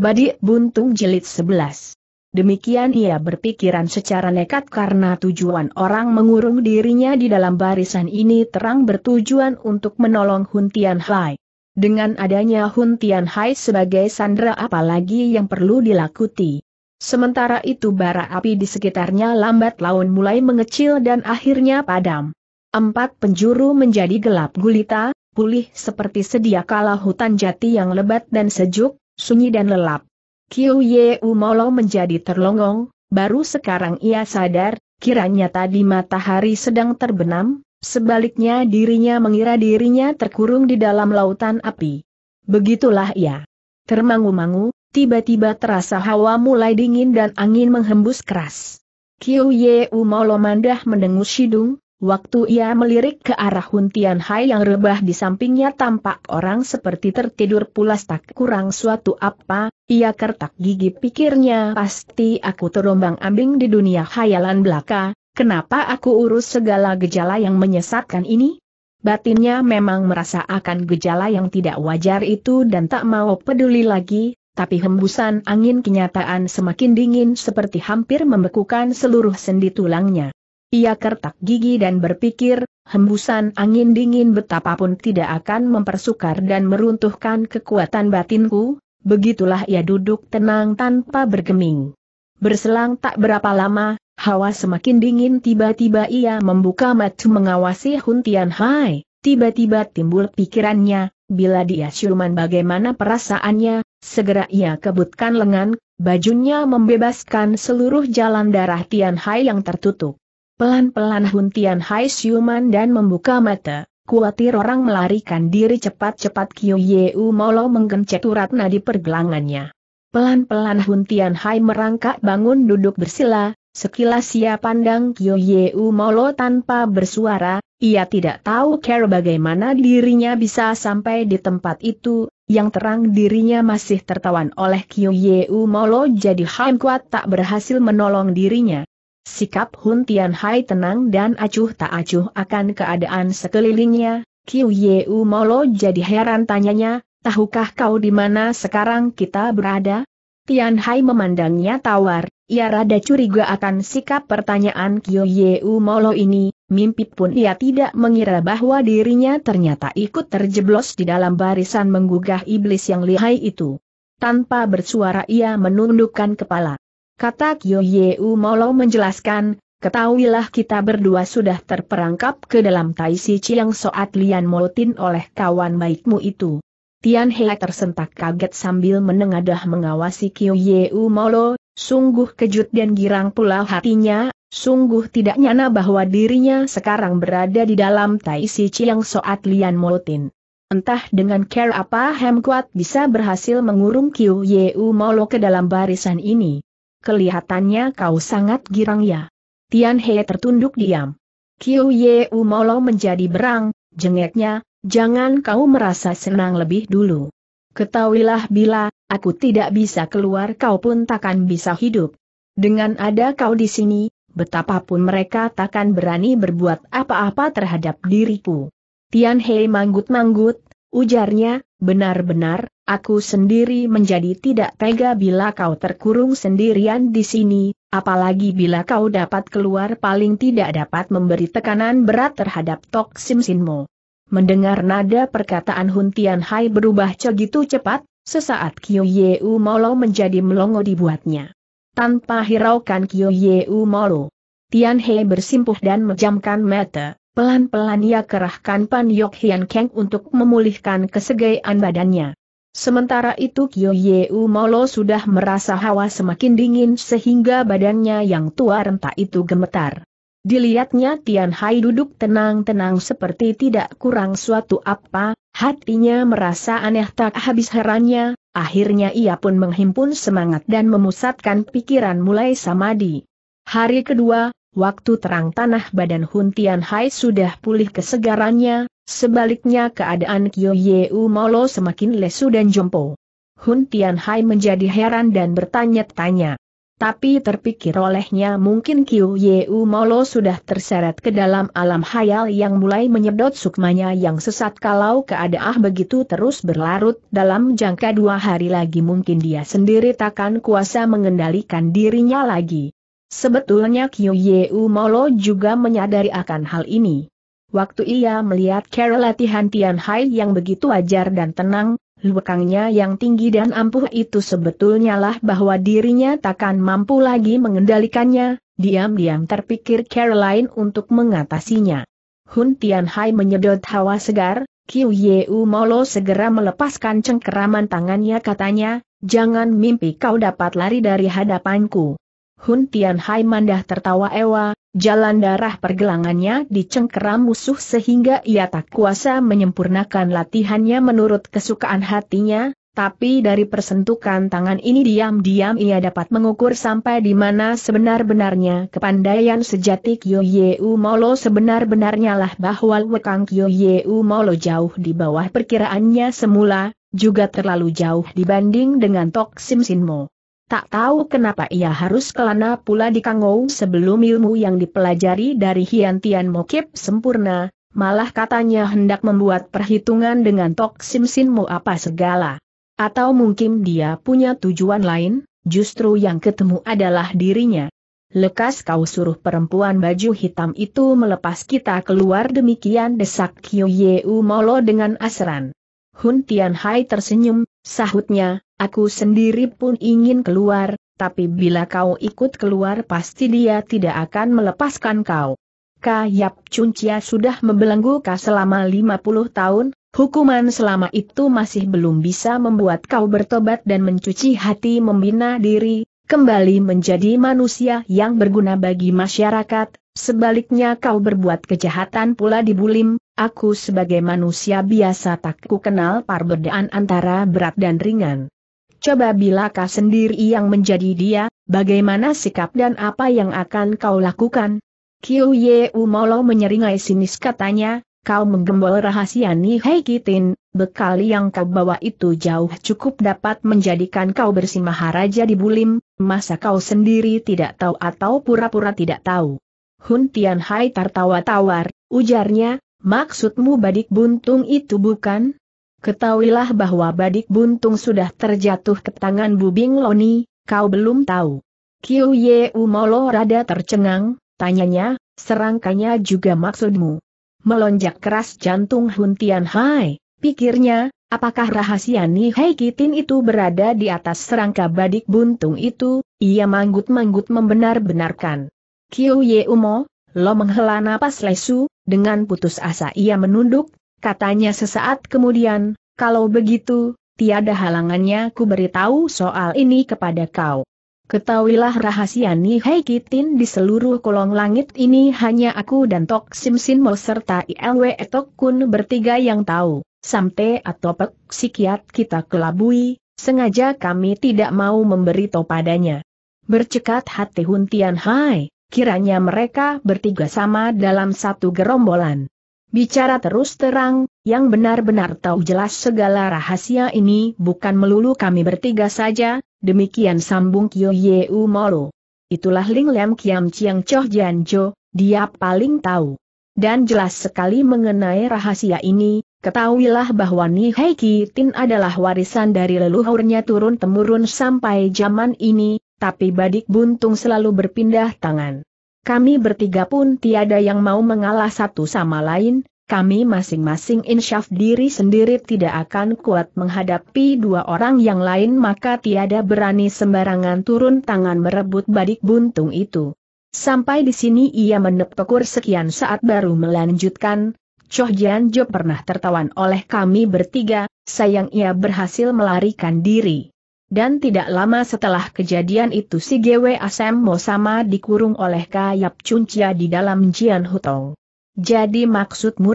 Badi Buntung Jilid 11. Demikian ia berpikiran secara nekat karena tujuan orang mengurung dirinya di dalam barisan ini terang bertujuan untuk menolong Hun Tian Hai. Dengan adanya Hun Tian Hai sebagai sandera apalagi yang perlu dilakuti. Sementara itu bara api di sekitarnya lambat laun mulai mengecil dan akhirnya padam. Empat penjuru menjadi gelap gulita, pulih seperti sedia kala hutan jati yang lebat dan sejuk, sunyi dan lelap. Kiu Ye Umolo menjadi terlongong, baru sekarang ia sadar, kiranya tadi matahari sedang terbenam, sebaliknya dirinya mengira dirinya terkurung di dalam lautan api. Begitulah ia. Termangu-mangu, tiba-tiba terasa hawa mulai dingin dan angin menghembus keras. Kiu Ye Umolo mandah mendengus hidung, Waktu ia melirik ke arah Hun Tian Hai yang rebah di sampingnya tampak orang seperti tertidur pulas tak kurang suatu apa, ia kertak gigi pikirnya pasti aku terombang ambing di dunia khayalan belaka, kenapa aku urus segala gejala yang menyesatkan ini? Batinnya memang merasa akan gejala yang tidak wajar itu dan tak mau peduli lagi, tapi hembusan angin kenyataan semakin dingin seperti hampir membekukan seluruh sendi tulangnya. Ia kertak gigi dan berpikir, hembusan angin dingin betapapun tidak akan mempersukar dan meruntuhkan kekuatan batinku, begitulah ia duduk tenang tanpa bergeming. Berselang tak berapa lama, hawa semakin dingin tiba-tiba ia membuka mata mengawasi Huntian Hai, tiba-tiba timbul pikirannya, bila dia siuman bagaimana perasaannya, segera ia kebutkan lengan, bajunya membebaskan seluruh jalan darah Tian Hai yang tertutup. Pelan-pelan Hun Tian Hai siuman dan membuka mata, kuatir orang melarikan diri cepat-cepat Qiu Yeu Molo menggencet urat nadi pergelangannya. Pelan-pelan Hun Tian Hai merangkak bangun duduk bersila, sekilas ia pandang Qiu Yeu Molo tanpa bersuara, ia tidak tahu care bagaimana dirinya bisa sampai di tempat itu, yang terang dirinya masih tertawan oleh Qiu Yeu Molo jadi Ham Kuat tak berhasil menolong dirinya, Sikap Hun Tian Hai tenang dan acuh tak acuh akan keadaan sekelilingnya, Qiu U Molo jadi heran tanyanya, tahukah kau di mana sekarang kita berada? Tian Hai memandangnya tawar, ia rada curiga akan sikap pertanyaan Qiu U Molo ini, mimpi pun ia tidak mengira bahwa dirinya ternyata ikut terjeblos di dalam barisan menggugah iblis yang lihai itu. Tanpa bersuara ia menundukkan kepala. Kata Kyo Yeu Molo menjelaskan, ketahuilah kita berdua sudah terperangkap ke dalam tai si Chiang Soat Lian Motin oleh kawan baikmu itu. Tian He tersentak kaget sambil menengadah mengawasi Kyo Yeu Molo, sungguh kejut dan girang pula hatinya, sungguh tidak nyana bahwa dirinya sekarang berada di dalam tai si Chiang Soat Lian Motin. Entah dengan care apa Hem bisa berhasil mengurung Kyu Yeu Molo ke dalam barisan ini. Kelihatannya kau sangat girang ya. Tian He tertunduk diam. Kiu Ye Umolo menjadi berang, jengeknya, jangan kau merasa senang lebih dulu. Ketahuilah bila, aku tidak bisa keluar kau pun takkan bisa hidup. Dengan ada kau di sini, betapapun mereka takkan berani berbuat apa-apa terhadap diriku. Tian He manggut-manggut, Ujarnya, benar-benar, aku sendiri menjadi tidak tega bila kau terkurung sendirian di sini, apalagi bila kau dapat keluar paling tidak dapat memberi tekanan berat terhadap Tok Sim Sinmo. Mendengar nada perkataan Hun Tian Hai berubah cegitu cepat, sesaat Kyo U Molo menjadi melongo dibuatnya. Tanpa hiraukan Kyo U Molo, Tian Hai bersimpuh dan menjamkan mata. Pelan-pelan ia kerahkan Pan Yok Hian Keng untuk memulihkan kesegaian badannya. Sementara itu Kyo U Molo sudah merasa hawa semakin dingin sehingga badannya yang tua renta itu gemetar. Dilihatnya Tian Hai duduk tenang-tenang seperti tidak kurang suatu apa, hatinya merasa aneh tak habis herannya, akhirnya ia pun menghimpun semangat dan memusatkan pikiran mulai samadi. Hari kedua, Waktu terang tanah badan Hun Tian Hai sudah pulih kesegarannya, sebaliknya keadaan Kyo U Molo semakin lesu dan jompo. Hun Tian Hai menjadi heran dan bertanya-tanya. Tapi terpikir olehnya mungkin Kyu U Molo sudah terseret ke dalam alam hayal yang mulai menyedot sukmanya yang sesat kalau keadaan begitu terus berlarut dalam jangka dua hari lagi mungkin dia sendiri takkan kuasa mengendalikan dirinya lagi. Sebetulnya Kyu Yeu Molo juga menyadari akan hal ini. Waktu ia melihat cara latihan Tian Hai yang begitu ajar dan tenang, lukangnya yang tinggi dan ampuh itu sebetulnya lah bahwa dirinya takkan mampu lagi mengendalikannya, diam-diam terpikir Caroline untuk mengatasinya. Hun Tian Hai menyedot hawa segar, Kyu Yeu Molo segera melepaskan cengkeraman tangannya katanya, jangan mimpi kau dapat lari dari hadapanku. Hun Tian Hai mandah tertawa ewa, jalan darah pergelangannya dicengkeram musuh sehingga ia tak kuasa menyempurnakan latihannya menurut kesukaan hatinya, tapi dari persentukan tangan ini diam-diam ia dapat mengukur sampai di mana sebenar-benarnya kepandaian sejati Kyo U Molo sebenar-benarnya lah bahwa Wekang Kyo U Molo jauh di bawah perkiraannya semula, juga terlalu jauh dibanding dengan Tok Sim Sinmo. Tak tahu kenapa ia harus kelana pula di Kangou sebelum ilmu yang dipelajari dari Hian Tian Mokip sempurna, malah katanya hendak membuat perhitungan dengan Tok Sim Sin Mo apa segala. Atau mungkin dia punya tujuan lain, justru yang ketemu adalah dirinya. Lekas kau suruh perempuan baju hitam itu melepas kita keluar demikian desak Ye U Molo dengan asran. Hun Tian Hai tersenyum, Sahutnya, aku sendiri pun ingin keluar, tapi bila kau ikut keluar pasti dia tidak akan melepaskan kau. Kayap Cuncia sudah membelenggu kau selama 50 tahun, hukuman selama itu masih belum bisa membuat kau bertobat dan mencuci hati membina diri, kembali menjadi manusia yang berguna bagi masyarakat, sebaliknya kau berbuat kejahatan pula di Bulim. Aku sebagai manusia biasa tak ku kenal perbedaan antara berat dan ringan. Coba bila kau sendiri yang menjadi dia, bagaimana sikap dan apa yang akan kau lakukan? Kyu Ye Umolo menyeringai sinis katanya, kau menggembol rahasia Ni Hei Kitin, bekal yang kau bawa itu jauh cukup dapat menjadikan kau bersih maharaja di Bulim, masa kau sendiri tidak tahu atau pura-pura tidak tahu. Hun Tian Hai tertawa tawar, ujarnya, Maksudmu badik buntung itu bukan? Ketahuilah bahwa badik buntung sudah terjatuh ke tangan Bubing Loni, kau belum tahu. Kiu Ye Umolo rada tercengang, tanyanya, serangkanya juga maksudmu. Melonjak keras jantung Hun Tian Hai, pikirnya, apakah rahasia Ni Hei Kitin itu berada di atas serangka badik buntung itu, ia manggut-manggut membenar-benarkan. Kiu Ye Umo, lo menghela napas lesu, dengan putus asa ia menunduk, katanya sesaat kemudian, kalau begitu, tiada halangannya ku beritahu soal ini kepada kau. Ketahuilah rahasia Nihai Kitin di seluruh kolong langit ini hanya aku dan Tok Sim Sin Mo serta ILW Tok Kun bertiga yang tahu. Samte atau Pek Sikiat kita kelabui, sengaja kami tidak mau memberi topadanya. Bercekat hati Huntian Hai, kiranya mereka bertiga sama dalam satu gerombolan. Bicara terus terang, yang benar-benar tahu jelas segala rahasia ini bukan melulu kami bertiga saja, demikian sambung Kyo U Moro. Itulah Ling Lam Kiam Chiang Choh Jian Jo, dia paling tahu. Dan jelas sekali mengenai rahasia ini, ketahuilah bahwa Ni Hei Tin adalah warisan dari leluhurnya turun-temurun sampai zaman ini, tapi Badik Buntung selalu berpindah tangan. Kami bertiga pun tiada yang mau mengalah satu sama lain, kami masing-masing insyaf diri sendiri tidak akan kuat menghadapi dua orang yang lain maka tiada berani sembarangan turun tangan merebut Badik Buntung itu. Sampai di sini ia menepekur sekian saat baru melanjutkan, Choh Jian Jo pernah tertawan oleh kami bertiga, sayang ia berhasil melarikan diri. Dan tidak lama setelah kejadian itu si Gwe Asem sama dikurung oleh Kayap Cuncia di dalam Jian Hutong. Jadi maksudmu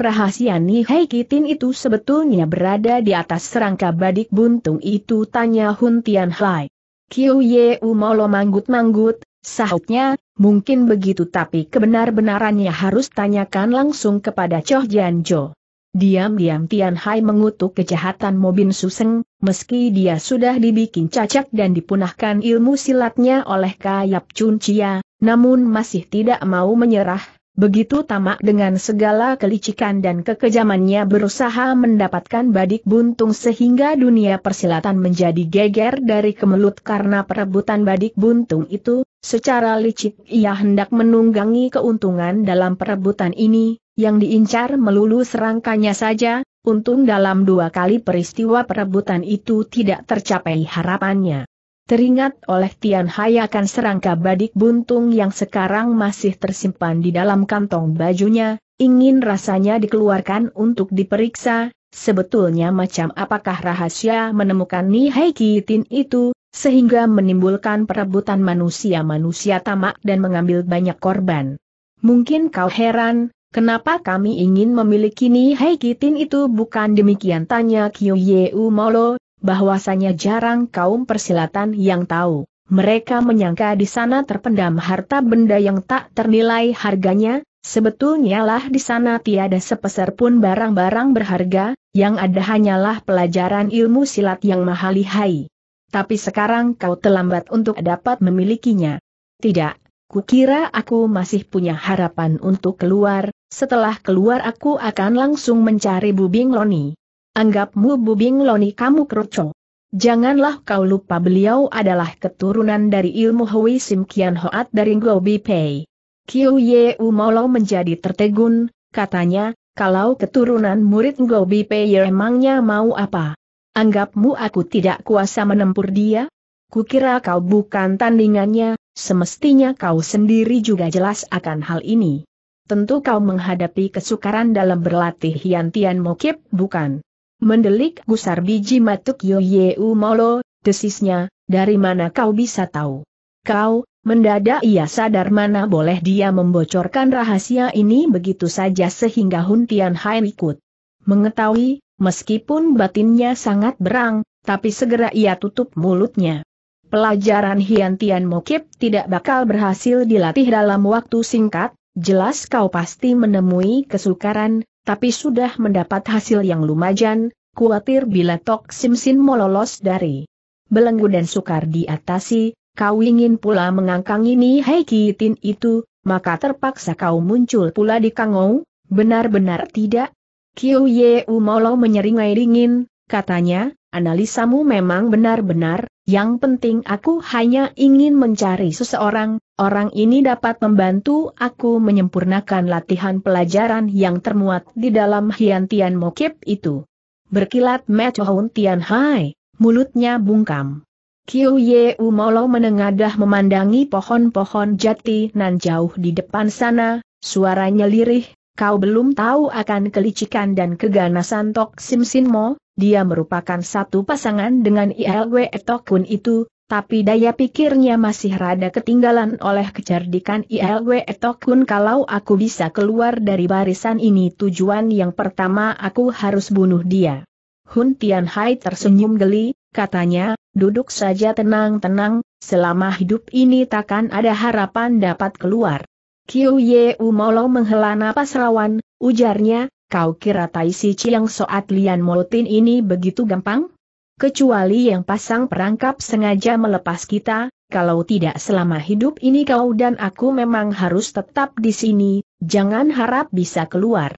Ni Hei Kitin itu sebetulnya berada di atas serangka badik buntung itu tanya Hun Tian Hai. Kiu Ye Molo manggut-manggut, sahutnya, mungkin begitu tapi kebenar-benarannya harus tanyakan langsung kepada Choh Jian Jo. Diam-diam Tian Hai mengutuk kejahatan Mobin Suseng, meski dia sudah dibikin cacat dan dipunahkan ilmu silatnya oleh Kayap Chun Chia, namun masih tidak mau menyerah, Begitu tamak dengan segala kelicikan dan kekejamannya berusaha mendapatkan badik buntung sehingga dunia persilatan menjadi geger dari kemelut karena perebutan badik buntung itu, secara licik ia hendak menunggangi keuntungan dalam perebutan ini, yang diincar melulu serangkanya saja, untung dalam dua kali peristiwa perebutan itu tidak tercapai harapannya. Teringat oleh Tian Hai akan serangka badik buntung yang sekarang masih tersimpan di dalam kantong bajunya, ingin rasanya dikeluarkan untuk diperiksa, sebetulnya macam apakah rahasia menemukan Nihai Kitin itu, sehingga menimbulkan perebutan manusia-manusia tamak dan mengambil banyak korban. Mungkin kau heran, Kenapa kami ingin memiliki Hai Kitin itu bukan demikian tanya Kyu Ye U Molo, bahwasanya jarang kaum persilatan yang tahu. Mereka menyangka di sana terpendam harta benda yang tak ternilai harganya, sebetulnya lah di sana tiada sepeser pun barang-barang berharga, yang ada hanyalah pelajaran ilmu silat yang mahalihai. Tapi sekarang kau terlambat untuk dapat memilikinya. Tidak, Kukira aku masih punya harapan untuk keluar, setelah keluar aku akan langsung mencari Bubing Loni. Anggapmu Bubing Loni kamu kerucut. Janganlah kau lupa beliau adalah keturunan dari ilmu Hui Sim Kian Hoat dari Gobi Pei. Kiu Ye Umolo menjadi tertegun, katanya, kalau keturunan murid Gobi Pei emangnya mau apa? Anggapmu aku tidak kuasa menempur dia? Kukira kau bukan tandingannya, Semestinya kau sendiri juga jelas akan hal ini. Tentu kau menghadapi kesukaran dalam berlatih Yantian Mokip, bukan? Mendelik gusar biji matuk U Molo, desisnya, dari mana kau bisa tahu? Kau, mendadak ia sadar mana boleh dia membocorkan rahasia ini begitu saja sehingga Hun Tian Hai ikut. Mengetahui, meskipun batinnya sangat berang, tapi segera ia tutup mulutnya. Pelajaran Hian Tian Mokip tidak bakal berhasil dilatih dalam waktu singkat, jelas kau pasti menemui kesukaran, tapi sudah mendapat hasil yang lumayan, kuatir bila Tok Sim Sin melolos dari belenggu dan sukar diatasi, kau ingin pula mengangkang ini Hai Kitin itu, maka terpaksa kau muncul pula di Kangou, benar-benar tidak? Kiu Ye U Molo menyeringai dingin, katanya, analisamu memang benar-benar, yang penting aku hanya ingin mencari seseorang, orang ini dapat membantu aku menyempurnakan latihan pelajaran yang termuat di dalam Hiantian Mokip itu. Berkilat Mechohun Tian Hai, mulutnya bungkam. Kiu Ye molo menengadah memandangi pohon-pohon jati nan jauh di depan sana, suaranya lirih, kau belum tahu akan kelicikan dan keganasan Tok Sim Sin Mo? dia merupakan satu pasangan dengan ILW Tokun itu, tapi daya pikirnya masih rada ketinggalan oleh kecerdikan ILW Tokun kalau aku bisa keluar dari barisan ini tujuan yang pertama aku harus bunuh dia. Hun Tianhai tersenyum geli, katanya, duduk saja tenang-tenang, selama hidup ini takkan ada harapan dapat keluar. Kiu Ye Umolo menghela napas rawan, ujarnya, kau kira Tai Si Chiang Soat Lian Molotin ini begitu gampang? Kecuali yang pasang perangkap sengaja melepas kita, kalau tidak selama hidup ini kau dan aku memang harus tetap di sini, jangan harap bisa keluar.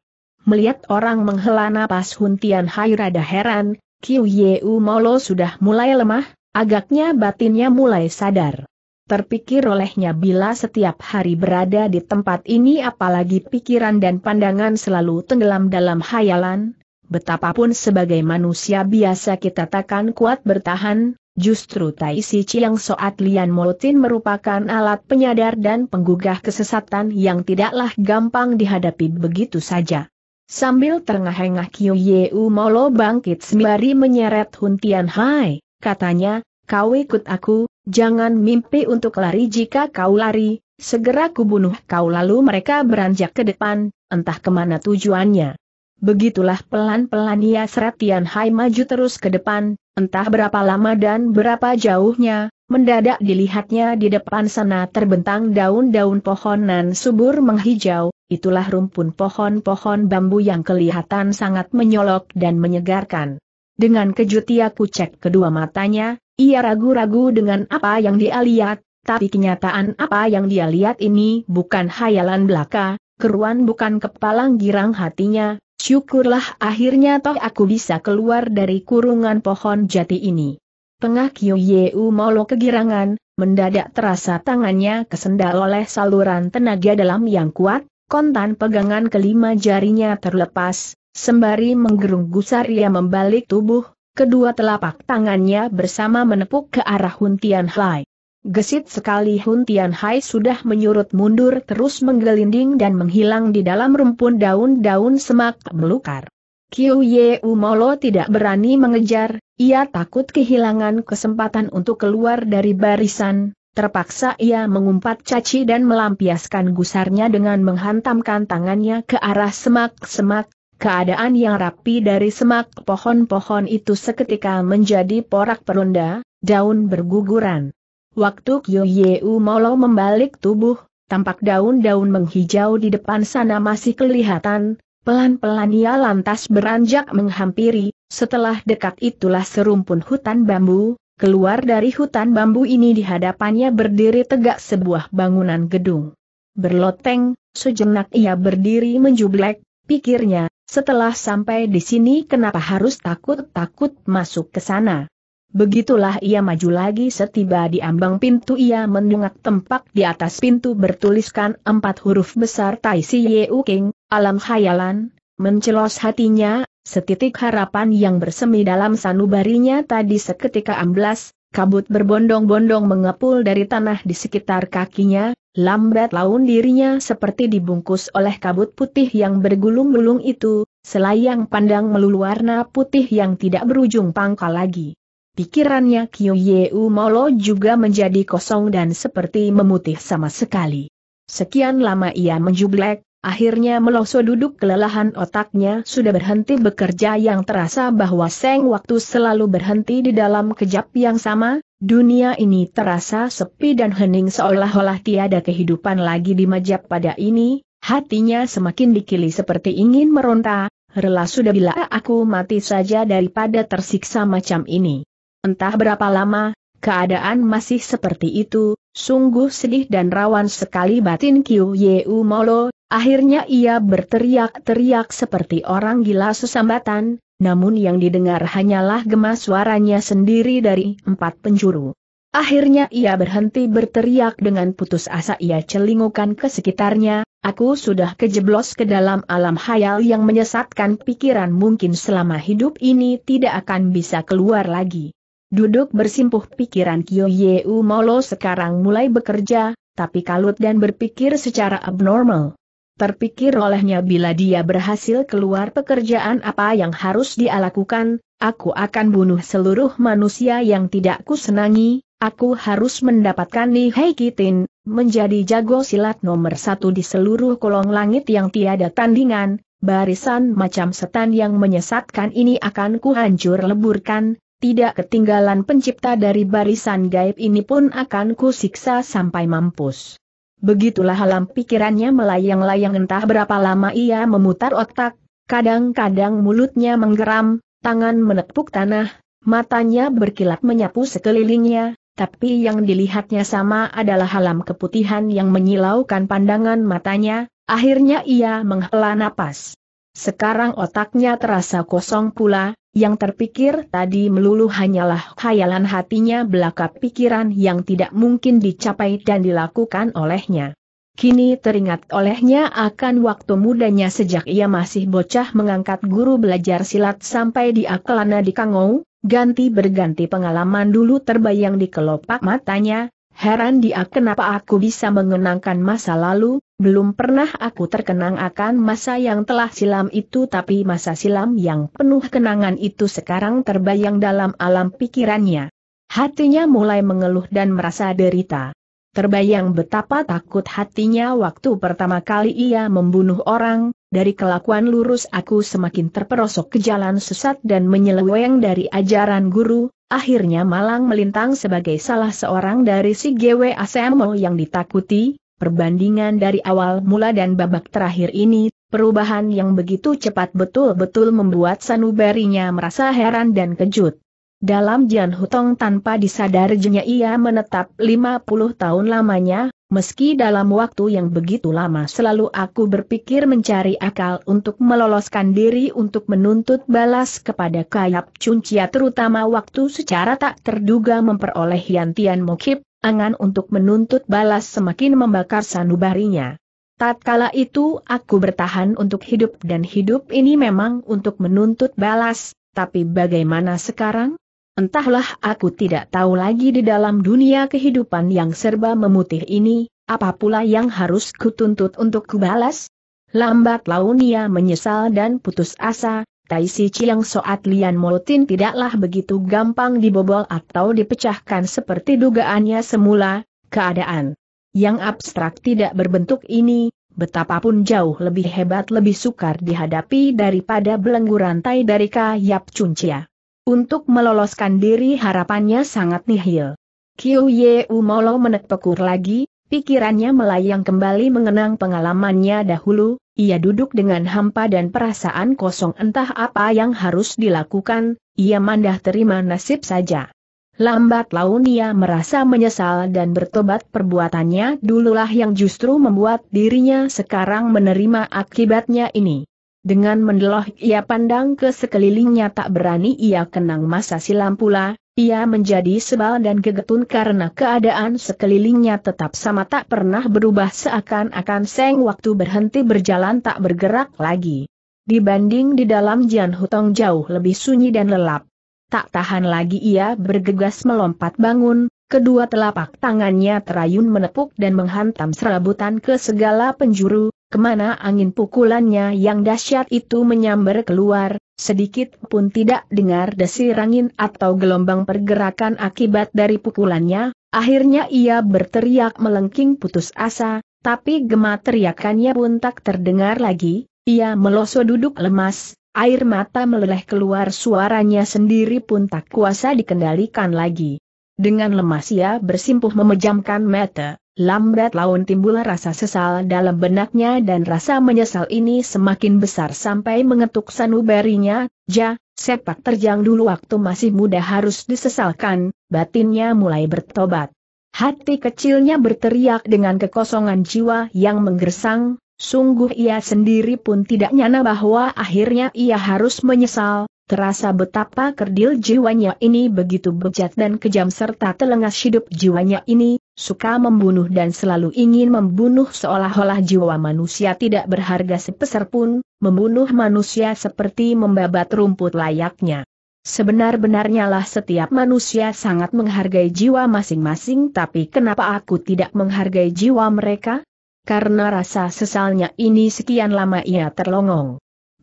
Melihat orang menghela napas Huntian Hai rada heran, Qiu Yeu Molo sudah mulai lemah, agaknya batinnya mulai sadar. Terpikir olehnya bila setiap hari berada di tempat ini apalagi pikiran dan pandangan selalu tenggelam dalam hayalan, betapapun sebagai manusia biasa kita takkan kuat bertahan, justru Tai Si Chiang Soat Lian Molotin merupakan alat penyadar dan penggugah kesesatan yang tidaklah gampang dihadapi begitu saja. Sambil terengah-engah Kyu U Molo bangkit sembari menyeret Huntian Hai, katanya, kau ikut aku, jangan mimpi untuk lari jika kau lari, segera kubunuh kau lalu mereka beranjak ke depan, entah kemana tujuannya. Begitulah pelan-pelan ia seretian Hai maju terus ke depan, entah berapa lama dan berapa jauhnya, mendadak dilihatnya di depan sana terbentang daun-daun pohon nan subur menghijau, itulah rumpun pohon-pohon bambu yang kelihatan sangat menyolok dan menyegarkan. Dengan kejut ia kucek kedua matanya, ia ragu-ragu dengan apa yang dia lihat, tapi kenyataan apa yang dia lihat ini bukan hayalan belaka, keruan bukan kepalang girang hatinya, syukurlah akhirnya toh aku bisa keluar dari kurungan pohon jati ini. Tengah Kyu Yeu molo kegirangan, mendadak terasa tangannya kesendal oleh saluran tenaga dalam yang kuat, kontan pegangan kelima jarinya terlepas, Sembari menggerung gusar ia membalik tubuh, kedua telapak tangannya bersama menepuk ke arah Hun Tian Hai. Gesit sekali Hun Tian Hai sudah menyurut mundur terus menggelinding dan menghilang di dalam rumpun daun-daun semak melukar. Kiu Ye Umolo tidak berani mengejar, ia takut kehilangan kesempatan untuk keluar dari barisan, terpaksa ia mengumpat caci dan melampiaskan gusarnya dengan menghantamkan tangannya ke arah semak-semak, Keadaan yang rapi dari semak pohon-pohon itu seketika menjadi porak peronda daun berguguran. Waktu Kyo Yeu Molo membalik tubuh, tampak daun-daun menghijau di depan sana masih kelihatan, pelan-pelan ia lantas beranjak menghampiri, setelah dekat itulah serumpun hutan bambu, keluar dari hutan bambu ini di hadapannya berdiri tegak sebuah bangunan gedung. Berloteng, sejenak ia berdiri menjublek, pikirnya, setelah sampai di sini kenapa harus takut-takut masuk ke sana? Begitulah ia maju lagi setiba di ambang pintu ia mendungak tempat di atas pintu bertuliskan empat huruf besar Tai Si Ye King, alam khayalan, mencelos hatinya, setitik harapan yang bersemi dalam sanubarinya tadi seketika amblas, kabut berbondong-bondong mengepul dari tanah di sekitar kakinya, Lambat laun dirinya seperti dibungkus oleh kabut putih yang bergulung-gulung itu, selayang pandang melulu warna putih yang tidak berujung pangkal lagi. Pikirannya Kyu Yeu Molo juga menjadi kosong dan seperti memutih sama sekali. Sekian lama ia menjublek, Akhirnya meloso duduk kelelahan otaknya sudah berhenti bekerja yang terasa bahwa seng waktu selalu berhenti di dalam kejap yang sama, dunia ini terasa sepi dan hening seolah-olah tiada kehidupan lagi di majap pada ini, hatinya semakin dikili seperti ingin meronta, rela sudah bila aku mati saja daripada tersiksa macam ini. Entah berapa lama, keadaan masih seperti itu, sungguh sedih dan rawan sekali batin Kyu Yeu Molo, Akhirnya ia berteriak-teriak seperti orang gila sesambatan, namun yang didengar hanyalah gemas suaranya sendiri dari empat penjuru. Akhirnya ia berhenti berteriak dengan putus asa ia celingukan ke sekitarnya, aku sudah kejeblos ke dalam alam hayal yang menyesatkan pikiran mungkin selama hidup ini tidak akan bisa keluar lagi. Duduk bersimpuh pikiran Kyo Yeu Molo sekarang mulai bekerja, tapi kalut dan berpikir secara abnormal. Terpikir olehnya bila dia berhasil keluar pekerjaan apa yang harus dia lakukan, aku akan bunuh seluruh manusia yang tidak kusenangi. aku harus mendapatkan Hei Kitin, menjadi jago silat nomor satu di seluruh kolong langit yang tiada tandingan, barisan macam setan yang menyesatkan ini akan kuhancur leburkan, tidak ketinggalan pencipta dari barisan gaib ini pun akan kusiksa sampai mampus. Begitulah alam pikirannya melayang-layang entah berapa lama ia memutar otak, kadang-kadang mulutnya menggeram, tangan menepuk tanah, matanya berkilat menyapu sekelilingnya, tapi yang dilihatnya sama adalah alam keputihan yang menyilaukan pandangan matanya, akhirnya ia menghela napas. Sekarang otaknya terasa kosong pula, yang terpikir tadi melulu hanyalah khayalan hatinya belaka pikiran yang tidak mungkin dicapai dan dilakukan olehnya. Kini teringat olehnya akan waktu mudanya sejak ia masih bocah mengangkat guru belajar silat sampai di Akelana di Kangou, ganti berganti pengalaman dulu terbayang di kelopak matanya, Heran dia kenapa aku bisa mengenangkan masa lalu, belum pernah aku terkenang akan masa yang telah silam itu tapi masa silam yang penuh kenangan itu sekarang terbayang dalam alam pikirannya. Hatinya mulai mengeluh dan merasa derita. Terbayang betapa takut hatinya waktu pertama kali ia membunuh orang, dari kelakuan lurus aku semakin terperosok ke jalan sesat dan menyeleweng dari ajaran guru, akhirnya malang melintang sebagai salah seorang dari si GW Asemo yang ditakuti, perbandingan dari awal mula dan babak terakhir ini, perubahan yang begitu cepat betul-betul membuat sanubarinya merasa heran dan kejut. Dalam Jian Hutong tanpa disadarinya ia menetap 50 tahun lamanya, Meski dalam waktu yang begitu lama selalu aku berpikir mencari akal untuk meloloskan diri untuk menuntut balas kepada Kayap Cuncia terutama waktu secara tak terduga memperoleh Yantian Mokip, angan untuk menuntut balas semakin membakar sanubarinya. Tatkala itu aku bertahan untuk hidup dan hidup ini memang untuk menuntut balas, tapi bagaimana sekarang? Entahlah aku tidak tahu lagi di dalam dunia kehidupan yang serba memutih ini, apa pula yang harus kutuntut untuk kubalas? Lambat laun ia menyesal dan putus asa, Tai Si Chiang Soat Lian Molotin tidaklah begitu gampang dibobol atau dipecahkan seperti dugaannya semula, keadaan yang abstrak tidak berbentuk ini, betapapun jauh lebih hebat lebih sukar dihadapi daripada belenggu rantai dari Kayap Cuncia. Untuk meloloskan diri harapannya sangat nihil. Kiu Ye Umolo menekpekur lagi, pikirannya melayang kembali mengenang pengalamannya dahulu, ia duduk dengan hampa dan perasaan kosong entah apa yang harus dilakukan, ia mandah terima nasib saja. Lambat laun ia merasa menyesal dan bertobat perbuatannya dululah yang justru membuat dirinya sekarang menerima akibatnya ini. Dengan mendeloh ia pandang ke sekelilingnya tak berani ia kenang masa silam pula, ia menjadi sebal dan gegetun karena keadaan sekelilingnya tetap sama tak pernah berubah seakan-akan seng waktu berhenti berjalan tak bergerak lagi. Dibanding di dalam Jian Hutong jauh lebih sunyi dan lelap. Tak tahan lagi ia bergegas melompat bangun, kedua telapak tangannya terayun menepuk dan menghantam serabutan ke segala penjuru, Kemana angin pukulannya yang dahsyat itu menyambar keluar, sedikit pun tidak dengar desir angin atau gelombang pergerakan akibat dari pukulannya, akhirnya ia berteriak melengking putus asa, tapi gema teriakannya pun tak terdengar lagi, ia meloso duduk lemas, air mata meleleh keluar suaranya sendiri pun tak kuasa dikendalikan lagi. Dengan lemas ia bersimpuh memejamkan mata. Lambat laun timbul rasa sesal dalam benaknya dan rasa menyesal ini semakin besar sampai mengetuk sanubarinya, ja, sepak terjang dulu waktu masih muda harus disesalkan, batinnya mulai bertobat. Hati kecilnya berteriak dengan kekosongan jiwa yang menggersang, sungguh ia sendiri pun tidak nyana bahwa akhirnya ia harus menyesal, Terasa betapa kerdil jiwanya ini begitu bejat dan kejam serta telengas hidup jiwanya ini, suka membunuh dan selalu ingin membunuh seolah-olah jiwa manusia tidak berharga sepeser pun, membunuh manusia seperti membabat rumput layaknya. Sebenar-benarnya setiap manusia sangat menghargai jiwa masing-masing tapi kenapa aku tidak menghargai jiwa mereka? Karena rasa sesalnya ini sekian lama ia terlongong.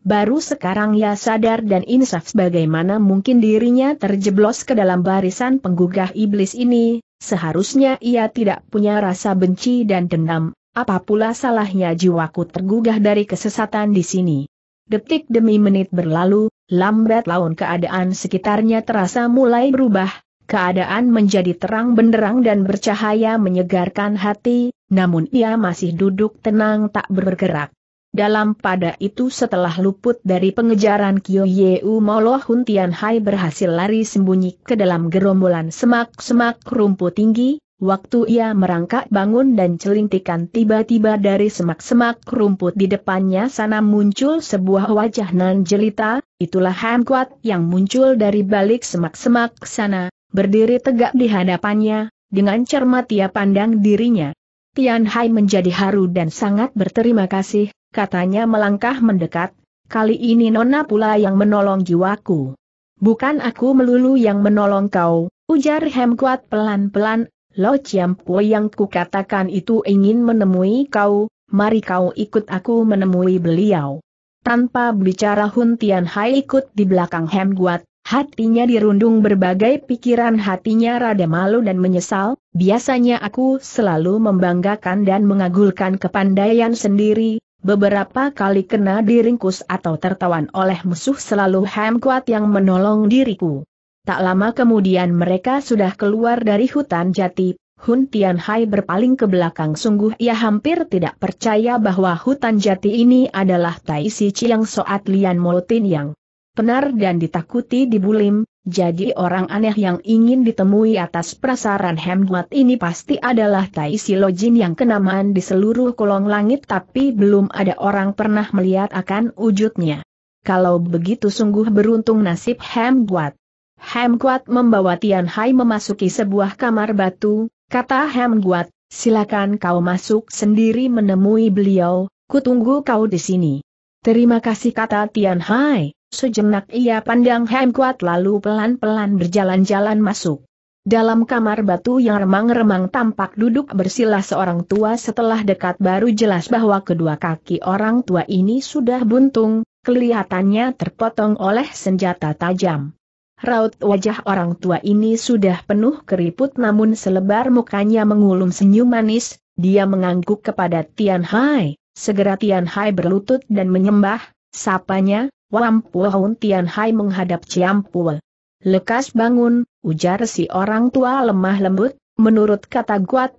Baru sekarang ia sadar dan insaf bagaimana mungkin dirinya terjeblos ke dalam barisan penggugah iblis ini, Seharusnya ia tidak punya rasa benci dan dendam, apapula salahnya jiwaku tergugah dari kesesatan di sini. Detik demi menit berlalu, lambat laun keadaan sekitarnya terasa mulai berubah, keadaan menjadi terang benderang dan bercahaya menyegarkan hati, namun ia masih duduk tenang tak bergerak. Dalam pada itu setelah luput dari pengejaran Kyo Yeu Molo Hun Tian Hai berhasil lari sembunyi ke dalam gerombolan semak-semak rumput tinggi, waktu ia merangkak bangun dan celintikan tiba-tiba dari semak-semak rumput di depannya sana muncul sebuah wajah nan jelita, itulah Han Kuat yang muncul dari balik semak-semak sana, berdiri tegak di hadapannya, dengan cermat ia pandang dirinya, Tian Hai menjadi haru dan sangat berterima kasih, katanya melangkah mendekat, kali ini Nona pula yang menolong jiwaku. Bukan aku melulu yang menolong kau, ujar Hem Kuat pelan-pelan, Lo Chiam Pui yang kukatakan itu ingin menemui kau, mari kau ikut aku menemui beliau. Tanpa bicara Hun Tian Hai ikut di belakang Hem Guat. hatinya dirundung berbagai pikiran hatinya rada malu dan menyesal, Biasanya aku selalu membanggakan dan mengagulkan kepandaian sendiri, beberapa kali kena diringkus atau tertawan oleh musuh selalu Ham Kuat yang menolong diriku. Tak lama kemudian mereka sudah keluar dari hutan jati, Hun Tianhai berpaling ke belakang sungguh ia hampir tidak percaya bahwa hutan jati ini adalah Tai Si Chiang Soat Lian Tin yang penar dan ditakuti di Bulim, jadi orang aneh yang ingin ditemui atas prasaran Hemwat ini pasti adalah Tai Silojin yang kenamaan di seluruh kolong langit tapi belum ada orang pernah melihat akan wujudnya. Kalau begitu sungguh beruntung nasib Hemwat. Hemwat membawa Tian Hai memasuki sebuah kamar batu, kata Hemwat, silakan kau masuk sendiri menemui beliau, kutunggu kau di sini. Terima kasih kata Tian Hai. Sejenak ia pandang Hem kuat lalu pelan-pelan berjalan-jalan masuk. Dalam kamar batu yang remang-remang tampak duduk bersila seorang tua setelah dekat baru jelas bahwa kedua kaki orang tua ini sudah buntung, kelihatannya terpotong oleh senjata tajam. Raut wajah orang tua ini sudah penuh keriput namun selebar mukanya mengulum senyum manis, dia mengangguk kepada Tian Hai, segera Tian Hai berlutut dan menyembah, sapanya, Wampu Hon Tian Hai menghadap Ciampul. Lekas bangun, ujar si orang tua lemah lembut, menurut kata Guat,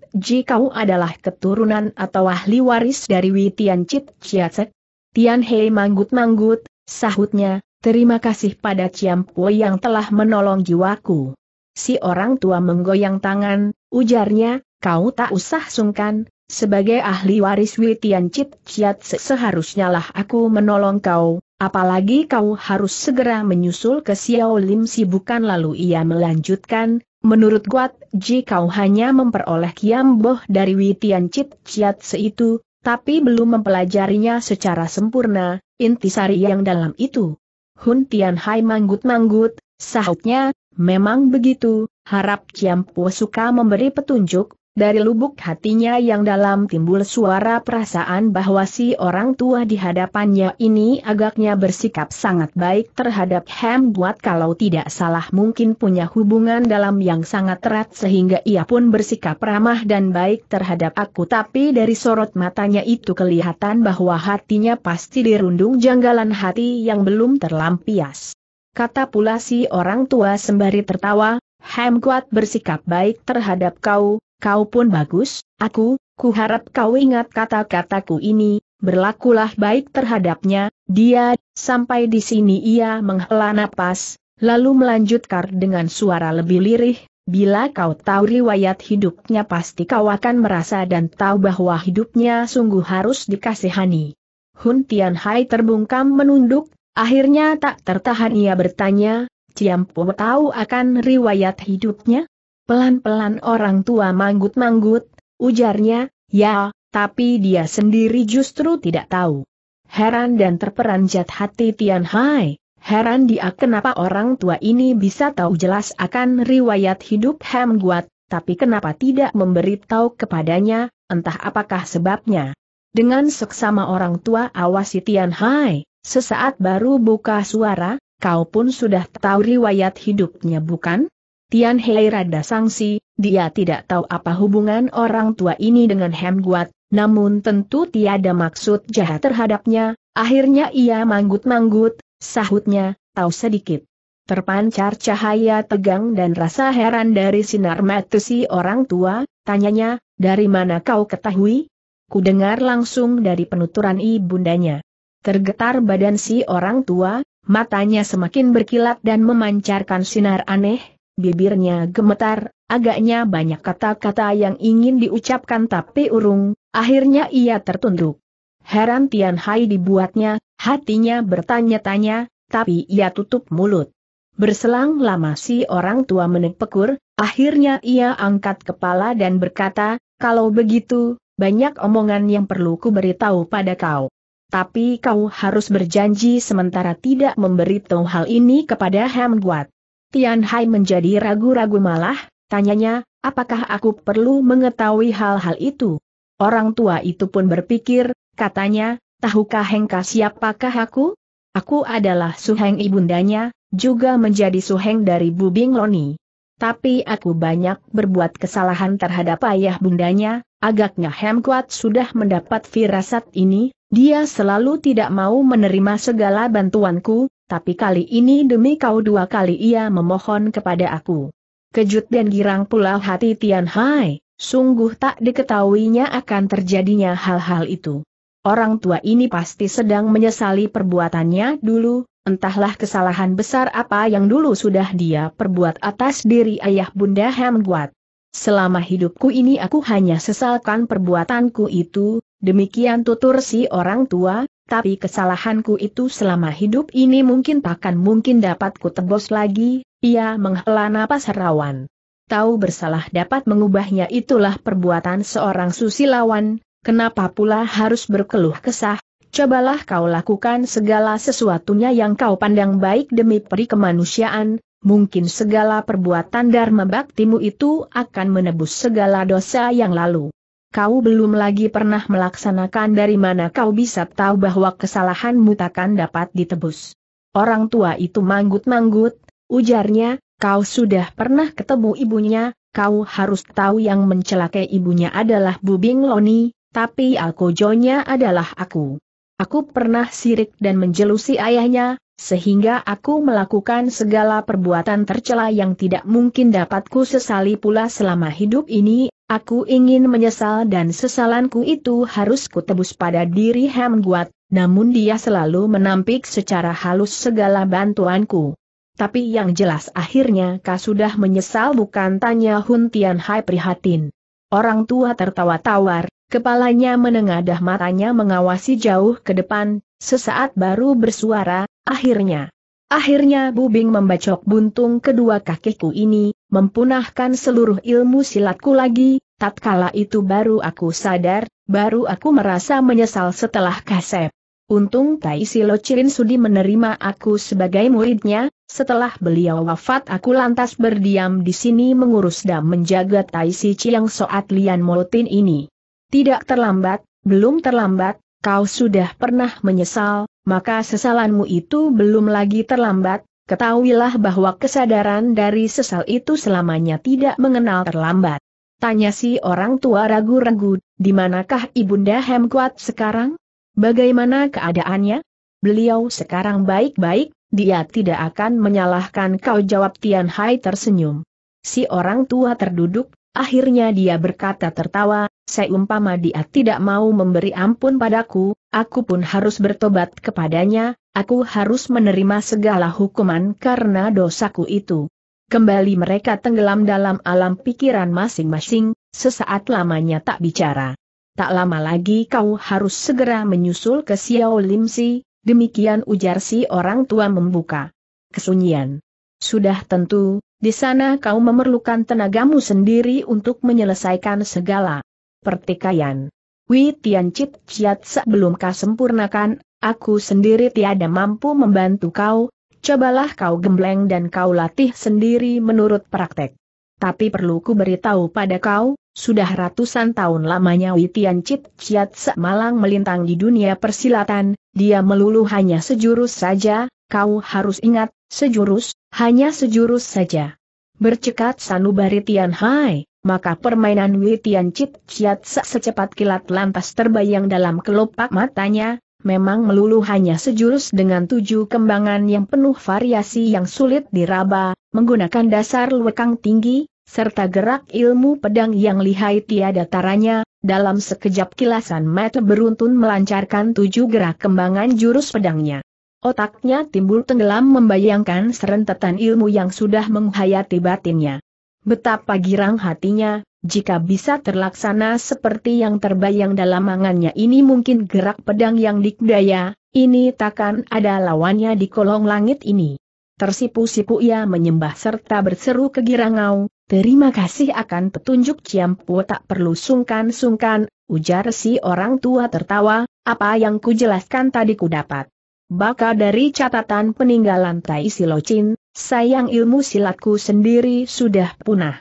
kau adalah keturunan atau ahli waris dari Witian Cit Ciatsek. Tian Hei manggut-manggut, sahutnya, terima kasih pada Ciampu yang telah menolong jiwaku. Si orang tua menggoyang tangan, ujarnya, kau tak usah sungkan, sebagai ahli waris Witian Cit Ciat seharusnya lah aku menolong kau, Apalagi kau harus segera menyusul ke Xiao Lim Si bukan lalu ia melanjutkan, menurut Guat Ji kau hanya memperoleh Kiam Boh dari Witian Chit Chiat seitu, tapi belum mempelajarinya secara sempurna, intisari yang dalam itu. Hun Tian Hai manggut-manggut, sahutnya, memang begitu, harap Ciampu suka memberi petunjuk, dari lubuk hatinya yang dalam timbul suara perasaan bahwa si orang tua di hadapannya ini agaknya bersikap sangat baik terhadap Ham buat kalau tidak salah mungkin punya hubungan dalam yang sangat erat sehingga ia pun bersikap ramah dan baik terhadap aku tapi dari sorot matanya itu kelihatan bahwa hatinya pasti dirundung janggalan hati yang belum terlampias. Kata pula si orang tua sembari tertawa, Ham kuat bersikap baik terhadap kau, kau pun bagus, aku, Kuharap kau ingat kata-kataku ini, berlakulah baik terhadapnya, dia, sampai di sini ia menghela napas, lalu melanjutkan dengan suara lebih lirih, bila kau tahu riwayat hidupnya pasti kau akan merasa dan tahu bahwa hidupnya sungguh harus dikasihani. Hun Tian Hai terbungkam menunduk, akhirnya tak tertahan ia bertanya, Ciampo tahu akan riwayat hidupnya? Pelan-pelan orang tua manggut-manggut, ujarnya, ya, tapi dia sendiri justru tidak tahu. Heran dan terperanjat hati Tian Hai, heran dia kenapa orang tua ini bisa tahu jelas akan riwayat hidup Hem Guat, tapi kenapa tidak memberitahu kepadanya, entah apakah sebabnya. Dengan seksama orang tua awasi Tian Hai, sesaat baru buka suara, kau pun sudah tahu riwayat hidupnya bukan? Tian Hei rada sangsi, dia tidak tahu apa hubungan orang tua ini dengan Hem Guat, namun tentu tiada maksud jahat terhadapnya, akhirnya ia manggut-manggut, sahutnya, tahu sedikit. Terpancar cahaya tegang dan rasa heran dari sinar mata si orang tua, tanyanya, dari mana kau ketahui? Ku dengar langsung dari penuturan ibundanya. Tergetar badan si orang tua, matanya semakin berkilat dan memancarkan sinar aneh, bibirnya gemetar, agaknya banyak kata-kata yang ingin diucapkan tapi urung, akhirnya ia tertunduk. Heran Tian Hai dibuatnya, hatinya bertanya-tanya, tapi ia tutup mulut. Berselang lama si orang tua menepekur, akhirnya ia angkat kepala dan berkata, kalau begitu, banyak omongan yang perlu ku beritahu pada kau. Tapi kau harus berjanji sementara tidak memberitahu hal ini kepada Ham Guat. Tian Hai menjadi ragu-ragu malah, tanyanya, apakah aku perlu mengetahui hal-hal itu? Orang tua itu pun berpikir, katanya, tahukah Hengka siapakah aku? Aku adalah suheng ibundanya, juga menjadi suheng dari Bubing Loni. Tapi aku banyak berbuat kesalahan terhadap ayah bundanya, agaknya Hemkuat sudah mendapat firasat ini, dia selalu tidak mau menerima segala bantuanku, tapi kali ini demi kau dua kali ia memohon kepada aku. Kejut dan girang pula hati Tian Hai, sungguh tak diketahuinya akan terjadinya hal-hal itu. Orang tua ini pasti sedang menyesali perbuatannya dulu, entahlah kesalahan besar apa yang dulu sudah dia perbuat atas diri ayah bunda Hemguat. Selama hidupku ini aku hanya sesalkan perbuatanku itu, demikian tutur si orang tua, tapi kesalahanku itu selama hidup ini mungkin takkan mungkin dapat kutebos lagi, ia menghela napas herawan. Tahu bersalah dapat mengubahnya itulah perbuatan seorang susilawan, kenapa pula harus berkeluh kesah, cobalah kau lakukan segala sesuatunya yang kau pandang baik demi peri kemanusiaan, mungkin segala perbuatan Dharma Baktimu itu akan menebus segala dosa yang lalu kau belum lagi pernah melaksanakan dari mana kau bisa tahu bahwa kesalahanmu takkan dapat ditebus. Orang tua itu manggut-manggut, ujarnya, kau sudah pernah ketemu ibunya, kau harus tahu yang mencelakai ibunya adalah Bubing Loni, tapi alkojonya adalah aku. Aku pernah sirik dan menjelusi ayahnya, sehingga aku melakukan segala perbuatan tercela yang tidak mungkin dapatku sesali pula selama hidup ini, Aku ingin menyesal dan sesalanku itu harus kutebus pada diri Hem Guat, namun dia selalu menampik secara halus segala bantuanku. Tapi yang jelas akhirnya kau sudah menyesal bukan tanya Hun Tian Hai prihatin. Orang tua tertawa tawar, kepalanya menengadah matanya mengawasi jauh ke depan, sesaat baru bersuara, akhirnya. Akhirnya Bubing membacok buntung kedua kakiku ini, mempunahkan seluruh ilmu silatku lagi, tatkala itu baru aku sadar, baru aku merasa menyesal setelah kasep. Untung Tai Silo Chirin Sudi menerima aku sebagai muridnya, setelah beliau wafat aku lantas berdiam di sini mengurus dan menjaga Tai Si Chiang Soat Lian Molotin ini. Tidak terlambat, belum terlambat, kau sudah pernah menyesal, maka sesalanmu itu belum lagi terlambat, ketahuilah bahwa kesadaran dari sesal itu selamanya tidak mengenal terlambat. Tanya si orang tua ragu-ragu, di manakah Ibunda Hemkuat sekarang? Bagaimana keadaannya? Beliau sekarang baik-baik, dia tidak akan menyalahkan kau jawab Tian Hai tersenyum. Si orang tua terduduk, Akhirnya dia berkata tertawa, seumpama dia tidak mau memberi ampun padaku, aku pun harus bertobat kepadanya, aku harus menerima segala hukuman karena dosaku itu. Kembali mereka tenggelam dalam alam pikiran masing-masing, sesaat lamanya tak bicara. Tak lama lagi kau harus segera menyusul ke Xiao Lim Si, demikian ujar si orang tua membuka kesunyian. Sudah tentu, di sana kau memerlukan tenagamu sendiri untuk menyelesaikan segala pertikaian. Wei Tian Chit Chiat sebelum kau sempurnakan, aku sendiri tiada mampu membantu kau, cobalah kau gembleng dan kau latih sendiri menurut praktek. Tapi perlu ku beritahu pada kau, sudah ratusan tahun lamanya Wei Tian Chit Chiat malang melintang di dunia persilatan, dia melulu hanya sejurus saja, kau harus ingat, sejurus, hanya sejurus saja. Bercekat sanubari Tian Hai, maka permainan Witian Cip Ciat secepat kilat lantas terbayang dalam kelopak matanya, memang melulu hanya sejurus dengan tujuh kembangan yang penuh variasi yang sulit diraba, menggunakan dasar lekang tinggi, serta gerak ilmu pedang yang lihai tiada taranya, dalam sekejap kilasan mata beruntun melancarkan tujuh gerak kembangan jurus pedangnya. Otaknya timbul tenggelam membayangkan serentetan ilmu yang sudah menghayati batinnya. Betapa girang hatinya, jika bisa terlaksana seperti yang terbayang dalam mangannya ini mungkin gerak pedang yang dikdaya, ini takkan ada lawannya di kolong langit ini. Tersipu-sipu ia menyembah serta berseru ke Girangau, terima kasih akan petunjuk Ciampu tak perlu sungkan-sungkan, ujar si orang tua tertawa, apa yang kujelaskan tadi ku dapat. Baka dari catatan peninggalan Tai Silocin, sayang ilmu silatku sendiri sudah punah.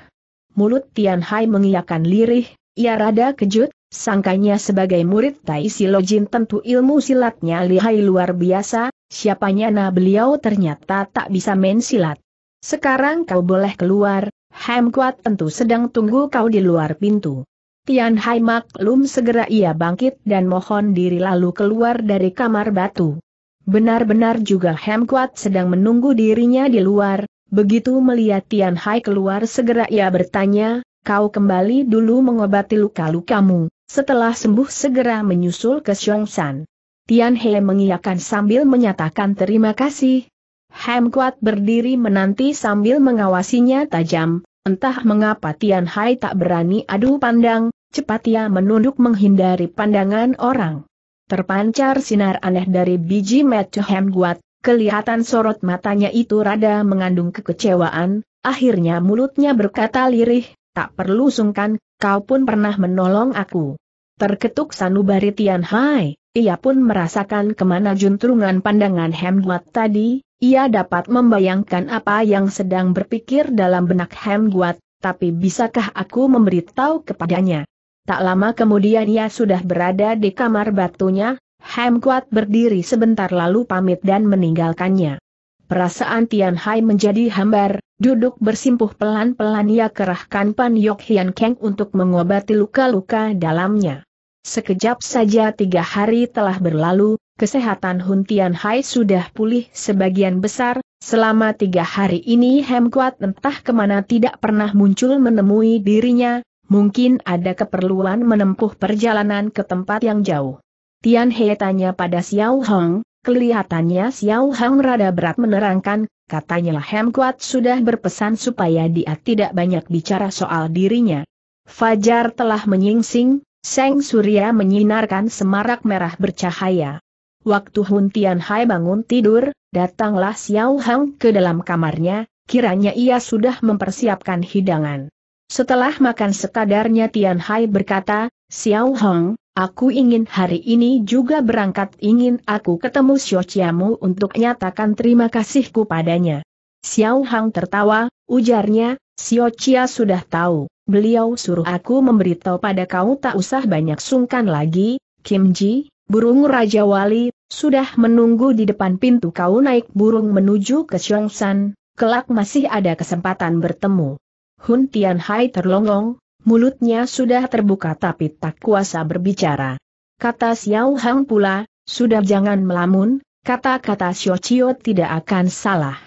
Mulut Tian Hai mengiakan lirih, ia rada kejut, sangkanya sebagai murid Tai Silocin tentu ilmu silatnya lihai luar biasa, siapanya nah beliau ternyata tak bisa main silat. Sekarang kau boleh keluar, Ham Kuat tentu sedang tunggu kau di luar pintu. Tian Hai maklum segera ia bangkit dan mohon diri lalu keluar dari kamar batu. Benar-benar juga Hemkuat sedang menunggu dirinya di luar, begitu melihat Tian Hai keluar segera ia bertanya, kau kembali dulu mengobati luka-lukamu, setelah sembuh segera menyusul ke Xiong San. Tian He mengiyakan sambil menyatakan terima kasih. Hem berdiri menanti sambil mengawasinya tajam, entah mengapa Tian Hai tak berani adu pandang, cepat ia menunduk menghindari pandangan orang. Terpancar sinar aneh dari biji mata Hemguat. kelihatan sorot matanya itu rada mengandung kekecewaan, akhirnya mulutnya berkata lirih, tak perlu sungkan, kau pun pernah menolong aku. Terketuk sanubari Tian Hai, ia pun merasakan kemana juntrungan pandangan Hemguat tadi, ia dapat membayangkan apa yang sedang berpikir dalam benak Hemguat. tapi bisakah aku memberitahu kepadanya? Tak lama kemudian ia sudah berada di kamar batunya, Ham berdiri sebentar lalu pamit dan meninggalkannya. Perasaan Tian Hai menjadi hambar, duduk bersimpuh pelan-pelan ia kerahkan Pan Yok Hian Keng untuk mengobati luka-luka dalamnya. Sekejap saja tiga hari telah berlalu, kesehatan Hun Tian Hai sudah pulih sebagian besar, selama tiga hari ini Hem entah kemana tidak pernah muncul menemui dirinya, mungkin ada keperluan menempuh perjalanan ke tempat yang jauh. Tian He tanya pada Xiao Hong, kelihatannya Xiao Hong rada berat menerangkan, katanya Hem Kuat sudah berpesan supaya dia tidak banyak bicara soal dirinya. Fajar telah menyingsing, Seng Surya menyinarkan semarak merah bercahaya. Waktu Hun Tian Hai bangun tidur, datanglah Xiao Hong ke dalam kamarnya, kiranya ia sudah mempersiapkan hidangan. Setelah makan sekadarnya Tian Hai berkata, Xiao Hong, aku ingin hari ini juga berangkat ingin aku ketemu Xiao Chiamu untuk nyatakan terima kasihku padanya. Xiao Hong tertawa, ujarnya, Xiao Chia sudah tahu, beliau suruh aku memberitahu pada kau tak usah banyak sungkan lagi, Kim Ji, burung Raja Wali, sudah menunggu di depan pintu kau naik burung menuju ke Xiong San, kelak masih ada kesempatan bertemu. Hun Hai terlongong, mulutnya sudah terbuka tapi tak kuasa berbicara. Kata Xiao Hang pula, sudah jangan melamun, kata-kata Xiao Cio tidak akan salah.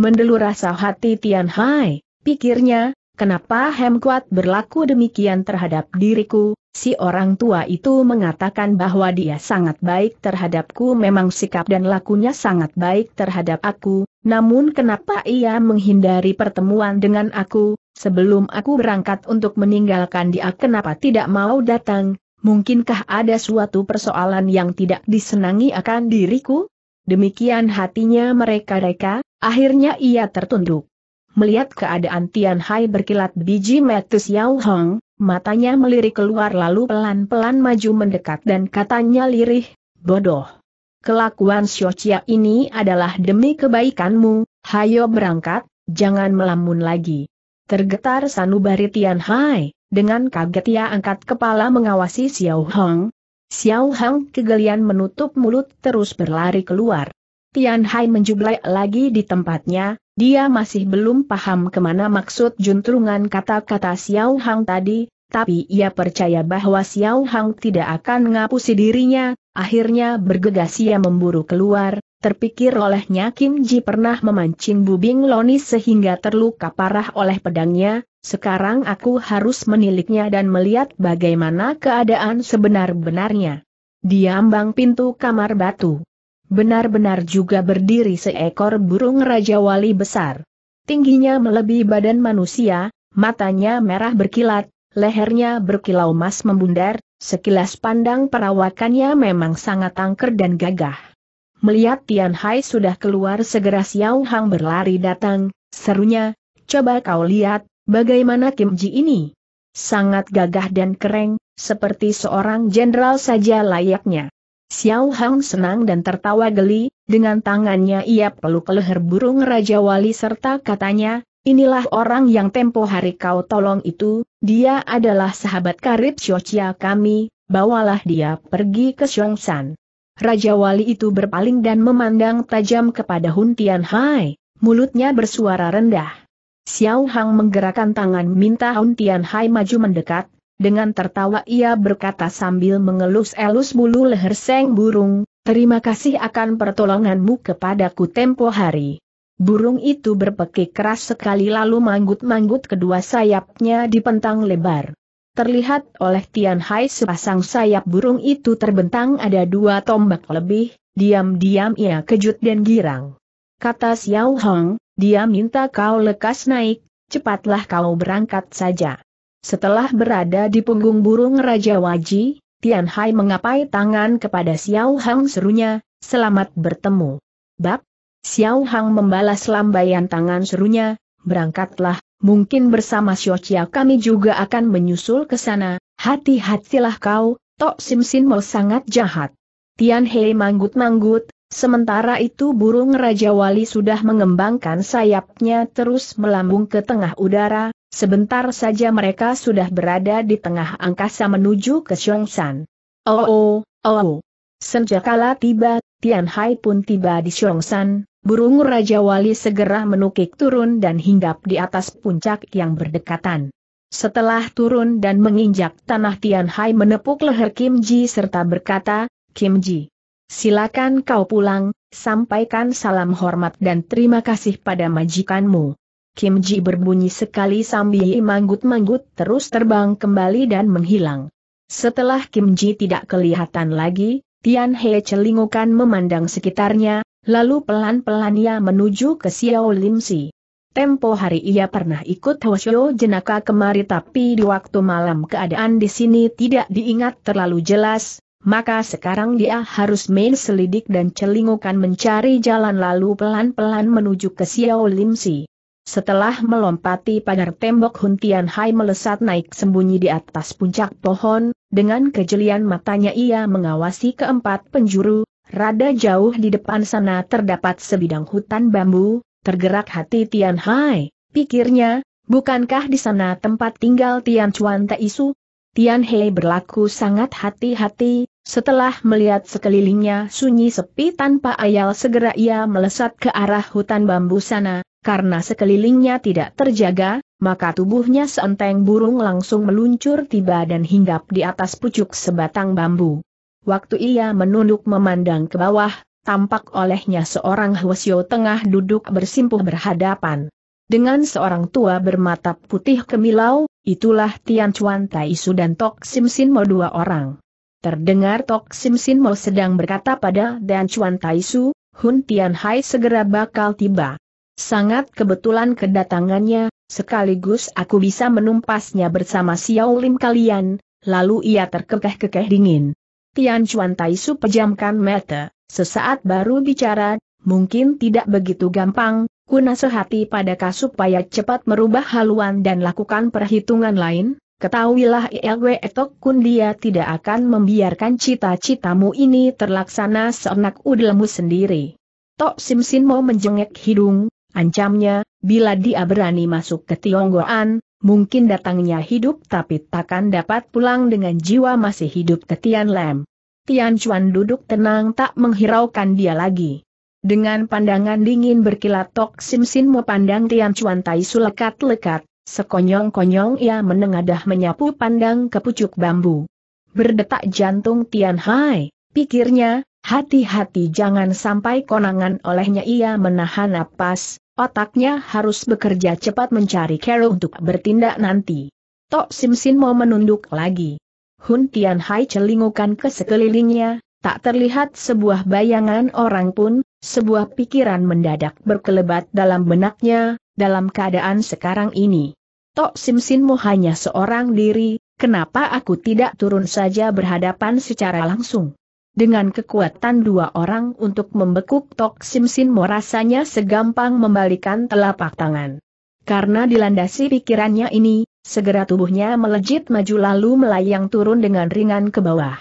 Mendelur rasa hati Hai, pikirnya, kenapa Hem Kuat berlaku demikian terhadap diriku, Si orang tua itu mengatakan bahwa dia sangat baik terhadapku memang sikap dan lakunya sangat baik terhadap aku, namun kenapa ia menghindari pertemuan dengan aku, sebelum aku berangkat untuk meninggalkan dia kenapa tidak mau datang, mungkinkah ada suatu persoalan yang tidak disenangi akan diriku? Demikian hatinya mereka-reka, akhirnya ia tertunduk. Melihat keadaan Tian Hai berkilat biji metus Yao Hong, matanya melirik keluar lalu pelan-pelan maju mendekat dan katanya lirih, bodoh. Kelakuan Xiochia ini adalah demi kebaikanmu, hayo berangkat, jangan melamun lagi. Tergetar sanubari Tian Hai, dengan kaget ia angkat kepala mengawasi Xiao Hong. Xiao Hong kegelian menutup mulut terus berlari keluar. Tian Hai menjublai lagi di tempatnya, dia masih belum paham kemana maksud juntrungan kata-kata Xiao Hang tadi, tapi ia percaya bahwa Xiao Hang tidak akan ngapusi dirinya, akhirnya bergegas ia memburu keluar, terpikir olehnya Kim Ji pernah memancing bubing Loni sehingga terluka parah oleh pedangnya, sekarang aku harus meniliknya dan melihat bagaimana keadaan sebenar-benarnya. Di ambang pintu kamar batu benar-benar juga berdiri seekor burung Raja Wali besar. Tingginya melebihi badan manusia, matanya merah berkilat, lehernya berkilau emas membundar, sekilas pandang perawakannya memang sangat angker dan gagah. Melihat Tian Hai sudah keluar segera Xiao Hang berlari datang, serunya, coba kau lihat, bagaimana Kim Ji ini? Sangat gagah dan keren, seperti seorang jenderal saja layaknya. Xiao Hang senang dan tertawa geli, dengan tangannya ia peluk leher burung Raja Wali serta katanya, Inilah orang yang tempo hari kau tolong itu, dia adalah sahabat karib Shochia kami, bawalah dia pergi ke Xiongshan. Raja Wali itu berpaling dan memandang tajam kepada Hun Tian Hai, mulutnya bersuara rendah. Xiao Hang menggerakkan tangan minta Hun Tian Hai maju mendekat, dengan tertawa ia berkata sambil mengelus-elus bulu leher Seng Burung, Terima kasih akan pertolonganmu kepadaku tempo hari. Burung itu berpekik keras sekali lalu manggut-manggut kedua sayapnya di pentang lebar. Terlihat oleh Tian Hai sepasang sayap burung itu terbentang ada dua tombak lebih, diam-diam ia kejut dan girang. Kata Xiao Hong, dia minta kau lekas naik, cepatlah kau berangkat saja. Setelah berada di punggung burung Raja Waji, Tian Hai mengapai tangan kepada Xiao Hang serunya, selamat bertemu. Bab? Xiao Hang membalas lambaian tangan serunya, berangkatlah, mungkin bersama Xiao Chia kami juga akan menyusul ke sana, hati-hatilah kau, Tok Sim Sin Mo sangat jahat. Tian Hei manggut-manggut, Sementara itu burung Raja Wali sudah mengembangkan sayapnya terus melambung ke tengah udara, sebentar saja mereka sudah berada di tengah angkasa menuju ke Xiongshan. Oh oh, oh. Senjakala tiba, Tian Hai pun tiba di Xiongshan, burung Raja Wali segera menukik turun dan hinggap di atas puncak yang berdekatan. Setelah turun dan menginjak tanah Tian Hai menepuk leher Kim Ji serta berkata, Kim Ji. Silakan kau pulang, sampaikan salam hormat dan terima kasih pada majikanmu. Kim Ji berbunyi sekali sambil manggut-manggut terus terbang kembali dan menghilang. Setelah Kim Ji tidak kelihatan lagi, Tian He celingukan memandang sekitarnya, lalu pelan-pelan ia menuju ke Xiao Lim Si. Tempo hari ia pernah ikut Hoshio jenaka kemari tapi di waktu malam keadaan di sini tidak diingat terlalu jelas, maka sekarang dia harus main selidik dan celingukan mencari jalan lalu pelan-pelan menuju ke Xiao Lim Setelah melompati pagar tembok Hun Tian Hai melesat naik sembunyi di atas puncak pohon, dengan kejelian matanya ia mengawasi keempat penjuru, rada jauh di depan sana terdapat sebidang hutan bambu, tergerak hati Tian Hai, pikirnya, bukankah di sana tempat tinggal Tian Chuan Taisu? Tian Hei berlaku sangat hati-hati, setelah melihat sekelilingnya sunyi sepi tanpa ayal segera ia melesat ke arah hutan bambu sana, karena sekelilingnya tidak terjaga, maka tubuhnya seenteng burung langsung meluncur tiba dan hinggap di atas pucuk sebatang bambu. Waktu ia menunduk memandang ke bawah, tampak olehnya seorang Hwasyo tengah duduk bersimpuh berhadapan. Dengan seorang tua bermata putih kemilau, itulah Tian Chuan Su dan Tok Sim Sin Mo dua orang. Terdengar Tok Sim Sin Mo sedang berkata pada Dan Chuan Tai Su, Hun Tian Hai segera bakal tiba. Sangat kebetulan kedatangannya, sekaligus aku bisa menumpasnya bersama Xiao Lim kalian, lalu ia terkekeh-kekeh dingin. Tian Chuan Tai Su pejamkan mata, sesaat baru bicara, mungkin tidak begitu gampang, ku nasihati padakah supaya cepat merubah haluan dan lakukan perhitungan lain, Ketahuilah ILW Kun dia tidak akan membiarkan cita-citamu ini terlaksana seenak udelmu sendiri. Tok Simsin mau menjengek hidung, ancamnya, bila dia berani masuk ke Tionggoan, mungkin datangnya hidup tapi takkan dapat pulang dengan jiwa masih hidup ke Tian Lem. Tian Chuan duduk tenang tak menghiraukan dia lagi. Dengan pandangan dingin berkilat Tok Simsin mau pandang Tian Chuan Tai sulekat-lekat, Sekonyong-konyong ia menengadah menyapu pandang ke pucuk bambu. Berdetak jantung Tian Hai, pikirnya, hati-hati jangan sampai konangan olehnya ia menahan napas, otaknya harus bekerja cepat mencari Kero untuk bertindak nanti. Tok Sim mau menunduk lagi. Hun Tian Hai celingukan ke sekelilingnya, tak terlihat sebuah bayangan orang pun, sebuah pikiran mendadak berkelebat dalam benaknya, dalam keadaan sekarang ini. Tok Simsinmu hanya seorang diri, kenapa aku tidak turun saja berhadapan secara langsung? Dengan kekuatan dua orang untuk membekuk Tok Simsinmu rasanya segampang membalikan telapak tangan. Karena dilandasi pikirannya ini, segera tubuhnya melejit maju lalu melayang turun dengan ringan ke bawah.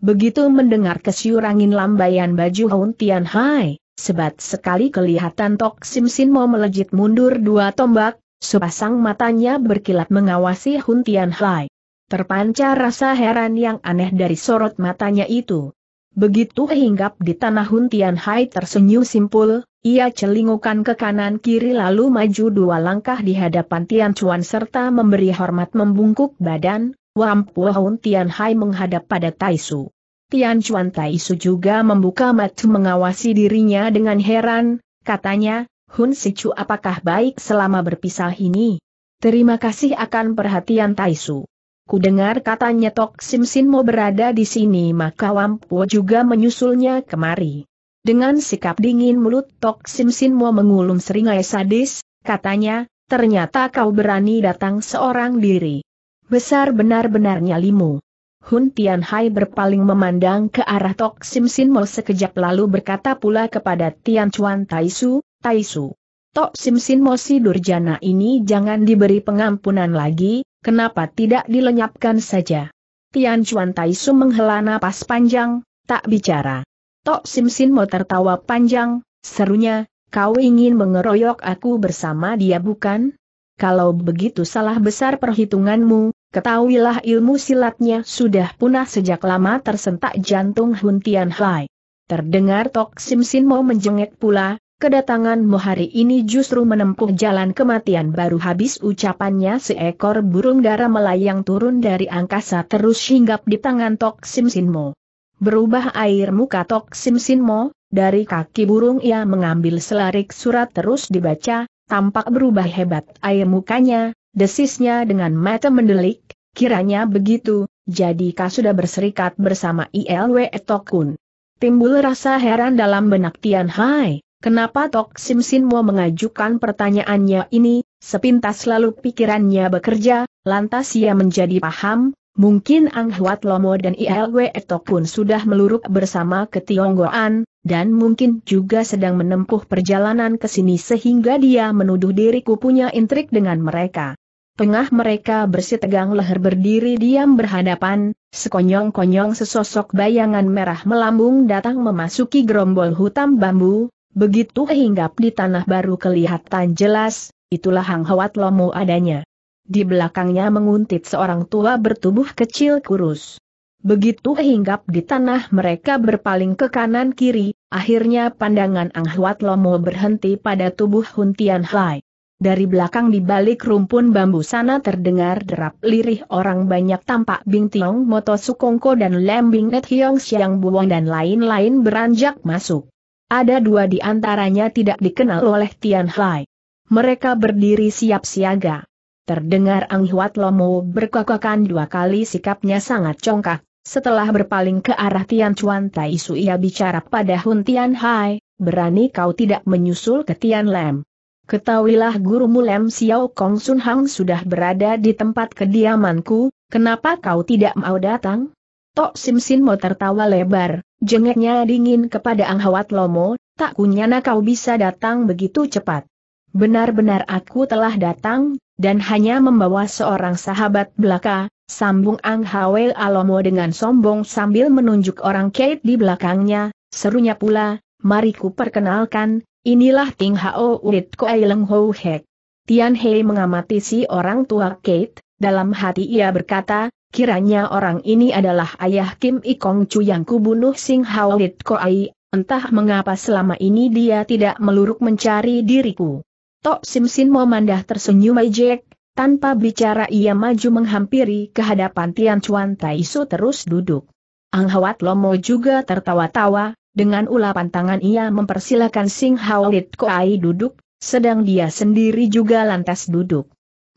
Begitu mendengar kesiurangin lambaian baju Haun Tian Hai, Sebat sekali kelihatan Tok Sim mau melejit mundur dua tombak, sepasang matanya berkilat mengawasi Hun Tian Hai. Terpancar rasa heran yang aneh dari sorot matanya itu. Begitu hinggap di tanah Hun Tian Hai tersenyum simpul, ia celingukan ke kanan kiri lalu maju dua langkah di hadapan Tian Chuan serta memberi hormat membungkuk badan, Wampu Hun Tian Hai menghadap pada Taisu. Tian Chuan Tai Su juga membuka mata mengawasi dirinya dengan heran, katanya, Hun Chu apakah baik selama berpisah ini? Terima kasih akan perhatian Tai Su. Kudengar katanya Tok Sim Sin mau berada di sini maka Wampu juga menyusulnya kemari. Dengan sikap dingin mulut Tok Sim Sin mau mengulum seringai sadis, katanya, ternyata kau berani datang seorang diri. Besar benar-benarnya limu. Hun Tianhai berpaling memandang ke arah Tok Sim Sin Mo sekejap lalu berkata pula kepada Tian Chuan Taisu, Taisu. Tok Sim Sin Mo si Durjana ini jangan diberi pengampunan lagi, kenapa tidak dilenyapkan saja? Tian Chuan Taisu menghela napas panjang, tak bicara. Tok Sim Sin Mo tertawa panjang, serunya, kau ingin mengeroyok aku bersama dia bukan? Kalau begitu salah besar perhitunganmu, Ketahuilah ilmu silatnya sudah punah sejak lama tersentak jantung Hun Tian Hai. Terdengar Tok Sim Sin mau menjengek pula, kedatanganmu hari ini justru menempuh jalan kematian baru habis ucapannya seekor burung darah melayang turun dari angkasa terus hinggap di tangan Tok Sim Sin Mo. Berubah air muka Tok Sim Sin Mo, dari kaki burung ia mengambil selarik surat terus dibaca, tampak berubah hebat air mukanya, desisnya dengan mata mendelik, kiranya begitu, Jadi kau sudah berserikat bersama ILW Tokun. Timbul rasa heran dalam benak Tian Hai, kenapa Tok Sim Sin mau mengajukan pertanyaannya ini, sepintas lalu pikirannya bekerja, lantas ia menjadi paham, Mungkin Ang Huat Lomo dan ILW Tokun sudah meluruk bersama ke Tionggoan, dan mungkin juga sedang menempuh perjalanan ke sini sehingga dia menuduh diriku punya intrik dengan mereka. Tengah mereka bersitegang leher berdiri diam berhadapan, sekonyong-konyong sesosok bayangan merah melambung datang memasuki gerombol hutan bambu, begitu hinggap di tanah baru kelihatan jelas, itulah Hang Hawat Lomo adanya. Di belakangnya menguntit seorang tua bertubuh kecil kurus. Begitu hinggap di tanah mereka berpaling ke kanan kiri, akhirnya pandangan Ang Hawat Lomo berhenti pada tubuh Huntian Hai. Dari belakang di balik rumpun bambu sana terdengar derap lirih orang banyak tampak Bing Tiong Moto Sukongko dan Lembing Net Hiong Siang Buang dan lain-lain beranjak masuk. Ada dua di antaranya tidak dikenal oleh Tian Hai. Mereka berdiri siap siaga. Terdengar Ang Huat Lomo berkokokan dua kali sikapnya sangat congkak. Setelah berpaling ke arah Tian Chuan Tai Su ia bicara pada Hun Tian Hai, berani kau tidak menyusul ke Tian Lem. Ketahuilah guru mulem Xiao Kong Sun Hang sudah berada di tempat kediamanku, kenapa kau tidak mau datang? Tok Sim Sin mau tertawa lebar, jengeknya dingin kepada Ang Hawat Lomo, tak kunyana kau bisa datang begitu cepat. Benar-benar aku telah datang, dan hanya membawa seorang sahabat belaka, sambung Ang Hawel Alomo dengan sombong sambil menunjuk orang Kate di belakangnya, serunya pula, mariku perkenalkan, Inilah Ting Hao Uit Kuei Leng Ho Hek. Tian Hei mengamati si orang tua Kate, dalam hati ia berkata, kiranya orang ini adalah ayah Kim Ikong Chu yang kubunuh Sing Hao It Kuei, entah mengapa selama ini dia tidak meluruk mencari diriku. Tok Sim Sin Momandah tersenyum Jack, tanpa bicara ia maju menghampiri kehadapan Tian Chuan Tai Su terus duduk. Ang Hawat Lomo juga tertawa-tawa, dengan ulapan tangan ia mempersilahkan Sing Hao Lit Koai duduk, sedang dia sendiri juga lantas duduk.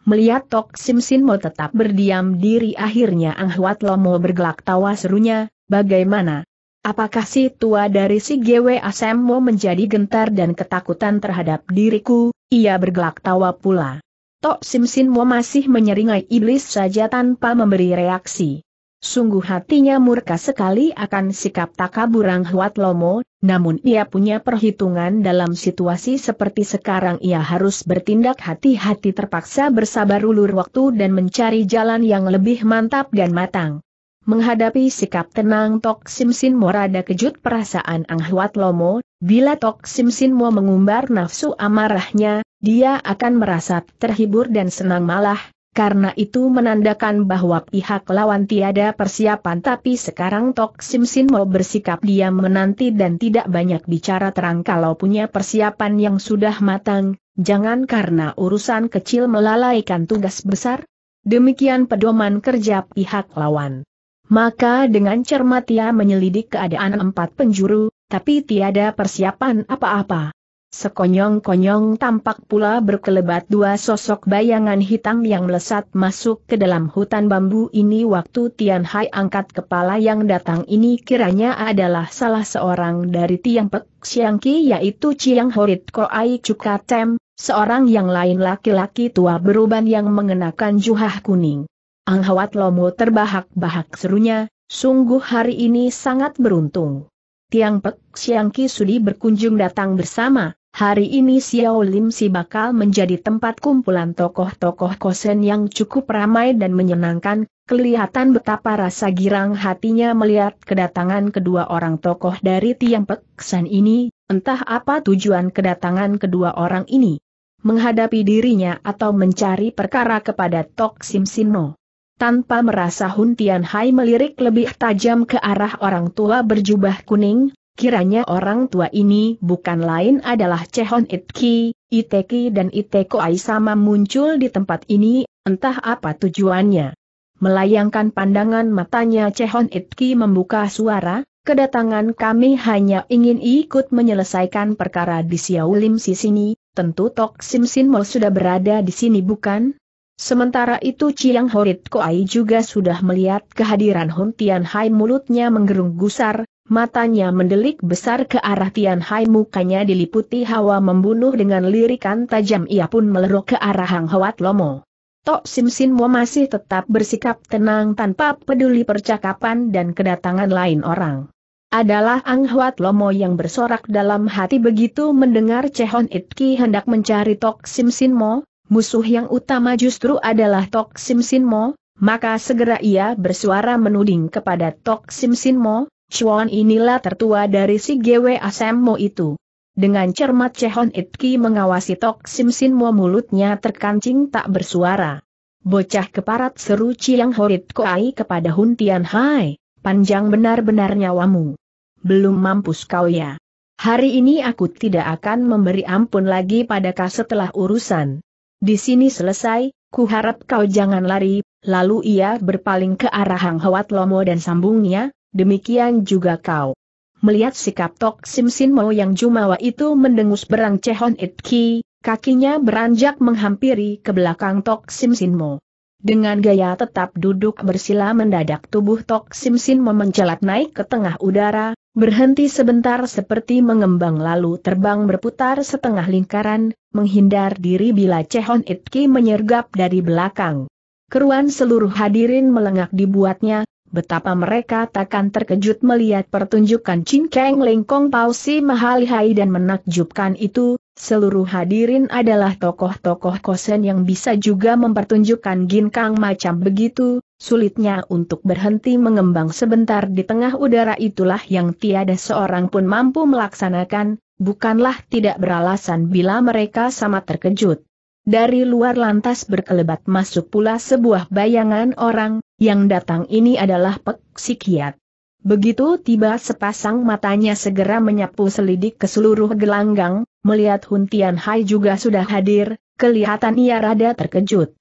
Melihat Tok Sim Sin Mo tetap berdiam diri akhirnya Ang Huat Lomo bergelak tawa serunya, bagaimana? Apakah si tua dari si Gwe Asem Mo menjadi gentar dan ketakutan terhadap diriku? Ia bergelak tawa pula. Tok Sim Sin Mo masih menyeringai iblis saja tanpa memberi reaksi. Sungguh hatinya murka sekali akan sikap takaburang Huat Lomo, namun ia punya perhitungan dalam situasi seperti sekarang ia harus bertindak hati-hati terpaksa bersabar ulur waktu dan mencari jalan yang lebih mantap dan matang. Menghadapi sikap tenang Tok Sim Sin Mo rada kejut perasaan Ang Huat Lomo, bila Tok Sim Sin Mo mengumbar nafsu amarahnya, dia akan merasa terhibur dan senang malah, karena itu menandakan bahwa pihak lawan tiada persiapan tapi sekarang Tok Sim Sin mau bersikap diam menanti dan tidak banyak bicara terang kalau punya persiapan yang sudah matang, jangan karena urusan kecil melalaikan tugas besar. Demikian pedoman kerja pihak lawan. Maka dengan cermat ia menyelidik keadaan empat penjuru, tapi tiada persiapan apa-apa. Sekonyong-konyong tampak pula berkelebat dua sosok bayangan hitam yang melesat masuk ke dalam hutan bambu ini waktu Tian Hai angkat kepala yang datang ini kiranya adalah salah seorang dari Tiang Pek Siang Ki yaitu Chiang Horit Koai Cukatem, seorang yang lain laki-laki tua beruban yang mengenakan juhah kuning. Ang Hawat Lomo terbahak-bahak serunya, sungguh hari ini sangat beruntung. Tiang Pek Siang Ki Sudi berkunjung datang bersama, Hari ini Xiao Lim Si bakal menjadi tempat kumpulan tokoh-tokoh kosen yang cukup ramai dan menyenangkan, kelihatan betapa rasa girang hatinya melihat kedatangan kedua orang tokoh dari Tiang Peksan ini, entah apa tujuan kedatangan kedua orang ini. Menghadapi dirinya atau mencari perkara kepada Tok Sim Sino. Tanpa merasa Hun Tian Hai melirik lebih tajam ke arah orang tua berjubah kuning, Kiranya orang tua ini bukan lain adalah Chehon Itki, Iteki dan Iteko Aisama muncul di tempat ini, entah apa tujuannya. Melayangkan pandangan matanya Chehon Itki membuka suara, kedatangan kami hanya ingin ikut menyelesaikan perkara di Siaulim si sini, tentu Tok Sim Sin Mo sudah berada di sini bukan? Sementara itu Chiang Horit Koai juga sudah melihat kehadiran Hun Tian Hai mulutnya menggerung gusar, Matanya mendelik besar ke arah Tian Hai mukanya diliputi hawa membunuh dengan lirikan tajam ia pun melerok ke arah Hang Hawat Lomo. Tok Sim Sin Mo masih tetap bersikap tenang tanpa peduli percakapan dan kedatangan lain orang. Adalah Ang Hwat Lomo yang bersorak dalam hati begitu mendengar Chehon It hendak mencari Tok Sim Sin Mo, musuh yang utama justru adalah Tok Sim Sin Mo, maka segera ia bersuara menuding kepada Tok Sim Sin Mo, Chuan inilah tertua dari si Gwe Asemo itu. Dengan cermat Chehon Itki mengawasi Tok Sim Sin Mo mulutnya terkancing tak bersuara. Bocah keparat seru Chiang Horit Koai kepada Hun Tian Hai, panjang benar-benar nyawamu. Belum mampus kau ya. Hari ini aku tidak akan memberi ampun lagi padaka setelah urusan. Di sini selesai, ku harap kau jangan lari, lalu ia berpaling ke arah Hang Hwat Lomo dan sambungnya, demikian juga kau. Melihat sikap Tok Sim Sin Mo yang jumawa itu mendengus berang Cehon It Ki, kakinya beranjak menghampiri ke belakang Tok Sim Sin Mo. Dengan gaya tetap duduk bersila mendadak tubuh Tok Sim Sin Mo mencelat naik ke tengah udara, berhenti sebentar seperti mengembang lalu terbang berputar setengah lingkaran, menghindar diri bila Cehon It Ki menyergap dari belakang. Keruan seluruh hadirin melengak dibuatnya, betapa mereka takkan terkejut melihat pertunjukan cincang lengkong pausi mahalihai dan menakjubkan itu, seluruh hadirin adalah tokoh-tokoh kosen yang bisa juga mempertunjukkan ginkang macam begitu, sulitnya untuk berhenti mengembang sebentar di tengah udara itulah yang tiada seorang pun mampu melaksanakan, bukanlah tidak beralasan bila mereka sama terkejut. Dari luar lantas berkelebat masuk pula sebuah bayangan orang, yang datang ini adalah Pek Sikiat. Begitu tiba sepasang matanya segera menyapu selidik ke seluruh gelanggang, melihat Huntian Hai juga sudah hadir, kelihatan ia rada terkejut.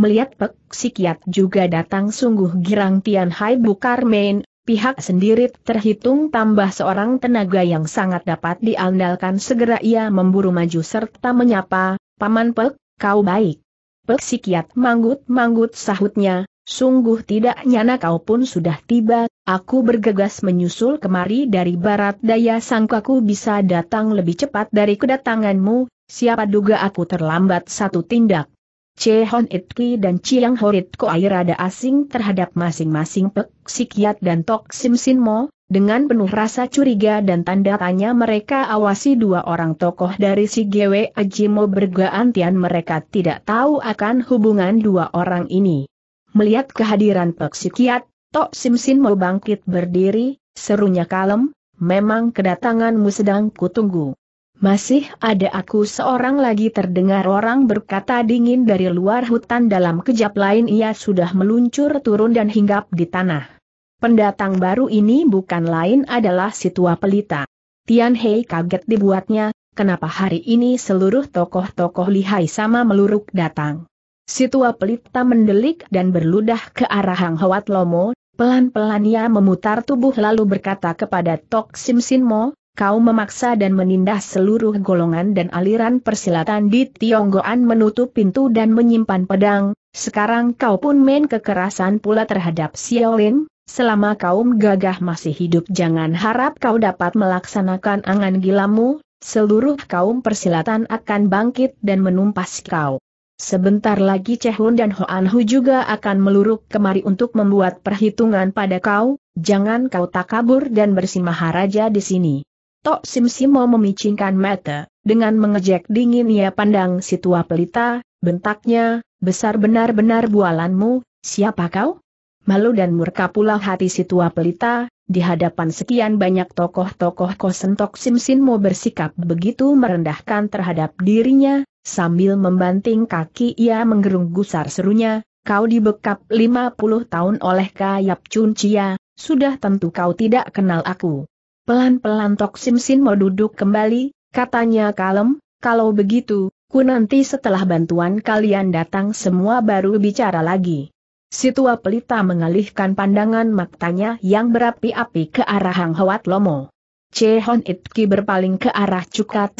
Melihat Pek Sikiat juga datang sungguh girang Tian Hai Bukar main, pihak sendiri terhitung tambah seorang tenaga yang sangat dapat diandalkan segera ia memburu maju serta menyapa, Paman Pek, kau baik. Pek Sikiat manggut-manggut sahutnya, Sungguh tidak nyana kau pun sudah tiba, aku bergegas menyusul kemari dari barat daya sangkaku bisa datang lebih cepat dari kedatanganmu, siapa duga aku terlambat satu tindak. Chehon Itki dan Chiang Horit Koai rada asing terhadap masing-masing Pek dan Tok Sim Mo, dengan penuh rasa curiga dan tanda tanya mereka awasi dua orang tokoh dari si Gwe Ajimo bergaantian mereka tidak tahu akan hubungan dua orang ini. Melihat kehadiran peksikiat, Tok Sim Sin mau bangkit berdiri, serunya kalem, memang kedatanganmu sedang kutunggu. Masih ada aku seorang lagi terdengar orang berkata dingin dari luar hutan dalam kejap lain ia sudah meluncur turun dan hinggap di tanah. Pendatang baru ini bukan lain adalah si tua pelita. Tian Hei kaget dibuatnya, kenapa hari ini seluruh tokoh-tokoh lihai sama meluruk datang. Si tua pelita mendelik dan berludah ke arah Hang Hoat Lomo, pelan-pelan ia memutar tubuh lalu berkata kepada Tok Sim Sin Mo, kau memaksa dan menindas seluruh golongan dan aliran persilatan di Tionggoan menutup pintu dan menyimpan pedang, sekarang kau pun main kekerasan pula terhadap Xiaolin, Selama kaum gagah masih hidup jangan harap kau dapat melaksanakan angan gilamu, seluruh kaum persilatan akan bangkit dan menumpas kau. Sebentar lagi Cehun dan Hoan Hu juga akan meluruk kemari untuk membuat perhitungan pada kau, jangan kau takabur dan bersimaharaja di sini. Tok Sim Simo memicingkan mata, dengan mengejek dingin ia pandang si tua pelita, bentaknya, besar benar-benar bualanmu, siapa kau? Malu dan murka pula hati si tua pelita, di hadapan sekian banyak tokoh-tokoh kosentok Sim mau bersikap begitu merendahkan terhadap dirinya, Sambil membanting kaki ia menggerung gusar serunya, kau dibekap 50 tahun oleh Kayap Chun Chia, sudah tentu kau tidak kenal aku. Pelan-pelan Tok Sim Sin mau duduk kembali, katanya kalem, kalau begitu, ku nanti setelah bantuan kalian datang semua baru bicara lagi. Si tua pelita mengalihkan pandangan matanya yang berapi-api ke arah Hang Hwat Lomo. Che Hon Itki berpaling ke arah Cuka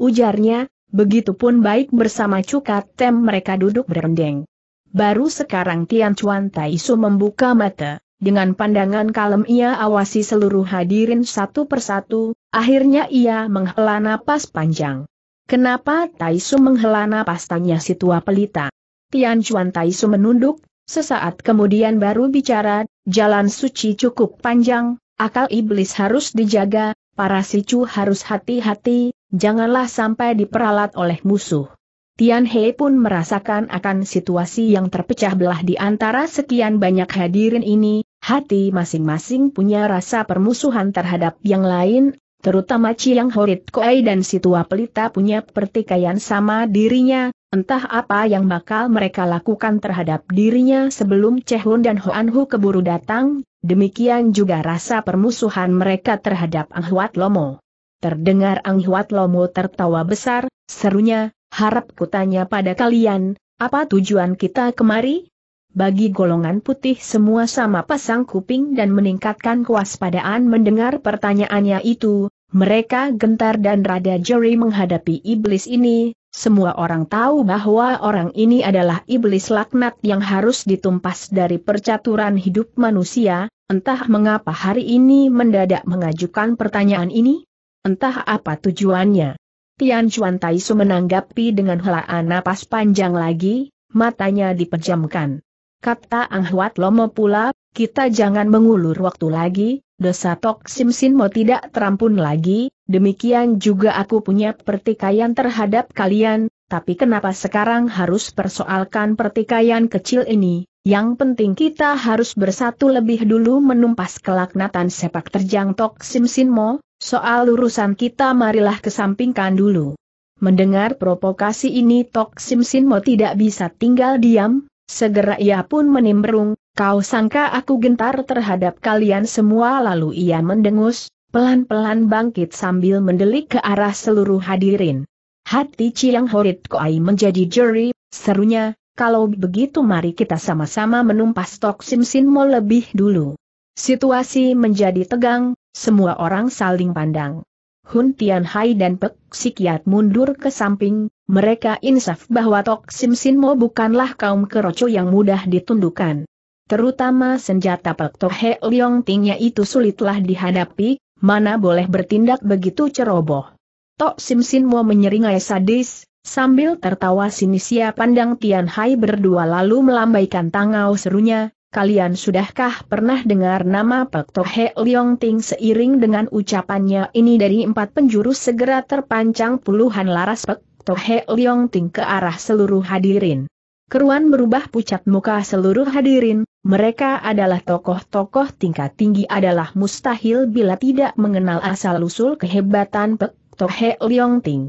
ujarnya, Begitupun baik bersama Cukat Tem mereka duduk berendeng. Baru sekarang Tian Chuan Tai Su membuka mata, dengan pandangan kalem ia awasi seluruh hadirin satu persatu, akhirnya ia menghela napas panjang. Kenapa Tai Su menghela napas tanya si tua pelita? Tian Chuan Tai Su menunduk, sesaat kemudian baru bicara, jalan suci cukup panjang, akal iblis harus dijaga, para sicu harus hati-hati, janganlah sampai diperalat oleh musuh. Tian He pun merasakan akan situasi yang terpecah belah di antara sekian banyak hadirin ini, hati masing-masing punya rasa permusuhan terhadap yang lain, Terutama Ciang Horit Koei dan si tua pelita punya pertikaian sama dirinya, entah apa yang bakal mereka lakukan terhadap dirinya sebelum Cehun dan Hoan Hu keburu datang, demikian juga rasa permusuhan mereka terhadap Ang Huat Lomo. Terdengar Ang Huat Lomo tertawa besar, serunya, harap kutanya pada kalian, apa tujuan kita kemari? bagi golongan putih semua sama pasang kuping dan meningkatkan kewaspadaan mendengar pertanyaannya itu, mereka gentar dan rada jeri menghadapi iblis ini, semua orang tahu bahwa orang ini adalah iblis laknat yang harus ditumpas dari percaturan hidup manusia, entah mengapa hari ini mendadak mengajukan pertanyaan ini, entah apa tujuannya. Tian Chuan Taisu menanggapi dengan helaan napas panjang lagi, matanya dipejamkan. Kata Ang Huat Lomo pula, kita jangan mengulur waktu lagi, dosa Tok Sim Sin Mo tidak terampun lagi, demikian juga aku punya pertikaian terhadap kalian, tapi kenapa sekarang harus persoalkan pertikaian kecil ini, yang penting kita harus bersatu lebih dulu menumpas kelaknatan sepak terjang Tok Sim Sin Mo, soal urusan kita marilah kesampingkan dulu. Mendengar provokasi ini Tok Sim Sin Mo tidak bisa tinggal diam, Segera ia pun menimbrung, kau sangka aku gentar terhadap kalian semua lalu ia mendengus, pelan-pelan bangkit sambil mendelik ke arah seluruh hadirin. Hati Chiang Horit Koai menjadi juri, serunya, kalau begitu mari kita sama-sama menumpas Tok Sim Sin Mo lebih dulu. Situasi menjadi tegang, semua orang saling pandang. Hun Tian Hai dan Pek Sikiat mundur ke samping, mereka insaf bahwa Tok Sim bukanlah kaum keroco yang mudah ditundukkan. Terutama senjata Pek Tohe Leong Tingnya itu sulitlah dihadapi, mana boleh bertindak begitu ceroboh. Tok Sim menyeringai sadis, sambil tertawa sinisia pandang Tian Hai berdua lalu melambaikan tangau serunya, Kalian sudahkah pernah dengar nama Pek Tohe Leong Ting seiring dengan ucapannya ini dari empat penjuru segera terpancang puluhan laras Pek Tohe Liong Ting ke arah seluruh hadirin. Keruan berubah pucat muka seluruh hadirin, mereka adalah tokoh-tokoh tingkat tinggi adalah mustahil bila tidak mengenal asal-usul kehebatan Pek Tohe Liong Ting.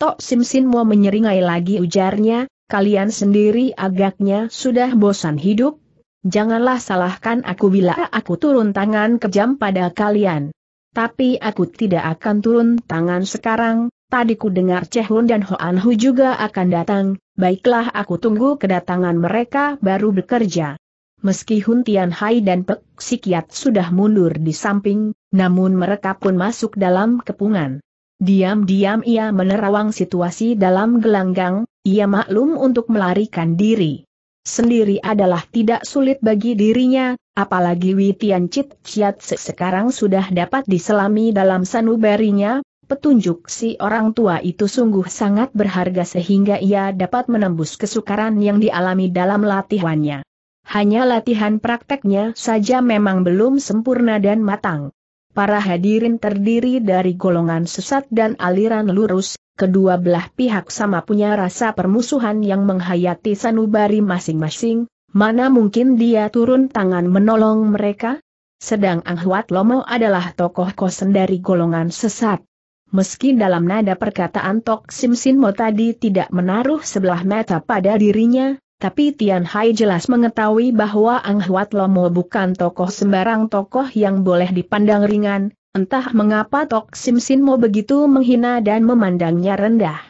Tok Sim Sin Mo menyeringai lagi ujarnya, kalian sendiri agaknya sudah bosan hidup. Janganlah salahkan aku bila aku turun tangan kejam pada kalian. Tapi aku tidak akan turun tangan sekarang, Tadi ku dengar Chehun dan Hoan Hu juga akan datang, baiklah aku tunggu kedatangan mereka baru bekerja. Meski Hun Tian Hai dan Pek Sikiat sudah mundur di samping, namun mereka pun masuk dalam kepungan. Diam-diam ia menerawang situasi dalam gelanggang, ia maklum untuk melarikan diri. Sendiri adalah tidak sulit bagi dirinya, apalagi Witian Chit Chiat sekarang sudah dapat diselami dalam sanubarinya, petunjuk si orang tua itu sungguh sangat berharga sehingga ia dapat menembus kesukaran yang dialami dalam latihannya. Hanya latihan prakteknya saja memang belum sempurna dan matang. Para hadirin terdiri dari golongan sesat dan aliran lurus, kedua belah pihak sama punya rasa permusuhan yang menghayati sanubari masing-masing, mana mungkin dia turun tangan menolong mereka? Sedang Ang Huat Lomo adalah tokoh kosen dari golongan sesat. Meski dalam nada perkataan Tok Sim Sin tadi tidak menaruh sebelah mata pada dirinya, tapi Tian Hai jelas mengetahui bahwa Ang Huat Lomo bukan tokoh sembarang tokoh yang boleh dipandang ringan, entah mengapa Tok Sim Sin begitu menghina dan memandangnya rendah.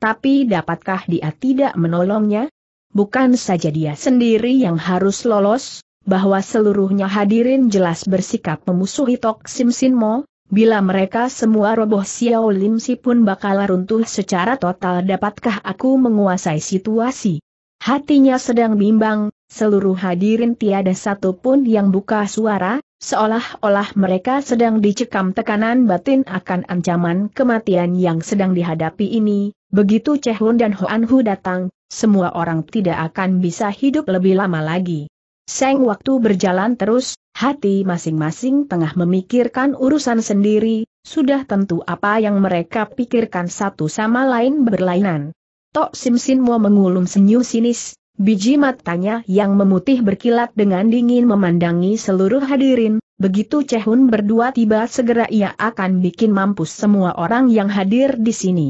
Tapi dapatkah dia tidak menolongnya? Bukan saja dia sendiri yang harus lolos, bahwa seluruhnya hadirin jelas bersikap memusuhi Tok Sim Sin Bila mereka semua roboh Xiao Lim Si pun bakal runtuh secara total dapatkah aku menguasai situasi? Hatinya sedang bimbang, seluruh hadirin tiada satu pun yang buka suara, seolah-olah mereka sedang dicekam tekanan batin akan ancaman kematian yang sedang dihadapi ini. Begitu Hun dan Hoan Hu datang, semua orang tidak akan bisa hidup lebih lama lagi. Seng waktu berjalan terus, Hati masing-masing tengah memikirkan urusan sendiri, sudah tentu apa yang mereka pikirkan satu sama lain berlainan. Tok Sim Sin Mo mengulum senyum sinis, biji matanya yang memutih berkilat dengan dingin memandangi seluruh hadirin, begitu Cehun berdua tiba segera ia akan bikin mampus semua orang yang hadir di sini.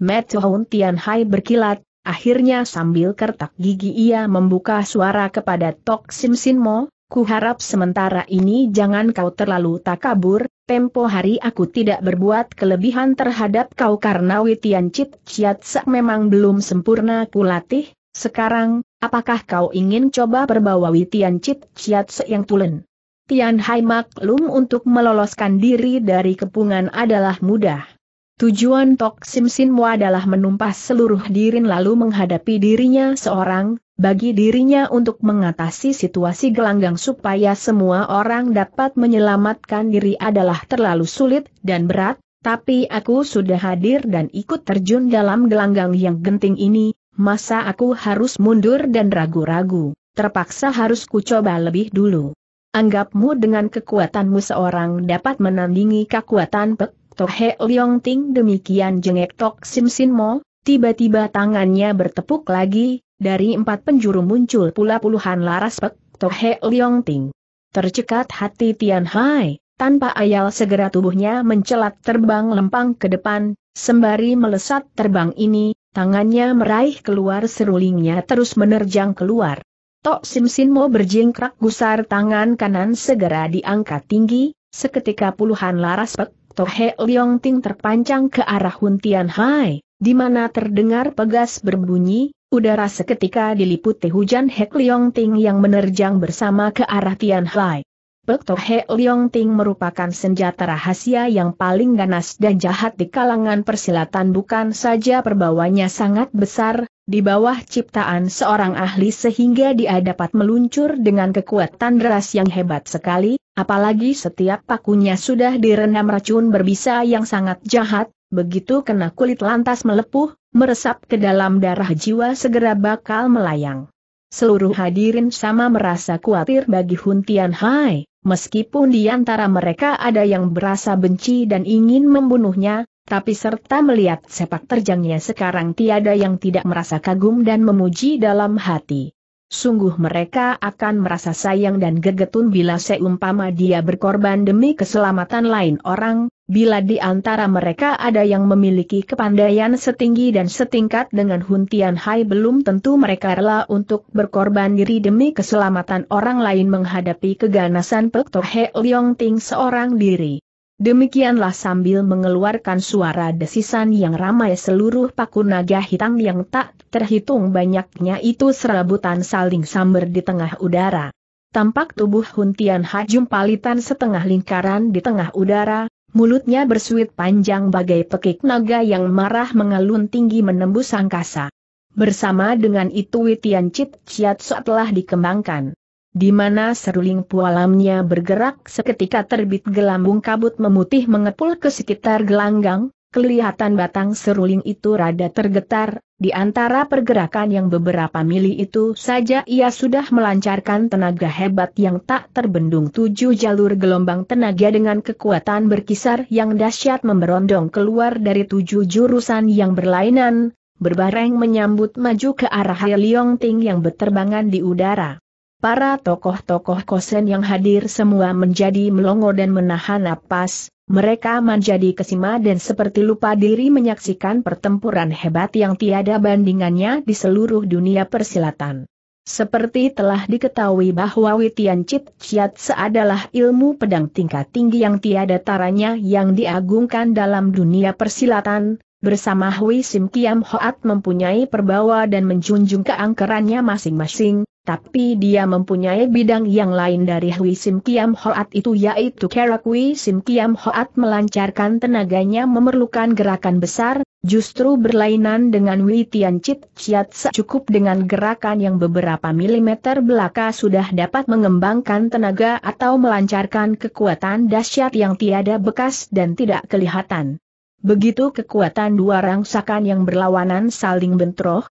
Metohun Tianhai berkilat, akhirnya sambil kertak gigi ia membuka suara kepada Tok Sim Mo, Kuharap sementara ini jangan kau terlalu takabur, tempo hari aku tidak berbuat kelebihan terhadap kau karena Witian Cit Sak memang belum sempurna kulatih, sekarang, apakah kau ingin coba berbawa Witian Cit Sak yang tulen? Tian Hai maklum untuk meloloskan diri dari kepungan adalah mudah. Tujuan Tok Sim Sinmu adalah menumpas seluruh dirin lalu menghadapi dirinya seorang, bagi dirinya untuk mengatasi situasi gelanggang supaya semua orang dapat menyelamatkan diri adalah terlalu sulit dan berat, tapi aku sudah hadir dan ikut terjun dalam gelanggang yang genting ini, masa aku harus mundur dan ragu-ragu, terpaksa harus kucoba lebih dulu. Anggapmu dengan kekuatanmu seorang dapat menandingi kekuatan Pek Tohe Leong Ting demikian jengek Tok Sim Sin Mo, tiba-tiba tangannya bertepuk lagi, dari empat penjuru muncul pula puluhan laras pek, Tohe Liong Ting. Tercekat hati Tian Hai, tanpa ayal segera tubuhnya mencelat terbang lempang ke depan, sembari melesat terbang ini, tangannya meraih keluar serulingnya terus menerjang keluar. Tok Sim Sin Mo berjingkrak gusar tangan kanan segera diangkat tinggi, seketika puluhan laras pek, Tohe Liong Ting terpancang ke arah Hun Tian Hai, di mana terdengar pegas berbunyi, Udara seketika diliputi hujan Hek Leong Ting yang menerjang bersama ke arah Tian Hai. Pektor Hek Leong Ting merupakan senjata rahasia yang paling ganas dan jahat di kalangan persilatan bukan saja perbawanya sangat besar, di bawah ciptaan seorang ahli sehingga dia dapat meluncur dengan kekuatan deras yang hebat sekali, apalagi setiap pakunya sudah direndam racun berbisa yang sangat jahat, begitu kena kulit lantas melepuh, meresap ke dalam darah jiwa segera bakal melayang. Seluruh hadirin sama merasa khawatir bagi Hun Tian Hai, meskipun di antara mereka ada yang berasa benci dan ingin membunuhnya, tapi serta melihat sepak terjangnya sekarang tiada yang tidak merasa kagum dan memuji dalam hati. Sungguh mereka akan merasa sayang dan gegetun bila seumpama dia berkorban demi keselamatan lain orang, Bila di antara mereka ada yang memiliki kepandaian setinggi dan setingkat dengan Hun Tian Hai belum tentu mereka rela untuk berkorban diri demi keselamatan orang lain menghadapi keganasan Pek Toh He Leong Ting seorang diri. Demikianlah sambil mengeluarkan suara desisan yang ramai seluruh paku naga hitam yang tak terhitung banyaknya itu serabutan saling samber di tengah udara. Tampak tubuh Huntian Hai jumpalitan setengah lingkaran di tengah udara, Mulutnya bersuit panjang bagai pekik naga yang marah mengalun tinggi menembus angkasa. Bersama dengan itu Witian Cit Chiatso telah dikembangkan. Di mana seruling pualamnya bergerak seketika terbit gelambung kabut memutih mengepul ke sekitar gelanggang, Kelihatan batang seruling itu rada tergetar, di antara pergerakan yang beberapa mili itu saja ia sudah melancarkan tenaga hebat yang tak terbendung tujuh jalur gelombang tenaga dengan kekuatan berkisar yang dahsyat memberondong keluar dari tujuh jurusan yang berlainan, berbareng menyambut maju ke arah Liong Ting yang berterbangan di udara. Para tokoh-tokoh kosen yang hadir semua menjadi melongo dan menahan napas, mereka menjadi kesima dan seperti lupa diri menyaksikan pertempuran hebat yang tiada bandingannya di seluruh dunia persilatan. Seperti telah diketahui bahwa Witian Chit Chiat adalah ilmu pedang tingkat tinggi yang tiada taranya yang diagungkan dalam dunia persilatan, bersama Hui Sim Kiam Hoat mempunyai perbawa dan menjunjung keangkerannya masing-masing, tapi dia mempunyai bidang yang lain dari Hui Sim Kiam Hoat itu yaitu Kerak Hui Sim Kiam Hoat melancarkan tenaganya memerlukan gerakan besar, justru berlainan dengan Hui Tian Chit Chiat cukup dengan gerakan yang beberapa milimeter belaka sudah dapat mengembangkan tenaga atau melancarkan kekuatan dahsyat yang tiada bekas dan tidak kelihatan. Begitu kekuatan dua rangsakan yang berlawanan saling bentroh,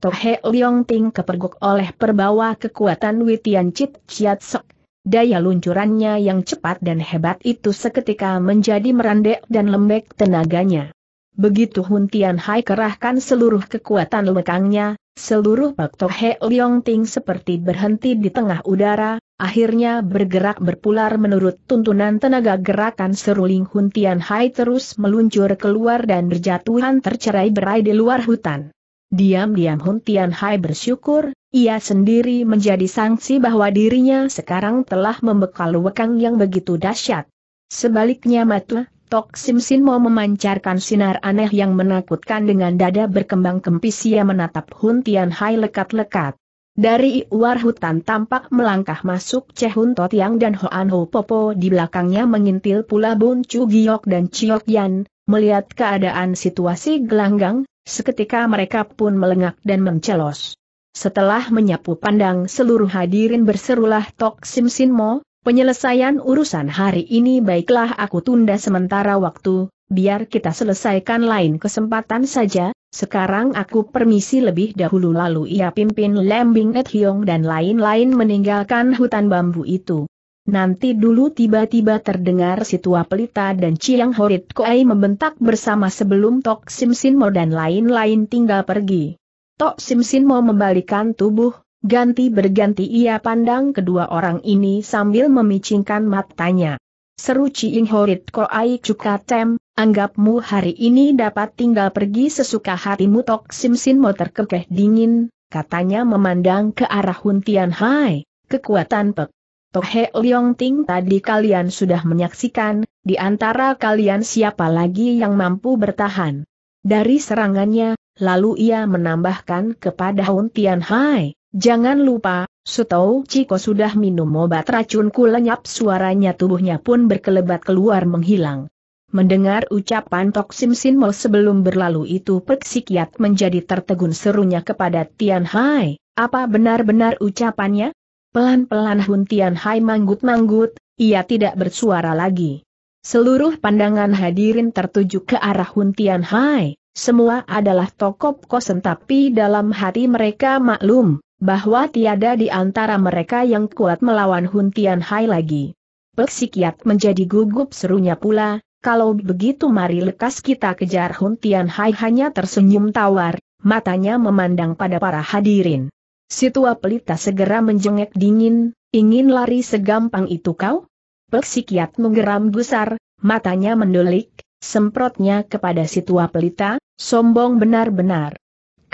Tohe Leong Ting kepergok oleh perbawa kekuatan Witian Chit Chiat Sok. Daya luncurannya yang cepat dan hebat itu seketika menjadi merendek dan lembek tenaganya. Begitu Hun Tian Hai kerahkan seluruh kekuatan lekangnya, seluruh Pak Tohe Leong Ting seperti berhenti di tengah udara, akhirnya bergerak berpular menurut tuntunan tenaga gerakan seruling Hun Tian Hai terus meluncur keluar dan berjatuhan tercerai berai di luar hutan. Diam-diam Hun Tian Hai bersyukur, ia sendiri menjadi sanksi bahwa dirinya sekarang telah membekal wekang yang begitu dahsyat. Sebaliknya Matu, Tok Sim Sin mau memancarkan sinar aneh yang menakutkan dengan dada berkembang kempis ia menatap Hun Tian Hai lekat-lekat. Dari luar hutan tampak melangkah masuk Che Hun Totiang dan Hoan Ho Popo di belakangnya mengintil pula Bun Chu Giok dan Chiok Yan, melihat keadaan situasi gelanggang, Seketika mereka pun melengak dan mencelos. Setelah menyapu pandang seluruh hadirin berserulah Tok Sim Sin Mo, penyelesaian urusan hari ini baiklah aku tunda sementara waktu, biar kita selesaikan lain kesempatan saja, sekarang aku permisi lebih dahulu lalu ia pimpin Lembing Net Hyong dan lain-lain meninggalkan hutan bambu itu. Nanti dulu tiba-tiba terdengar si tua pelita dan ciang Horit Koai membentak bersama sebelum Tok Sim Mo dan lain-lain tinggal pergi. Tok Sim Mo membalikan tubuh, ganti berganti ia pandang kedua orang ini sambil memicingkan matanya. Seru ciang Horit Koai tem, anggapmu hari ini dapat tinggal pergi sesuka hatimu Tok Sim Mo terkekeh dingin, katanya memandang ke arah Huntian Hai, kekuatan pek. Tohe Leong Ting tadi kalian sudah menyaksikan, di antara kalian siapa lagi yang mampu bertahan. Dari serangannya, lalu ia menambahkan kepada Hun Tian Hai, jangan lupa, Sutou Ciko sudah minum obat racunku lenyap suaranya tubuhnya pun berkelebat keluar menghilang. Mendengar ucapan Tok Sim Sin Mo sebelum berlalu itu Peksikiat menjadi tertegun serunya kepada Tian Hai, apa benar-benar ucapannya? Pelan-pelan Hun Tian Hai manggut-manggut, ia tidak bersuara lagi. Seluruh pandangan hadirin tertuju ke arah Hun Tian Hai, semua adalah tokoh kosen tapi dalam hati mereka maklum, bahwa tiada di antara mereka yang kuat melawan Hun Tian Hai lagi. Peksikiat menjadi gugup serunya pula, kalau begitu mari lekas kita kejar Hun Tian Hai hanya tersenyum tawar, matanya memandang pada para hadirin. Si tua pelita segera menjengek dingin, ingin lari segampang itu kau? Peksikiat menggeram gusar, matanya mendelik, semprotnya kepada si tua pelita, sombong benar-benar.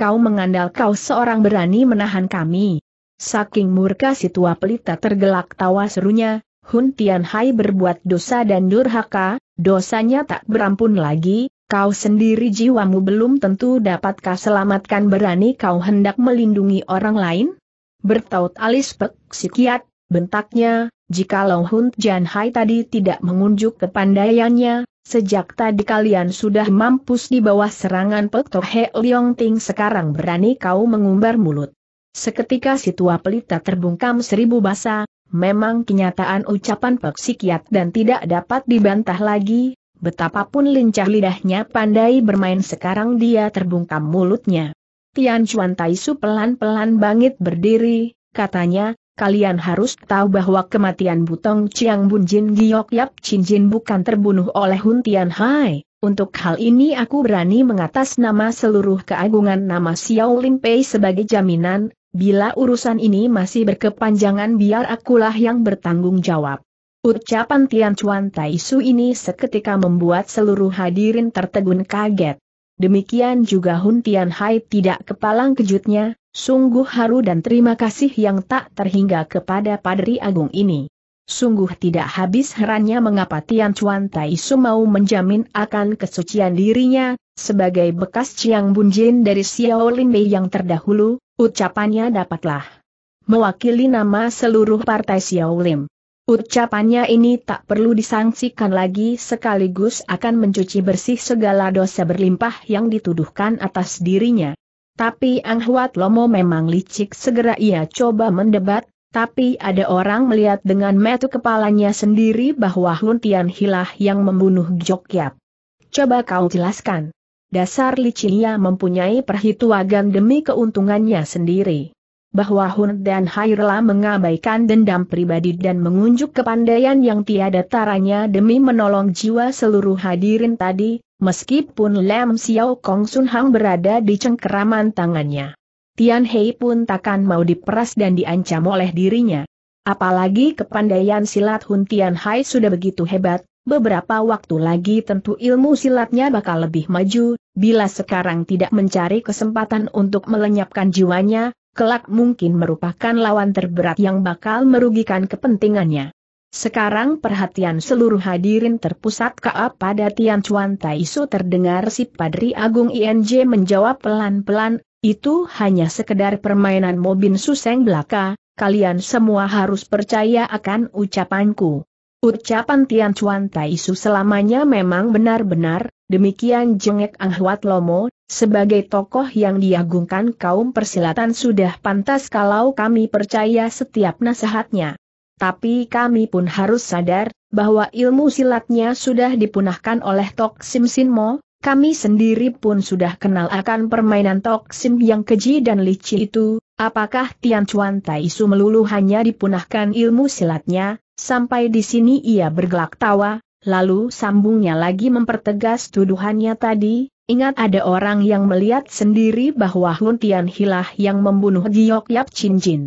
Kau mengandal kau seorang berani menahan kami. Saking murka si tua pelita tergelak tawa serunya, Hun Hai berbuat dosa dan durhaka, dosanya tak berampun lagi, Kau sendiri jiwamu belum tentu dapatkah selamatkan berani kau hendak melindungi orang lain? Bertaut alis pek sikiat, bentaknya, jikalau Hun Jan Hai tadi tidak mengunjuk kepandaiannya, sejak tadi kalian sudah mampus di bawah serangan pek Toh He Leong Ting sekarang berani kau mengumbar mulut. Seketika si tua pelita terbungkam seribu basa, memang kenyataan ucapan pek sikiat dan tidak dapat dibantah lagi, Betapapun lincah lidahnya pandai bermain sekarang dia terbungkam mulutnya. Tian Chuan Taisu pelan-pelan bangkit berdiri, katanya, kalian harus tahu bahwa kematian Butong Chiang Bun Jin Giok Yap Chin Jin bukan terbunuh oleh Hun Tian Hai. Untuk hal ini aku berani mengatas nama seluruh keagungan nama Xiao Lin Pei sebagai jaminan, bila urusan ini masih berkepanjangan biar akulah yang bertanggung jawab. Ucapan Tian Chuan Tai ini seketika membuat seluruh hadirin tertegun kaget. Demikian juga Hun Tian Hai tidak kepalang kejutnya, sungguh haru dan terima kasih yang tak terhingga kepada Padri Agung ini. Sungguh tidak habis herannya mengapa Tian Chuan Tai mau menjamin akan kesucian dirinya, sebagai bekas Chiang Bunjin dari Xiao Lin Mei yang terdahulu, ucapannya dapatlah mewakili nama seluruh partai Xiao Xiaolin. Ucapannya ini tak perlu disangsikan lagi sekaligus akan mencuci bersih segala dosa berlimpah yang dituduhkan atas dirinya. Tapi Ang Huat Lomo memang licik segera ia coba mendebat, tapi ada orang melihat dengan metu kepalanya sendiri bahwa Hun Tian Hilah yang membunuh Jok Yap. Coba kau jelaskan. Dasar licinnya mempunyai perhitungan demi keuntungannya sendiri bahwa Hun dan Hairla mengabaikan dendam pribadi dan mengunjuk kepandaian yang tiada taranya demi menolong jiwa seluruh hadirin tadi, meskipun Lam Xiao Kong Sun Hang berada di cengkeraman tangannya. Tian Hei pun takkan mau diperas dan diancam oleh dirinya. Apalagi kepandaian silat Hun Tian Hai sudah begitu hebat, beberapa waktu lagi tentu ilmu silatnya bakal lebih maju, bila sekarang tidak mencari kesempatan untuk melenyapkan jiwanya, kelak mungkin merupakan lawan terberat yang bakal merugikan kepentingannya. Sekarang perhatian seluruh hadirin terpusat ke pada Tian Chuan Taisu terdengar si Padri Agung INJ menjawab pelan-pelan, itu hanya sekedar permainan Mobin Suseng belaka, kalian semua harus percaya akan ucapanku. Ucapan Tian Chuan Taisu selamanya memang benar-benar, Demikian jengek Huat Lomo, sebagai tokoh yang diagungkan kaum persilatan sudah pantas kalau kami percaya setiap nasihatnya. Tapi kami pun harus sadar, bahwa ilmu silatnya sudah dipunahkan oleh Tok Sim Sin Mo, kami sendiri pun sudah kenal akan permainan Tok Sim yang keji dan licik itu, apakah Tian Chuan Su melulu hanya dipunahkan ilmu silatnya, sampai di sini ia bergelak tawa, Lalu sambungnya lagi mempertegas tuduhannya tadi, ingat ada orang yang melihat sendiri bahwa Hun Tian Hilah yang membunuh Giok Yap Chin Jin.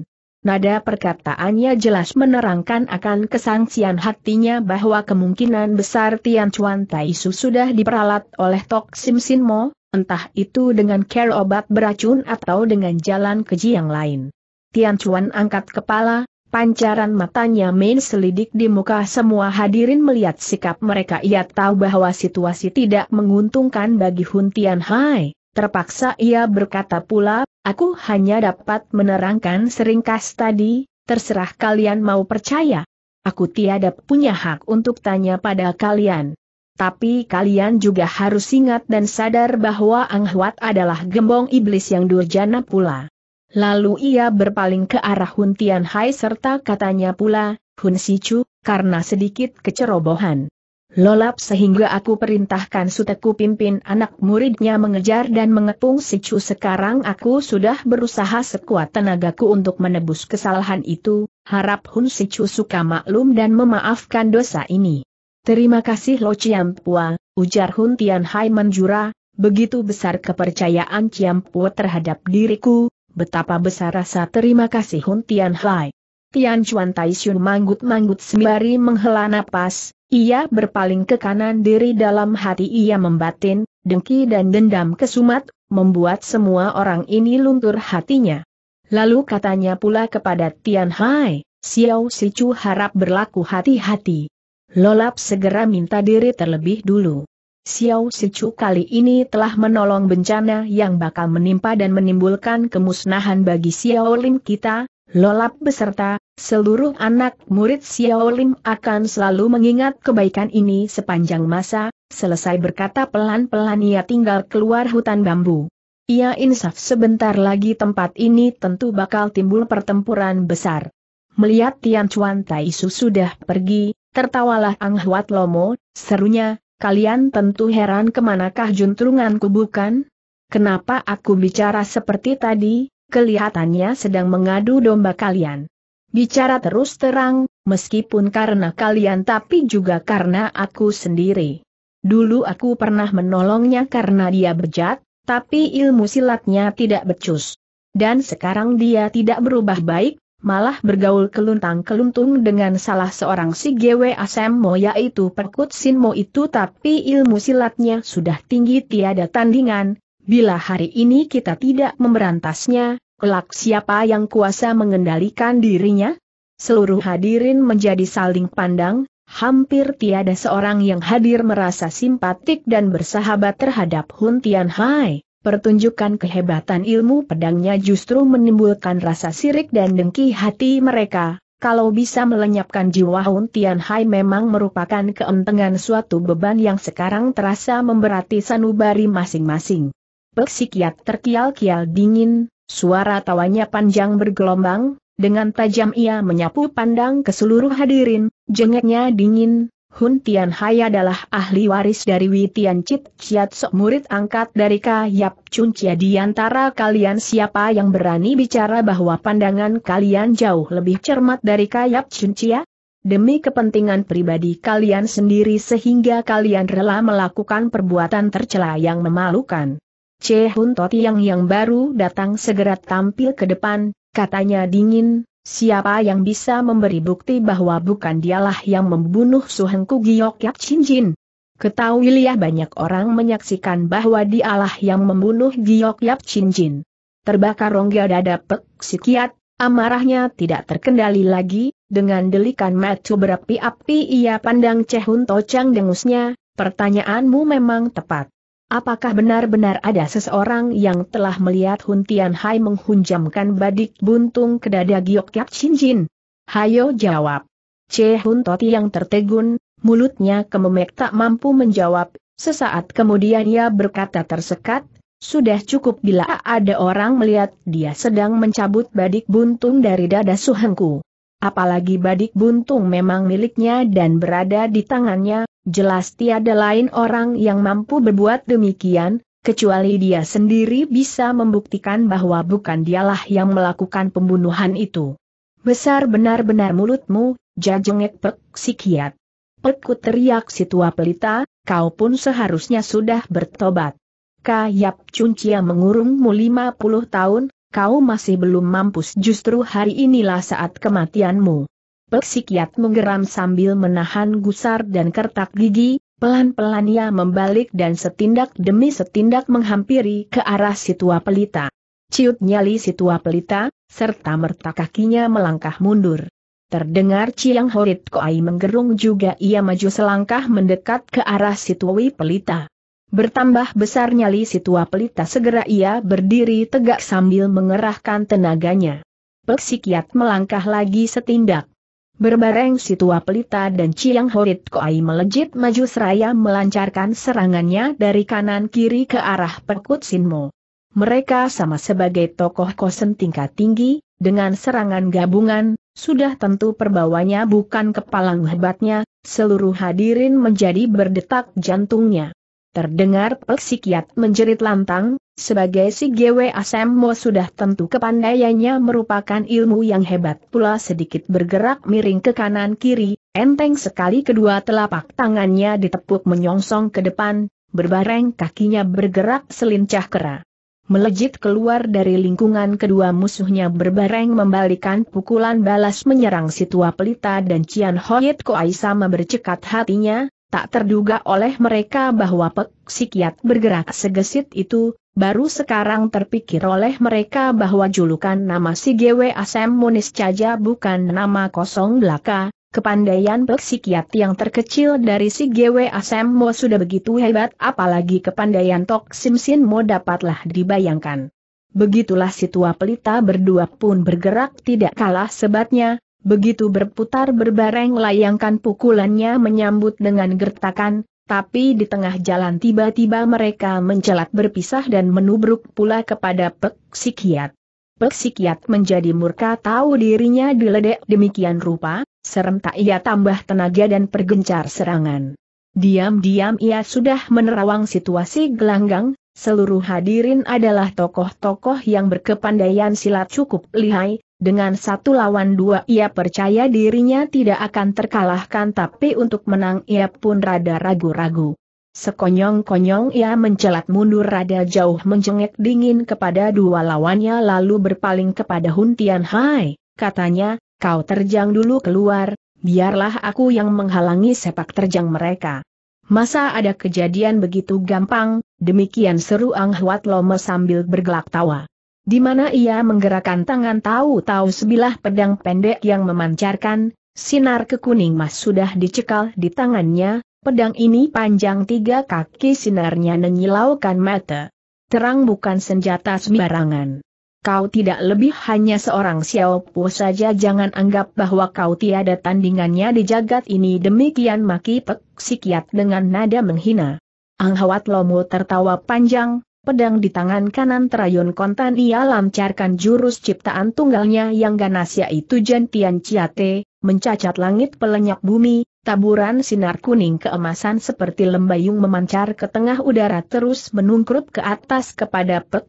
Nada perkataannya jelas menerangkan akan kesangsian hatinya bahwa kemungkinan besar Tian Chuan Taisu sudah diperalat oleh Tok Sim Sin Mo, entah itu dengan care obat beracun atau dengan jalan keji yang lain. Tian Chuan angkat kepala, Pancaran matanya main selidik di muka semua hadirin melihat sikap mereka ia tahu bahwa situasi tidak menguntungkan bagi Hun Tian Hai. Terpaksa ia berkata pula, aku hanya dapat menerangkan seringkas tadi, terserah kalian mau percaya. Aku tiada punya hak untuk tanya pada kalian. Tapi kalian juga harus ingat dan sadar bahwa Ang Huat adalah gembong iblis yang durjana pula. Lalu ia berpaling ke arah Hun Tian Hai serta katanya pula, Hun Si Chu, karena sedikit kecerobohan. Lolap sehingga aku perintahkan Suteku pimpin anak muridnya mengejar dan mengepung Si Chu. sekarang aku sudah berusaha sekuat tenagaku untuk menebus kesalahan itu, harap Hun Si Chu suka maklum dan memaafkan dosa ini. Terima kasih Lo Pua, ujar Hun Tian Hai menjura, begitu besar kepercayaan Pua terhadap diriku, betapa besar rasa terima kasih Hun Tian Hai. Tian Chuan Xun manggut-manggut sembari menghela napas, ia berpaling ke kanan diri dalam hati ia membatin, dengki dan dendam kesumat, membuat semua orang ini luntur hatinya. Lalu katanya pula kepada Tian Hai, Xiao Sichu harap berlaku hati-hati. Lolap segera minta diri terlebih dulu. Xiao Sichu kali ini telah menolong bencana yang bakal menimpa dan menimbulkan kemusnahan bagi Xiao Lim kita, lolap beserta, seluruh anak murid Xiao Lim akan selalu mengingat kebaikan ini sepanjang masa, selesai berkata pelan-pelan ia tinggal keluar hutan bambu. Ia insaf sebentar lagi tempat ini tentu bakal timbul pertempuran besar. Melihat Tian Chuan Tai Su sudah pergi, tertawalah Ang Huat Lomo, serunya, Kalian tentu heran kemanakah juntrunganku bukan? Kenapa aku bicara seperti tadi, kelihatannya sedang mengadu domba kalian. Bicara terus terang, meskipun karena kalian tapi juga karena aku sendiri. Dulu aku pernah menolongnya karena dia bejat, tapi ilmu silatnya tidak becus. Dan sekarang dia tidak berubah baik, malah bergaul keluntang-keluntung dengan salah seorang si GW mo yaitu Perkut Sinmo itu tapi ilmu silatnya sudah tinggi tiada tandingan, bila hari ini kita tidak memberantasnya, kelak siapa yang kuasa mengendalikan dirinya? Seluruh hadirin menjadi saling pandang, hampir tiada seorang yang hadir merasa simpatik dan bersahabat terhadap Hun Tian Hai. Pertunjukan kehebatan ilmu pedangnya justru menimbulkan rasa sirik dan dengki hati mereka, kalau bisa melenyapkan jiwa Hun Tian Hai memang merupakan keentengan suatu beban yang sekarang terasa memberati sanubari masing-masing. Psikiat terkial-kial dingin, suara tawanya panjang bergelombang, dengan tajam ia menyapu pandang ke seluruh hadirin, jengeknya dingin, Hun Tian Hai adalah ahli waris dari Wei Tian Chit Chiat Sok murid angkat dari Kayap Chun Chia di antara kalian siapa yang berani bicara bahwa pandangan kalian jauh lebih cermat dari Kayap Chun Chia? Demi kepentingan pribadi kalian sendiri sehingga kalian rela melakukan perbuatan tercela yang memalukan. Che Hun Toti yang yang baru datang segera tampil ke depan, katanya dingin, Siapa yang bisa memberi bukti bahwa bukan dialah yang membunuh Suhengku Giok Yap Chin Jin? Ketahuilah banyak orang menyaksikan bahwa dialah yang membunuh Giok Yap Chin Jin. Terbakar rongga dada Pek Sikiat, amarahnya tidak terkendali lagi, dengan delikan matu berapi-api ia pandang Cehun Tocang dengusnya, pertanyaanmu memang tepat. Apakah benar-benar ada seseorang yang telah melihat Hun Tian Hai menghunjamkan badik buntung ke dada Giok Kiap Chin Jin? Hayo jawab. Che Hun Toti yang tertegun, mulutnya kememek tak mampu menjawab, sesaat kemudian ia berkata tersekat, sudah cukup bila ada orang melihat dia sedang mencabut badik buntung dari dada Suhengku. Apalagi badik buntung memang miliknya dan berada di tangannya, jelas tiada lain orang yang mampu berbuat demikian, kecuali dia sendiri bisa membuktikan bahwa bukan dialah yang melakukan pembunuhan itu. Besar benar-benar mulutmu, jajengek pek sikiat. Pekku teriak si tua pelita, kau pun seharusnya sudah bertobat. Kayap Cuncia mengurungmu lima puluh tahun, kau masih belum mampus justru hari inilah saat kematianmu. Peksikiat menggeram sambil menahan gusar dan kertak gigi, pelan-pelan ia membalik dan setindak demi setindak menghampiri ke arah situa pelita. Ciut nyali situa pelita, serta merta kakinya melangkah mundur. Terdengar Ciang Horit Koai menggerung juga ia maju selangkah mendekat ke arah situwi pelita. Bertambah besar nyali si tua pelita segera ia berdiri tegak sambil mengerahkan tenaganya. Peksikiat melangkah lagi setindak. Berbareng si tua pelita dan Ciang Horit Koai melejit maju seraya melancarkan serangannya dari kanan kiri ke arah Pekut Sinmo. Mereka sama sebagai tokoh kosen tingkat tinggi, dengan serangan gabungan, sudah tentu perbawanya bukan kepalang hebatnya, seluruh hadirin menjadi berdetak jantungnya. Terdengar Peksikiat menjerit lantang, sebagai si GW Asemmo sudah tentu kepandaiannya merupakan ilmu yang hebat pula sedikit bergerak miring ke kanan kiri, enteng sekali kedua telapak tangannya ditepuk menyongsong ke depan, berbareng kakinya bergerak selincah kera. Melejit keluar dari lingkungan kedua musuhnya berbareng membalikan pukulan balas menyerang Situa Pelita dan Cian Hoyet Koai sama bercekat hatinya, Tak terduga oleh mereka bahwa peksikiat bergerak segesit itu, baru sekarang terpikir oleh mereka bahwa julukan nama si GW Asem Munis Caja bukan nama kosong belaka, Kepandaian psikiat yang terkecil dari si GW Mo sudah begitu hebat apalagi kepandaian Tok Sim Sin Mo dapatlah dibayangkan. Begitulah si tua pelita berdua pun bergerak tidak kalah sebatnya, Begitu berputar berbareng layangkan pukulannya menyambut dengan gertakan, tapi di tengah jalan tiba-tiba mereka mencelat berpisah dan menubruk pula kepada Pek Sikiat. menjadi murka tahu dirinya diledek demikian rupa, serentak ia tambah tenaga dan pergencar serangan. Diam-diam ia sudah menerawang situasi gelanggang, seluruh hadirin adalah tokoh-tokoh yang berkepandaian silat cukup lihai, dengan satu lawan dua ia percaya dirinya tidak akan terkalahkan tapi untuk menang ia pun rada ragu-ragu. Sekonyong-konyong ia mencelat mundur rada jauh menjengek dingin kepada dua lawannya lalu berpaling kepada Hun Tian Hai, katanya, kau terjang dulu keluar, biarlah aku yang menghalangi sepak terjang mereka. Masa ada kejadian begitu gampang, demikian seru Ang Huat Lome sambil bergelak tawa. Di mana ia menggerakkan tangan tahu-tahu sebilah pedang pendek yang memancarkan, sinar kekuning mas sudah dicekal di tangannya, pedang ini panjang tiga kaki sinarnya menyilaukan mata. Terang bukan senjata sembarangan. Kau tidak lebih hanya seorang Xiaopo saja jangan anggap bahwa kau tiada tandingannya di jagat ini demikian maki peksikiat dengan nada menghina. Ang Hawat tertawa panjang, Pedang di tangan kanan Terayon Kontan ia lancarkan jurus ciptaan tunggalnya yang ganas yaitu Jentian Ciate, mencacat langit pelenyap bumi, taburan sinar kuning keemasan seperti lembayung memancar ke tengah udara terus menungkrup ke atas kepada Pek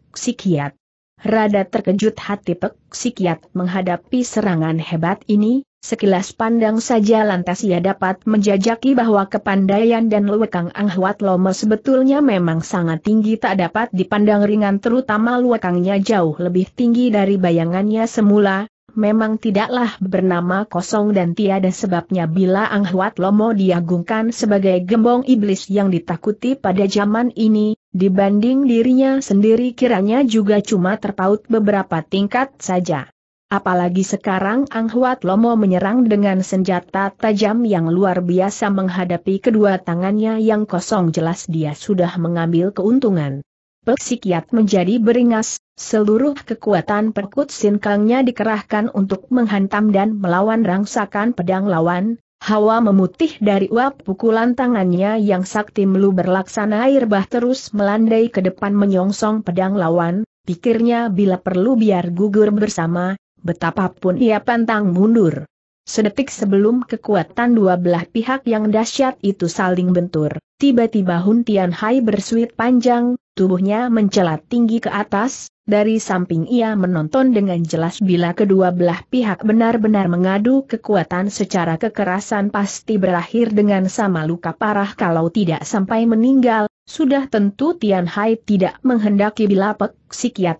Rada terkejut hati Pek menghadapi serangan hebat ini, Sekilas pandang saja lantas ia dapat menjajaki bahwa kepandaian dan luwekang Ang Huat Lomo sebetulnya memang sangat tinggi tak dapat dipandang ringan terutama luwekangnya jauh lebih tinggi dari bayangannya semula, memang tidaklah bernama kosong dan tiada sebabnya bila Ang Huat Lomo diagungkan sebagai gembong iblis yang ditakuti pada zaman ini, dibanding dirinya sendiri kiranya juga cuma terpaut beberapa tingkat saja. Apalagi sekarang Ang Huat Lomo menyerang dengan senjata tajam yang luar biasa menghadapi kedua tangannya yang kosong jelas dia sudah mengambil keuntungan. Peksikiat menjadi beringas, seluruh kekuatan perkut sinkangnya dikerahkan untuk menghantam dan melawan rangsakan pedang lawan, hawa memutih dari uap pukulan tangannya yang sakti melu berlaksana air bah terus melandai ke depan menyongsong pedang lawan, pikirnya bila perlu biar gugur bersama, betapapun ia pantang mundur. Sedetik sebelum kekuatan dua belah pihak yang dahsyat itu saling bentur, tiba-tiba Hun Tian Hai bersuit panjang, tubuhnya mencelat tinggi ke atas, dari samping ia menonton dengan jelas bila kedua belah pihak benar-benar mengadu kekuatan secara kekerasan pasti berakhir dengan sama luka parah kalau tidak sampai meninggal, sudah tentu Tian Hai tidak menghendaki bila Pek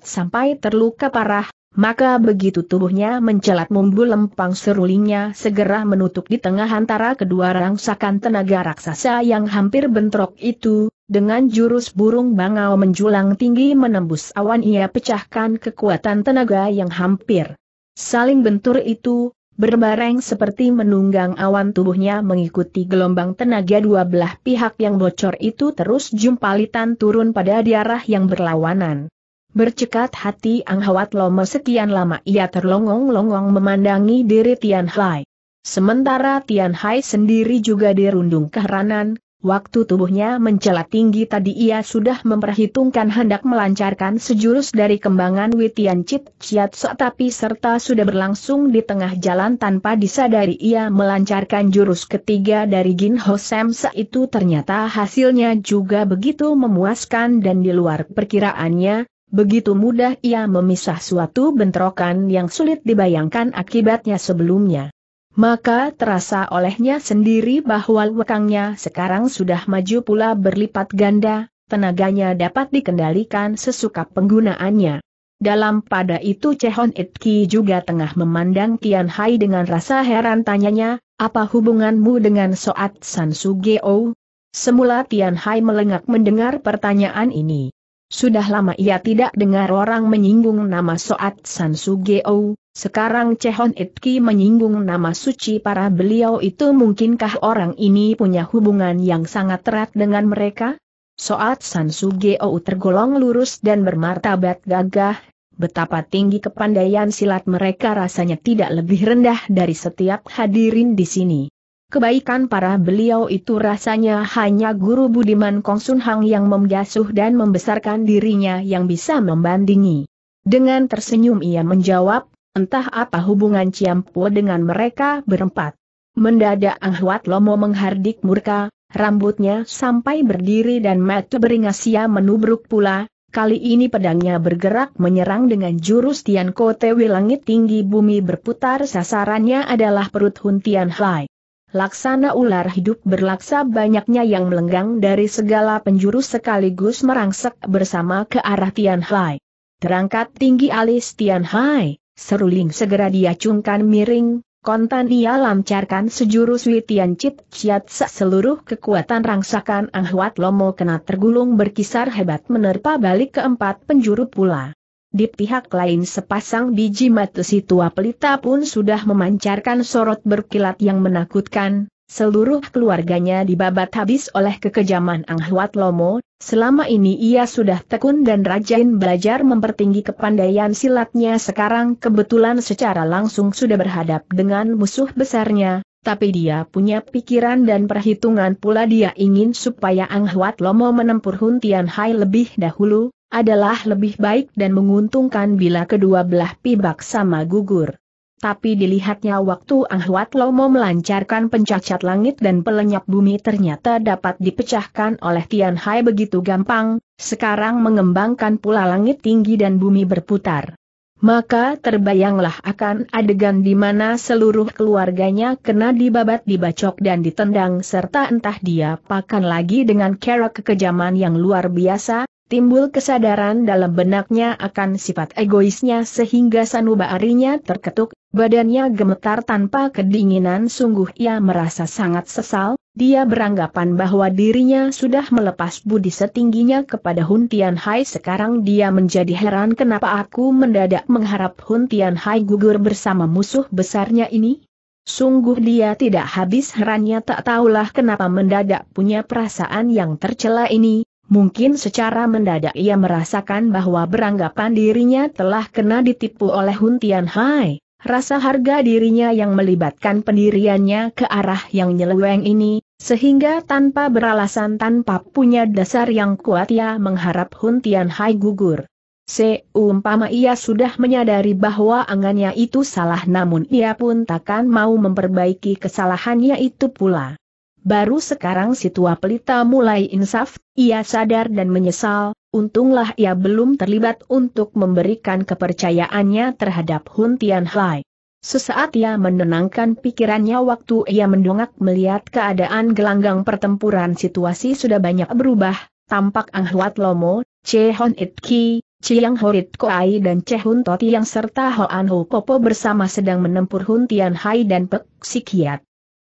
sampai terluka parah, maka begitu tubuhnya mencelat mumbul lempang serulingnya segera menutup di tengah antara kedua rangsakan tenaga raksasa yang hampir bentrok itu, dengan jurus burung bangau menjulang tinggi menembus awan ia pecahkan kekuatan tenaga yang hampir saling bentur itu, berbareng seperti menunggang awan tubuhnya mengikuti gelombang tenaga dua belah pihak yang bocor itu terus jumpalitan turun pada diarah yang berlawanan. Bercekat hati Ang Hawat Lomo sekian lama ia terlongong-longong memandangi diri Tian Hai. Sementara Tian Hai sendiri juga dirundung keheranan, waktu tubuhnya mencela tinggi tadi ia sudah memperhitungkan hendak melancarkan sejurus dari kembangan Witian Chit Chiat tapi serta sudah berlangsung di tengah jalan tanpa disadari ia melancarkan jurus ketiga dari Gin Ho Sam itu ternyata hasilnya juga begitu memuaskan dan di luar perkiraannya, Begitu mudah ia memisah suatu bentrokan yang sulit dibayangkan akibatnya sebelumnya. Maka terasa olehnya sendiri bahwa wekangnya sekarang sudah maju pula berlipat ganda, tenaganya dapat dikendalikan sesuka penggunaannya. Dalam pada itu Chehon Itki juga tengah memandang Tian Hai dengan rasa heran tanyanya, apa hubunganmu dengan Soat San Sugeo? Semula Tian Hai melengak mendengar pertanyaan ini. Sudah lama ia tidak dengar orang menyinggung nama Soat San Sugeo, sekarang Chehon Itki menyinggung nama suci para beliau itu mungkinkah orang ini punya hubungan yang sangat erat dengan mereka? Soat San Sugeo tergolong lurus dan bermartabat gagah, betapa tinggi kepandaian silat mereka rasanya tidak lebih rendah dari setiap hadirin di sini. Kebaikan para beliau itu rasanya hanya guru Budiman Kong Sun Hang yang membasuh dan membesarkan dirinya yang bisa membandingi. Dengan tersenyum ia menjawab, entah apa hubungan Po dengan mereka berempat. Mendadak Ang Huat Lomo menghardik murka, rambutnya sampai berdiri dan mata beringas ia menubruk pula, kali ini pedangnya bergerak menyerang dengan jurus Tian Kotewi langit tinggi bumi berputar sasarannya adalah perut Hun Tian Hai. Laksana ular hidup berlaksa banyaknya yang melenggang dari segala penjuru sekaligus merangsek bersama ke arah Tian Hai. Terangkat tinggi alis Tian Hai, seruling segera diacungkan miring, kontan ia lancarkan sejurus Witian Chit Ciat seluruh kekuatan rangsakan Huat Lomo kena tergulung berkisar hebat menerpa balik keempat penjuru pula. Di pihak lain sepasang biji mata si tua pelita pun sudah memancarkan sorot berkilat yang menakutkan, seluruh keluarganya dibabat habis oleh kekejaman Ang Huat Lomo, selama ini ia sudah tekun dan rajin belajar mempertinggi kepandaian silatnya sekarang kebetulan secara langsung sudah berhadap dengan musuh besarnya, tapi dia punya pikiran dan perhitungan pula dia ingin supaya Ang Huat Lomo menempuh Huntian Hai lebih dahulu, adalah lebih baik dan menguntungkan bila kedua belah pihak sama gugur. Tapi dilihatnya waktu Huat Lomo melancarkan pencacat langit dan pelenyap bumi ternyata dapat dipecahkan oleh Tian Hai begitu gampang, sekarang mengembangkan pula langit tinggi dan bumi berputar. Maka terbayanglah akan adegan di mana seluruh keluarganya kena dibabat dibacok dan ditendang serta entah dia pakan lagi dengan cara kekejaman yang luar biasa, timbul kesadaran dalam benaknya akan sifat egoisnya sehingga sanubarinya terketuk, badannya gemetar tanpa kedinginan sungguh ia merasa sangat sesal, dia beranggapan bahwa dirinya sudah melepas budi setingginya kepada Hun Tian Hai sekarang dia menjadi heran kenapa aku mendadak mengharap Hun Tian Hai gugur bersama musuh besarnya ini? Sungguh dia tidak habis herannya tak tahulah kenapa mendadak punya perasaan yang tercela ini, Mungkin secara mendadak ia merasakan bahwa beranggapan dirinya telah kena ditipu oleh Hun Tian Hai. Rasa harga dirinya yang melibatkan pendiriannya ke arah yang nyeleweng ini, sehingga tanpa beralasan tanpa punya dasar yang kuat ia mengharap Hun Tian Hai gugur. Seumpama ia sudah menyadari bahwa angannya itu salah namun ia pun takkan mau memperbaiki kesalahannya itu pula. Baru sekarang si tua pelita mulai insaf, ia sadar dan menyesal, untunglah ia belum terlibat untuk memberikan kepercayaannya terhadap Hun Tian Hai. Sesaat ia menenangkan pikirannya waktu ia mendongak melihat keadaan gelanggang pertempuran situasi sudah banyak berubah, tampak Ang Huat Lomo, Che Hon It Ki, Chiang Horit Koai dan Che Hun Toti yang serta An Ho Popo bersama sedang menempur Hun Tian Hai dan Pek Sikiat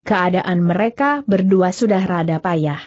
keadaan mereka berdua sudah rada payah.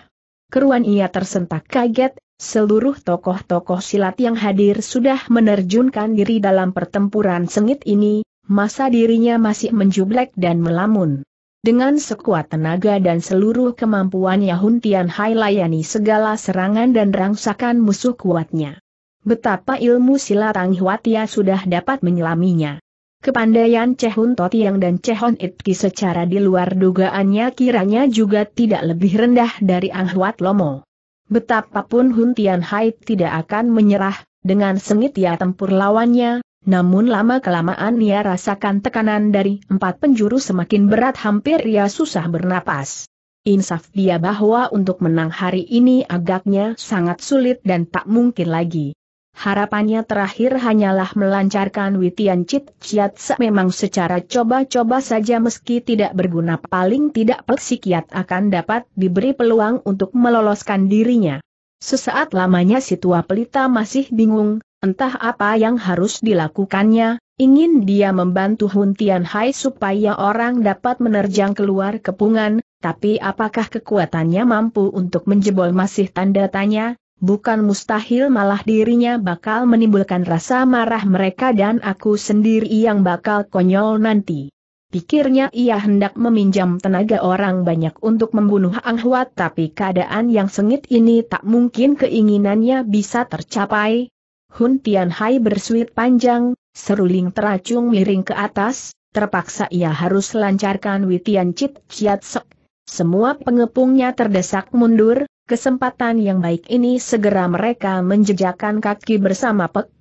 Keruan ia tersentak kaget, seluruh tokoh-tokoh silat yang hadir sudah menerjunkan diri dalam pertempuran sengit ini, masa dirinya masih menjublek dan melamun. Dengan sekuat tenaga dan seluruh kemampuannya Hun Tian Hai layani segala serangan dan rangsakan musuh kuatnya. Betapa ilmu silat Ang Hwatia sudah dapat menyelaminya. Kepandaian Cehun Totiang dan Cehon Itki secara di luar dugaannya kiranya juga tidak lebih rendah dari Ang Huat Lomo. Betapapun Hun Tian Hai tidak akan menyerah, dengan sengit ia tempur lawannya, namun lama-kelamaan ia rasakan tekanan dari empat penjuru semakin berat hampir ia susah bernapas. Insaf dia bahwa untuk menang hari ini agaknya sangat sulit dan tak mungkin lagi. Harapannya terakhir hanyalah melancarkan Witian Chit se memang secara coba-coba saja meski tidak berguna paling tidak persikiat akan dapat diberi peluang untuk meloloskan dirinya. Sesaat lamanya si tua pelita masih bingung, entah apa yang harus dilakukannya, ingin dia membantu Hun Tian Hai supaya orang dapat menerjang keluar kepungan, tapi apakah kekuatannya mampu untuk menjebol masih tanda tanya, bukan mustahil malah dirinya bakal menimbulkan rasa marah mereka dan aku sendiri yang bakal konyol nanti. Pikirnya ia hendak meminjam tenaga orang banyak untuk membunuh Ang Huat tapi keadaan yang sengit ini tak mungkin keinginannya bisa tercapai. Hun Tian Hai bersuit panjang, seruling teracung miring ke atas, terpaksa ia harus lancarkan Witian Chit Chiat Sok. Semua pengepungnya terdesak mundur, Kesempatan yang baik ini segera mereka menjejakkan kaki bersama Pek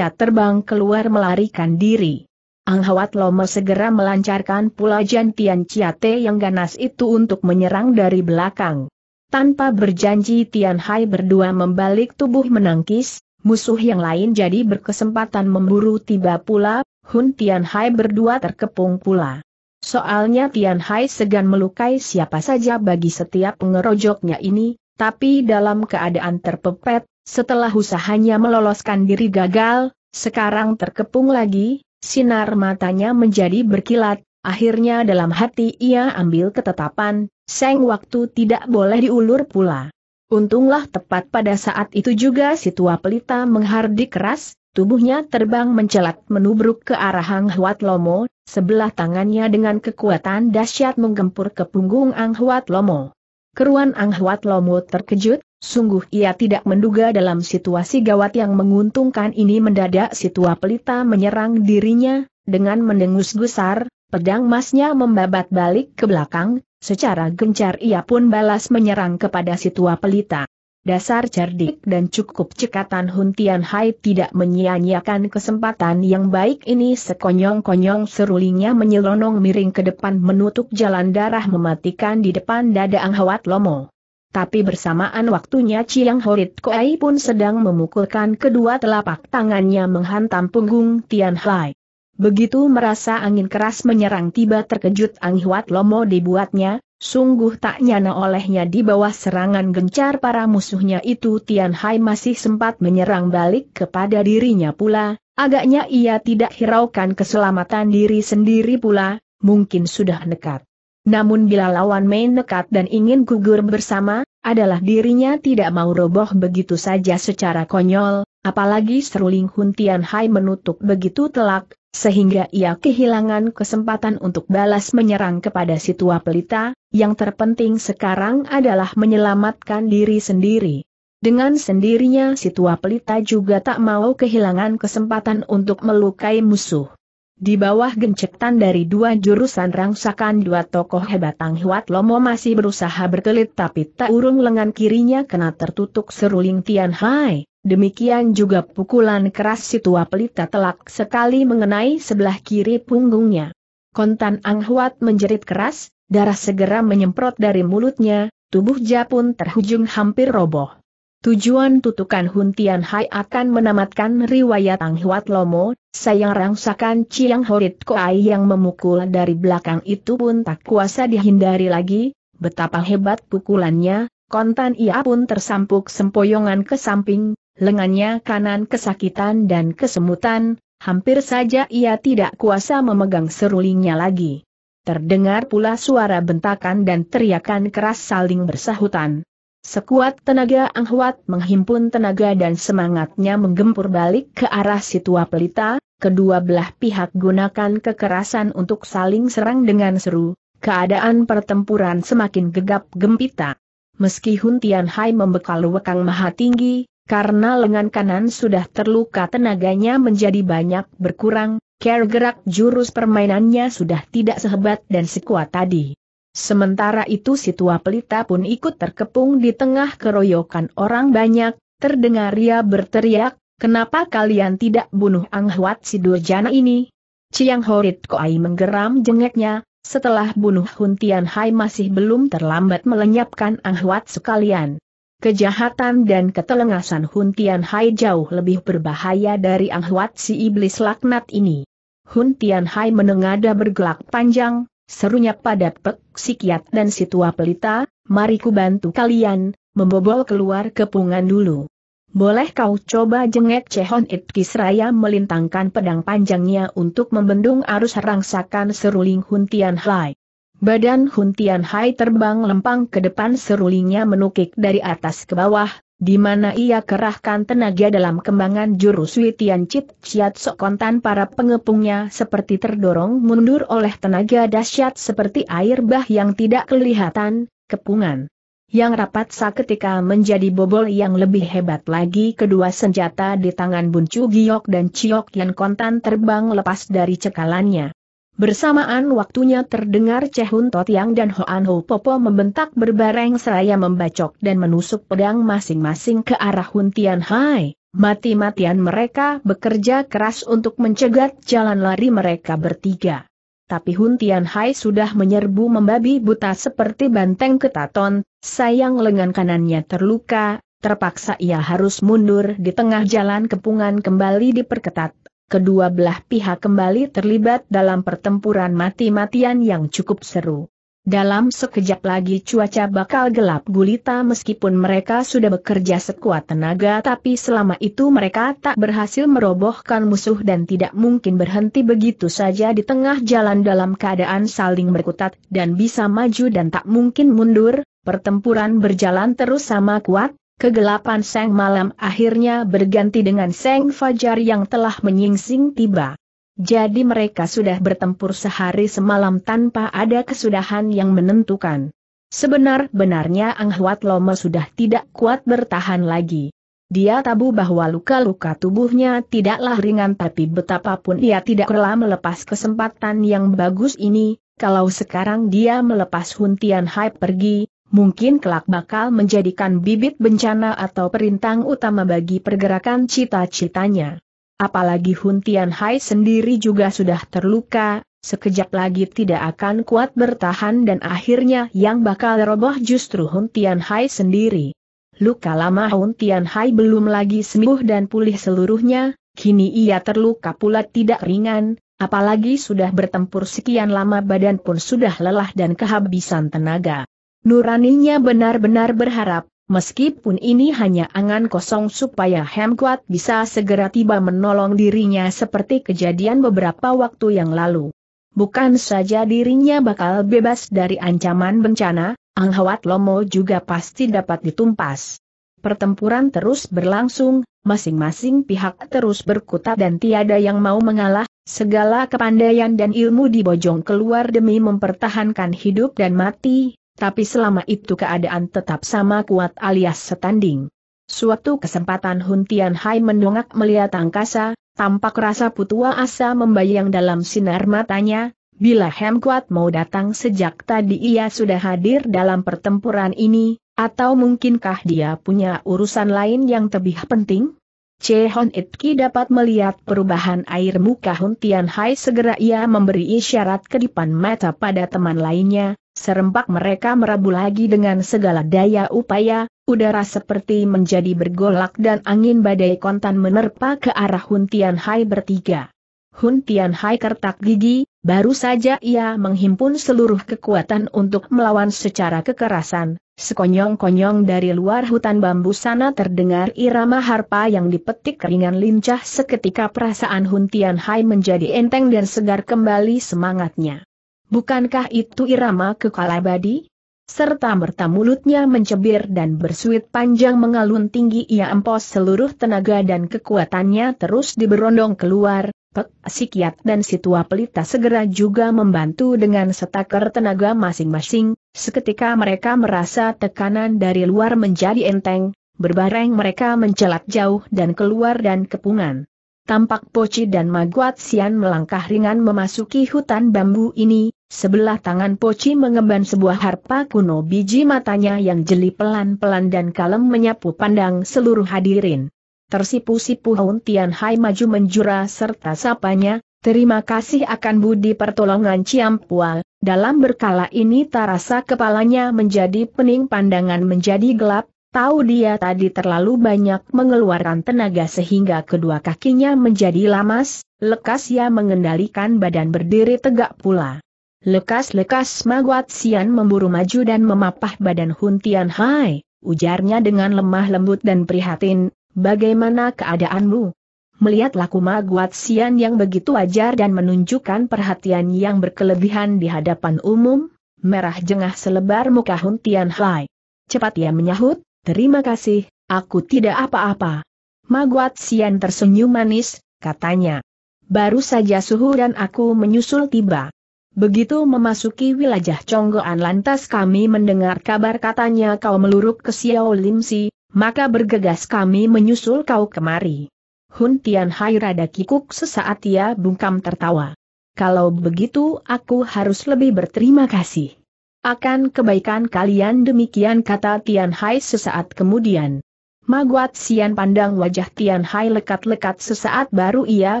terbang keluar melarikan diri. Ang Hawat Lomo segera melancarkan pula jantian Ciate yang ganas itu untuk menyerang dari belakang. Tanpa berjanji Tian Hai berdua membalik tubuh menangkis, musuh yang lain jadi berkesempatan memburu tiba pula, Hun Tian Hai berdua terkepung pula. Soalnya Tian Hai segan melukai siapa saja bagi setiap pengerojoknya ini, tapi dalam keadaan terpepet, setelah usahanya meloloskan diri gagal, sekarang terkepung lagi, sinar matanya menjadi berkilat, akhirnya dalam hati ia ambil ketetapan, seng waktu tidak boleh diulur pula. Untunglah tepat pada saat itu juga si tua pelita menghardik keras, tubuhnya terbang mencelat menubruk ke arah Hang Huat Lomo, sebelah tangannya dengan kekuatan dahsyat menggempur ke punggung Ang Huat Lomo. Keruan Ang Huat Lomo terkejut, sungguh ia tidak menduga dalam situasi gawat yang menguntungkan ini mendadak si tua pelita menyerang dirinya, dengan mendengus gusar, pedang emasnya membabat balik ke belakang, secara gencar ia pun balas menyerang kepada si tua pelita. Dasar cerdik dan cukup cekatan Hun Tian Hai tidak menyia-nyiakan kesempatan yang baik ini sekonyong-konyong serulingnya menyelonong miring ke depan menutup jalan darah mematikan di depan dada Ang Hawat Lomo. Tapi bersamaan waktunya Chiang Horit Koai pun sedang memukulkan kedua telapak tangannya menghantam punggung Tian Hai. Begitu merasa angin keras menyerang tiba terkejut Ang Hwat Lomo dibuatnya, Sungguh tak nyana olehnya di bawah serangan gencar para musuhnya itu Tian Hai masih sempat menyerang balik kepada dirinya pula, agaknya ia tidak hiraukan keselamatan diri sendiri pula, mungkin sudah nekat. Namun bila lawan main nekat dan ingin gugur bersama, adalah dirinya tidak mau roboh begitu saja secara konyol, apalagi seruling Hun Tian Hai menutup begitu telak, sehingga ia kehilangan kesempatan untuk balas menyerang kepada si tua pelita, yang terpenting sekarang adalah menyelamatkan diri sendiri. Dengan sendirinya si tua pelita juga tak mau kehilangan kesempatan untuk melukai musuh. Di bawah gencetan dari dua jurusan rangsakan dua tokoh hebat Tang Huat Lomo masih berusaha berkelit tapi tak urung lengan kirinya kena tertutup seruling Tian Hai demikian juga pukulan keras si tua pelita telak sekali mengenai sebelah kiri punggungnya. Kontan Huat menjerit keras, darah segera menyemprot dari mulutnya, tubuh pun terhujung hampir roboh. Tujuan tutukan Huntian Hai akan menamatkan riwayat Ang Huat Lomo, sayang rangsakan Chiang Horit Koai yang memukul dari belakang itu pun tak kuasa dihindari lagi, betapa hebat pukulannya, kontan ia pun tersampuk sempoyongan ke samping, lengannya kanan kesakitan dan kesemutan, hampir saja ia tidak kuasa memegang serulingnya lagi. Terdengar pula suara bentakan dan teriakan keras saling bersahutan. Sekuat tenaga Anghuat menghimpun tenaga dan semangatnya menggempur balik ke arah tua pelita, kedua belah pihak gunakan kekerasan untuk saling serang dengan seru, keadaan pertempuran semakin gegap gempita. Meski Hun Tian Hai membekal wekang maha tinggi, karena lengan kanan sudah terluka tenaganya menjadi banyak berkurang, care gerak jurus permainannya sudah tidak sehebat dan sekuat tadi. Sementara itu si tua pelita pun ikut terkepung di tengah keroyokan orang banyak, terdengar ia berteriak, kenapa kalian tidak bunuh Ang Huat si Durjana ini? Ciang Horit Koai menggeram jengeknya, setelah bunuh Huntian Hai masih belum terlambat melenyapkan Ang Huat sekalian. Kejahatan dan ketelengasan Hun Tian Hai jauh lebih berbahaya dari anghuat si iblis laknat ini. Hun Tian Hai menengada bergelak panjang, serunya pada Pek Sikiat dan tua Pelita, mari ku bantu kalian, membobol keluar kepungan dulu. Boleh kau coba jengek Cehon It Kisraya melintangkan pedang panjangnya untuk membendung arus rangsakan seruling Huntian Hai. Badan Hun Tian Hai terbang lempang ke depan serulingnya menukik dari atas ke bawah, di mana ia kerahkan tenaga dalam kembangan jurus Witian Chit Chiat Sokontan para pengepungnya seperti terdorong mundur oleh tenaga dahsyat seperti air bah yang tidak kelihatan, kepungan. Yang rapat seketika menjadi bobol yang lebih hebat lagi kedua senjata di tangan Buncu Giok dan Ciok Yan Kontan terbang lepas dari cekalannya. Bersamaan waktunya terdengar Cehun Totiang dan Hoan Ho Popo membentak berbareng seraya membacok dan menusuk pedang masing-masing ke arah Hun Tian Hai. Mati-matian mereka bekerja keras untuk mencegat jalan lari mereka bertiga. Tapi Hun Tian Hai sudah menyerbu membabi buta seperti banteng ketaton, sayang lengan kanannya terluka, terpaksa ia harus mundur di tengah jalan kepungan kembali diperketat kedua belah pihak kembali terlibat dalam pertempuran mati-matian yang cukup seru. Dalam sekejap lagi cuaca bakal gelap gulita meskipun mereka sudah bekerja sekuat tenaga tapi selama itu mereka tak berhasil merobohkan musuh dan tidak mungkin berhenti begitu saja di tengah jalan dalam keadaan saling berkutat dan bisa maju dan tak mungkin mundur, pertempuran berjalan terus sama kuat, kegelapan Seng Malam akhirnya berganti dengan Seng Fajar yang telah menyingsing tiba. Jadi mereka sudah bertempur sehari semalam tanpa ada kesudahan yang menentukan. Sebenar-benarnya Ang Huat Loma sudah tidak kuat bertahan lagi. Dia tabu bahwa luka-luka tubuhnya tidaklah ringan tapi betapapun ia tidak rela melepas kesempatan yang bagus ini, kalau sekarang dia melepas Huntian Hai pergi, mungkin kelak bakal menjadikan bibit bencana atau perintang utama bagi pergerakan cita-citanya. Apalagi Hun Tian Hai sendiri juga sudah terluka, sekejap lagi tidak akan kuat bertahan dan akhirnya yang bakal roboh justru Hun Tian Hai sendiri. Luka lama Hun Tian Hai belum lagi sembuh dan pulih seluruhnya, kini ia terluka pula tidak ringan, apalagi sudah bertempur sekian lama badan pun sudah lelah dan kehabisan tenaga. Nuraninya benar-benar berharap, meskipun ini hanya angan kosong supaya Hem bisa segera tiba menolong dirinya seperti kejadian beberapa waktu yang lalu. Bukan saja dirinya bakal bebas dari ancaman bencana, Anghawat Lomo juga pasti dapat ditumpas. Pertempuran terus berlangsung, masing-masing pihak terus berkutat dan tiada yang mau mengalah, segala kepandaian dan ilmu dibojong keluar demi mempertahankan hidup dan mati, tapi selama itu keadaan tetap sama kuat alias setanding. Suatu kesempatan Hun Tian Hai mendongak melihat angkasa, tampak rasa putua asa membayang dalam sinar matanya, bila Hem Kuat mau datang sejak tadi ia sudah hadir dalam pertempuran ini, atau mungkinkah dia punya urusan lain yang lebih penting? Chehon Itki dapat melihat perubahan air muka Hun Tian Hai segera ia memberi isyarat kedipan mata pada teman lainnya, serempak mereka merabu lagi dengan segala daya upaya, udara seperti menjadi bergolak dan angin badai kontan menerpa ke arah Hun Tian Hai bertiga. Hun Tian Hai kertak gigi, Baru saja ia menghimpun seluruh kekuatan untuk melawan secara kekerasan, sekonyong-konyong dari luar hutan bambu sana terdengar irama harpa yang dipetik ringan lincah seketika perasaan Tian Hai menjadi enteng dan segar kembali semangatnya. Bukankah itu irama kekalabadi? Serta merta mulutnya mencebir dan bersuit panjang mengalun tinggi ia empos seluruh tenaga dan kekuatannya terus diberondong keluar, Pek, Sikiat dan Situa Pelita segera juga membantu dengan setaker tenaga masing-masing, seketika mereka merasa tekanan dari luar menjadi enteng, berbareng mereka mencelat jauh dan keluar dan kepungan. Tampak Poci dan Maguat Sian melangkah ringan memasuki hutan bambu ini, Sebelah tangan Poci mengemban sebuah harpa kuno biji matanya yang jeli pelan-pelan dan kalem menyapu pandang seluruh hadirin. Tersipu-sipu Hun Tian Hai maju menjura serta sapanya, terima kasih akan budi pertolongan Ciam Ciampua, dalam berkala ini terasa kepalanya menjadi pening pandangan menjadi gelap, tahu dia tadi terlalu banyak mengeluarkan tenaga sehingga kedua kakinya menjadi lamas, lekas ia mengendalikan badan berdiri tegak pula. Lekas-lekas Maguat Sian memburu maju dan memapah badan Hun Tian Hai, ujarnya dengan lemah lembut dan prihatin, bagaimana keadaanmu? Melihat laku Maguat Sian yang begitu wajar dan menunjukkan perhatian yang berkelebihan di hadapan umum, merah jengah selebar muka Hun Tian Hai. Cepat ia menyahut, terima kasih, aku tidak apa-apa. Maguat Sian tersenyum manis, katanya. Baru saja suhu dan aku menyusul tiba. Begitu memasuki wilayah Chonggoan lantas kami mendengar kabar katanya kau meluruk ke Xiao Limsi, maka bergegas kami menyusul kau kemari. Hun Tian Hai rada kikuk sesaat ia bungkam tertawa. Kalau begitu aku harus lebih berterima kasih. Akan kebaikan kalian demikian kata Tian Hai sesaat kemudian. Maguat Sian pandang wajah Tian Hai lekat-lekat sesaat baru ia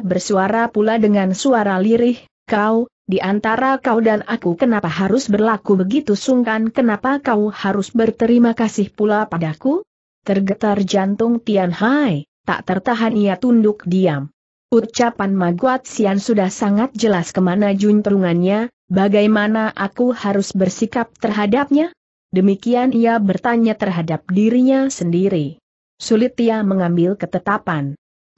bersuara pula dengan suara lirih, kau, di antara kau dan aku kenapa harus berlaku begitu sungkan kenapa kau harus berterima kasih pula padaku? Tergetar jantung Tian Hai, tak tertahan ia tunduk diam. Ucapan Maguat Sian sudah sangat jelas kemana Junterungannya, bagaimana aku harus bersikap terhadapnya? Demikian ia bertanya terhadap dirinya sendiri. Sulit ia mengambil ketetapan.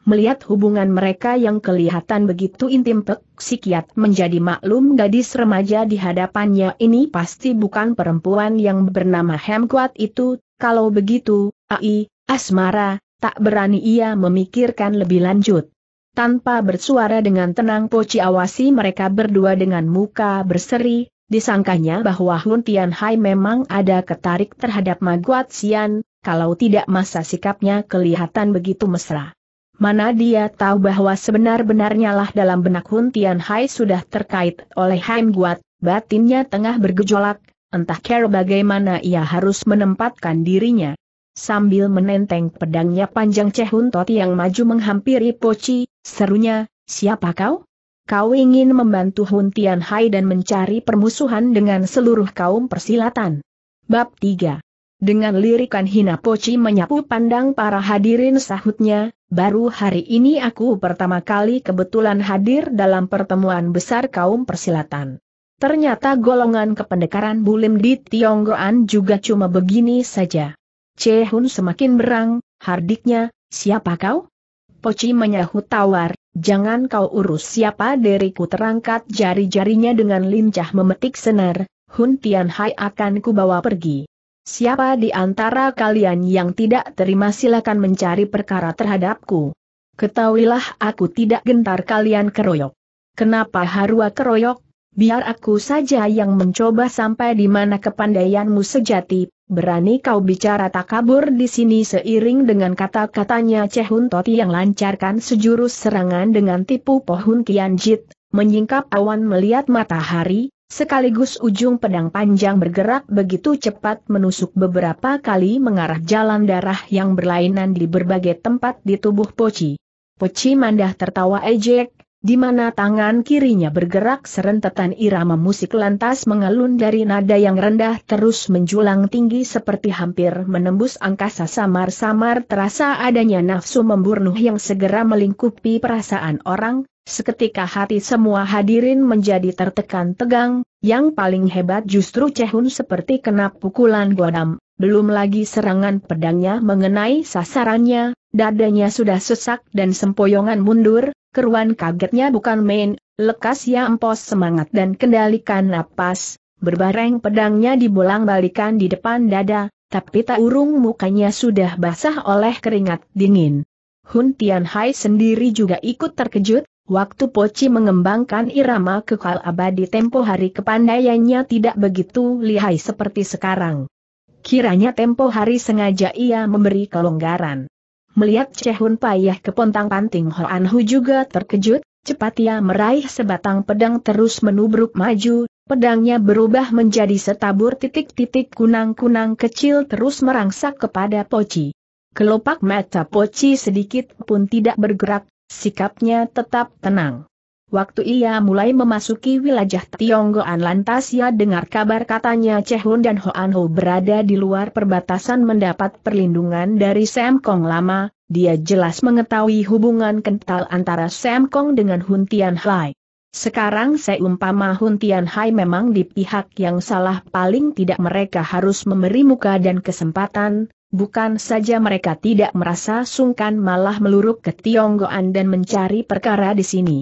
Melihat hubungan mereka yang kelihatan begitu intim Pek Sikiat menjadi maklum gadis remaja di hadapannya ini pasti bukan perempuan yang bernama Hem itu, kalau begitu, ai, asmara, tak berani ia memikirkan lebih lanjut. Tanpa bersuara dengan tenang Poci awasi mereka berdua dengan muka berseri, disangkanya bahwa Hun Tian Hai memang ada ketarik terhadap Maguat Sian, kalau tidak masa sikapnya kelihatan begitu mesra. Mana dia tahu bahwa sebenar-benarnya lah dalam benak Hun Tian Hai sudah terkait oleh Haim Guat, batinnya tengah bergejolak, entah kira bagaimana ia harus menempatkan dirinya. Sambil menenteng pedangnya panjang Hun Tot yang maju menghampiri Poci, serunya, siapa kau? Kau ingin membantu Hun Tian Hai dan mencari permusuhan dengan seluruh kaum persilatan. Bab 3 Dengan lirikan hina Poci menyapu pandang para hadirin sahutnya, baru hari ini aku pertama kali kebetulan hadir dalam pertemuan besar kaum persilatan. Ternyata golongan kependekaran bulim di Tionggoan juga cuma begini saja. Cehun semakin berang, hardiknya, siapa kau? Poci menyahut tawar, jangan kau urus siapa diriku terangkat jari-jarinya dengan lincah memetik senar, Hun Tian Hai akan kubawa pergi. Siapa di antara kalian yang tidak terima silakan mencari perkara terhadapku. Ketahuilah aku tidak gentar kalian keroyok. Kenapa harua keroyok? Biar aku saja yang mencoba sampai di mana kepandaianmu sejati, berani kau bicara tak kabur di sini seiring dengan kata-katanya Cehun Toti yang lancarkan sejurus serangan dengan tipu pohon kianjit, menyingkap awan melihat matahari, Sekaligus ujung pedang panjang bergerak begitu cepat menusuk beberapa kali mengarah jalan darah yang berlainan di berbagai tempat di tubuh Poci. Poci mandah tertawa ejek, di mana tangan kirinya bergerak serentetan irama musik lantas mengalun dari nada yang rendah terus menjulang tinggi seperti hampir menembus angkasa samar-samar terasa adanya nafsu membunuh yang segera melingkupi perasaan orang, Seketika hati semua hadirin menjadi tertekan tegang, yang paling hebat justru Cehun seperti kena pukulan godam, belum lagi serangan pedangnya mengenai sasarannya, dadanya sudah sesak dan sempoyongan mundur, keruan kagetnya bukan main, lekas ya empos semangat dan kendalikan napas, berbareng pedangnya dibolang balikan di depan dada, tapi tak urung mukanya sudah basah oleh keringat dingin. Hun Tian Hai sendiri juga ikut terkejut, Waktu Poci mengembangkan irama kekal abadi tempo hari kepandaiannya tidak begitu lihai seperti sekarang. Kiranya tempo hari sengaja ia memberi kelonggaran. Melihat Cehun payah ke pontang panting Hoan Hu juga terkejut, cepat ia meraih sebatang pedang terus menubruk maju, pedangnya berubah menjadi setabur titik-titik kunang-kunang kecil terus merangsak kepada Poci. Kelopak mata Poci sedikit pun tidak bergerak, Sikapnya tetap tenang. Waktu ia mulai memasuki wilayah Tionggoan lantas ia dengar kabar katanya Chehun dan Hoan Ho berada di luar perbatasan mendapat perlindungan dari Sam Kong lama, dia jelas mengetahui hubungan kental antara Sam Kong dengan Hun Tian Hai. Sekarang saya umpama Hun Tian Hai memang di pihak yang salah paling tidak mereka harus memberi muka dan kesempatan, Bukan saja mereka tidak merasa sungkan malah meluruk ke Tionggoan dan mencari perkara di sini.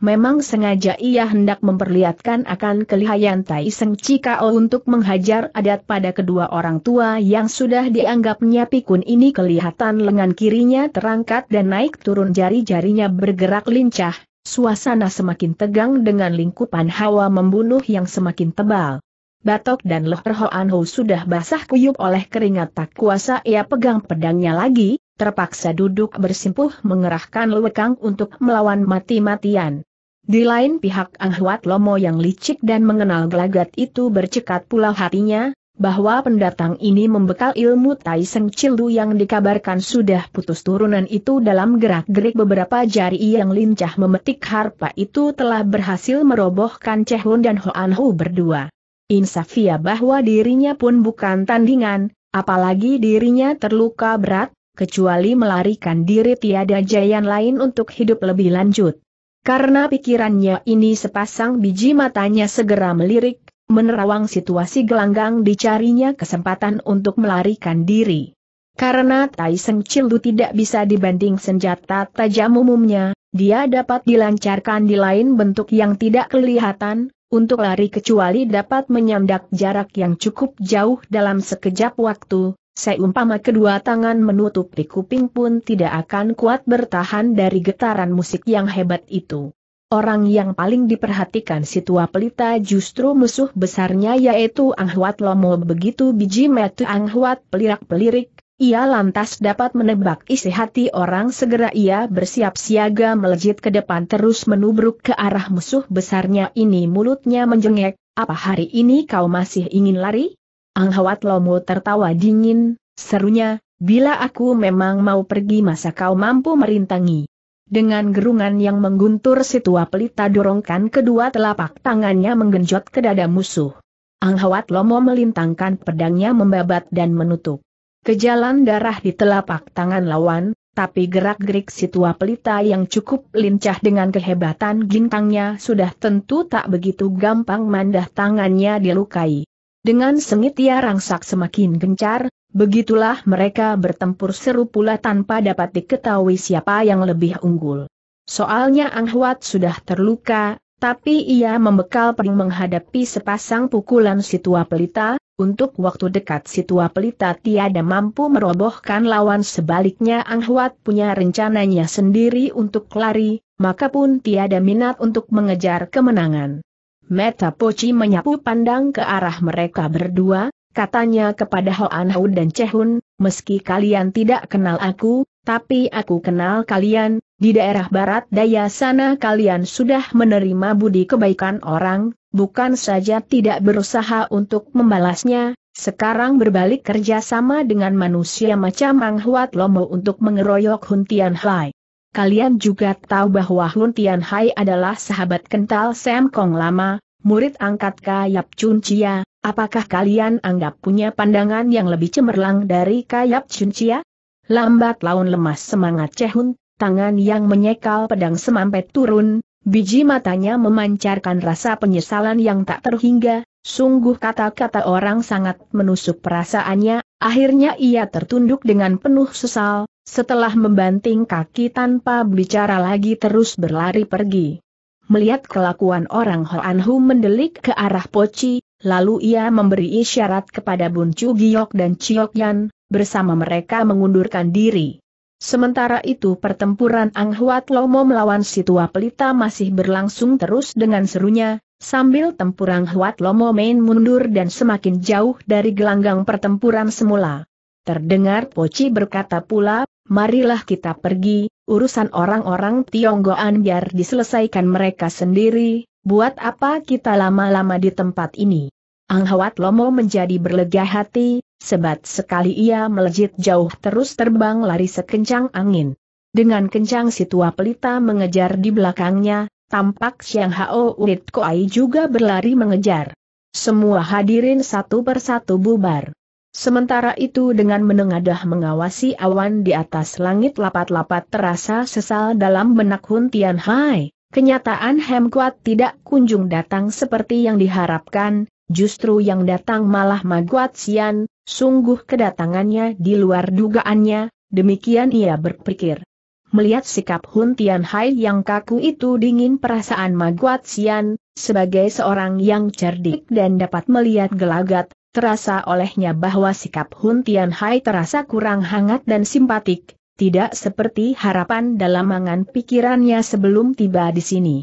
Memang sengaja ia hendak memperlihatkan akan kelihayan Tai Seng Cikao untuk menghajar adat pada kedua orang tua yang sudah dianggapnya pikun ini kelihatan lengan kirinya terangkat dan naik turun jari-jarinya bergerak lincah, suasana semakin tegang dengan lingkupan hawa membunuh yang semakin tebal batok dan leher Hoan Ho sudah basah kuyup oleh keringat tak kuasa ia pegang pedangnya lagi, terpaksa duduk bersimpuh mengerahkan lewekang untuk melawan mati-matian. Di lain pihak Ang Huat Lomo yang licik dan mengenal gelagat itu bercekat pula hatinya, bahwa pendatang ini membekal ilmu Tai Seng Cildu yang dikabarkan sudah putus turunan itu dalam gerak-gerik beberapa jari yang lincah memetik harpa itu telah berhasil merobohkan Cehun dan Hoan Hu berdua. Insafia bahwa dirinya pun bukan tandingan, apalagi dirinya terluka berat, kecuali melarikan diri tiada jayan lain untuk hidup lebih lanjut. Karena pikirannya ini sepasang biji matanya segera melirik, menerawang situasi gelanggang dicarinya kesempatan untuk melarikan diri. Karena Tai Seng Cildu tidak bisa dibanding senjata tajam umumnya, dia dapat dilancarkan di lain bentuk yang tidak kelihatan, untuk lari kecuali dapat menyandak jarak yang cukup jauh dalam sekejap waktu, seumpama kedua tangan menutupi kuping pun tidak akan kuat bertahan dari getaran musik yang hebat itu. Orang yang paling diperhatikan si tua pelita justru musuh besarnya yaitu Anghuat Lomo begitu biji metu Anghuat pelirak-pelirik, ia lantas dapat menebak isi hati orang segera ia bersiap siaga melejit ke depan terus menubruk ke arah musuh besarnya ini mulutnya menjengek, apa hari ini kau masih ingin lari? Hawat Lomo tertawa dingin, serunya, bila aku memang mau pergi masa kau mampu merintangi. Dengan gerungan yang mengguntur si pelita dorongkan kedua telapak tangannya menggenjot ke dada musuh. Hawat Lomo melintangkan pedangnya membabat dan menutup. Kejalan darah di telapak tangan lawan, tapi gerak-gerik si tua pelita yang cukup lincah dengan kehebatan gintangnya sudah tentu tak begitu gampang mandah tangannya dilukai. Dengan sengit ia rangsak semakin gencar, begitulah mereka bertempur seru pula tanpa dapat diketahui siapa yang lebih unggul. Soalnya Ang Huat sudah terluka, tapi ia membekal pering menghadapi sepasang pukulan si pelita, untuk waktu dekat si pelita tiada mampu merobohkan lawan sebaliknya Ang Huat punya rencananya sendiri untuk lari, maka pun tiada minat untuk mengejar kemenangan. Meta Pochi menyapu pandang ke arah mereka berdua, katanya kepada Hoan Hau dan Chehun, meski kalian tidak kenal aku, tapi aku kenal kalian, di daerah barat daya sana kalian sudah menerima budi kebaikan orang, bukan saja tidak berusaha untuk membalasnya, sekarang berbalik kerja sama dengan manusia macam Mang Huat Lomo untuk mengeroyok Hun Tian Hai. Kalian juga tahu bahwa Hun Tian Hai adalah sahabat kental Sam Kong lama, murid angkat Kayap Chun Chia, Apakah kalian anggap punya pandangan yang lebih cemerlang dari Kayap cuncia? Lambat laun lemas semangat Cehun, tangan yang menyekal pedang semampet turun, biji matanya memancarkan rasa penyesalan yang tak terhingga, sungguh kata-kata orang sangat menusuk perasaannya, akhirnya ia tertunduk dengan penuh sesal, setelah membanting kaki tanpa bicara lagi terus berlari pergi. Melihat kelakuan orang Hoan Hu mendelik ke arah Poci, Lalu ia memberi isyarat kepada Bun Chu Giok dan Chiok Yan, bersama mereka mengundurkan diri. Sementara itu pertempuran Ang Huat Lomo melawan Situa Pelita masih berlangsung terus dengan serunya, sambil tempur Ang Huat Lomo main mundur dan semakin jauh dari gelanggang pertempuran semula. Terdengar Poci berkata pula, marilah kita pergi, urusan orang-orang Tionggoan biar diselesaikan mereka sendiri, Buat apa kita lama-lama di tempat ini? Anghawat Lomo menjadi berlega hati, sebat sekali ia melejit jauh terus terbang lari sekencang angin. Dengan kencang si tua pelita mengejar di belakangnya, tampak Siang Hao Uit Koai juga berlari mengejar. Semua hadirin satu persatu bubar. Sementara itu dengan menengadah mengawasi awan di atas langit lapat-lapat terasa sesal dalam benak Hun Tian Hai. Kenyataan Hemkuat tidak kunjung datang seperti yang diharapkan, justru yang datang malah Maguat Sian, sungguh kedatangannya di luar dugaannya, demikian ia berpikir. Melihat sikap Hun Tian Hai yang kaku itu dingin perasaan Maguat Sian, sebagai seorang yang cerdik dan dapat melihat gelagat, terasa olehnya bahwa sikap Hun Tian Hai terasa kurang hangat dan simpatik, tidak seperti harapan dalam angan pikirannya sebelum tiba di sini.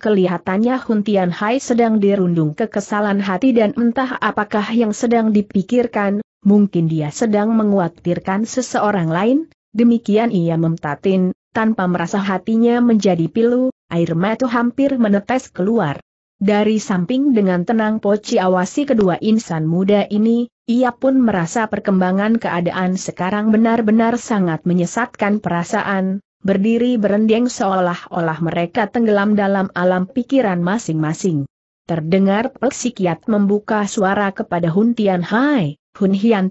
Kelihatannya Hun Tian Hai sedang dirundung kekesalan hati dan entah apakah yang sedang dipikirkan, mungkin dia sedang menguatirkan seseorang lain, demikian ia memtatin, tanpa merasa hatinya menjadi pilu, air mata hampir menetes keluar. Dari samping dengan tenang Poci awasi kedua insan muda ini, ia pun merasa perkembangan keadaan sekarang benar-benar sangat menyesatkan perasaan, berdiri berendeng seolah-olah mereka tenggelam dalam alam pikiran masing-masing. Terdengar psikiat membuka suara kepada Hun Tian Hai, Hun Hian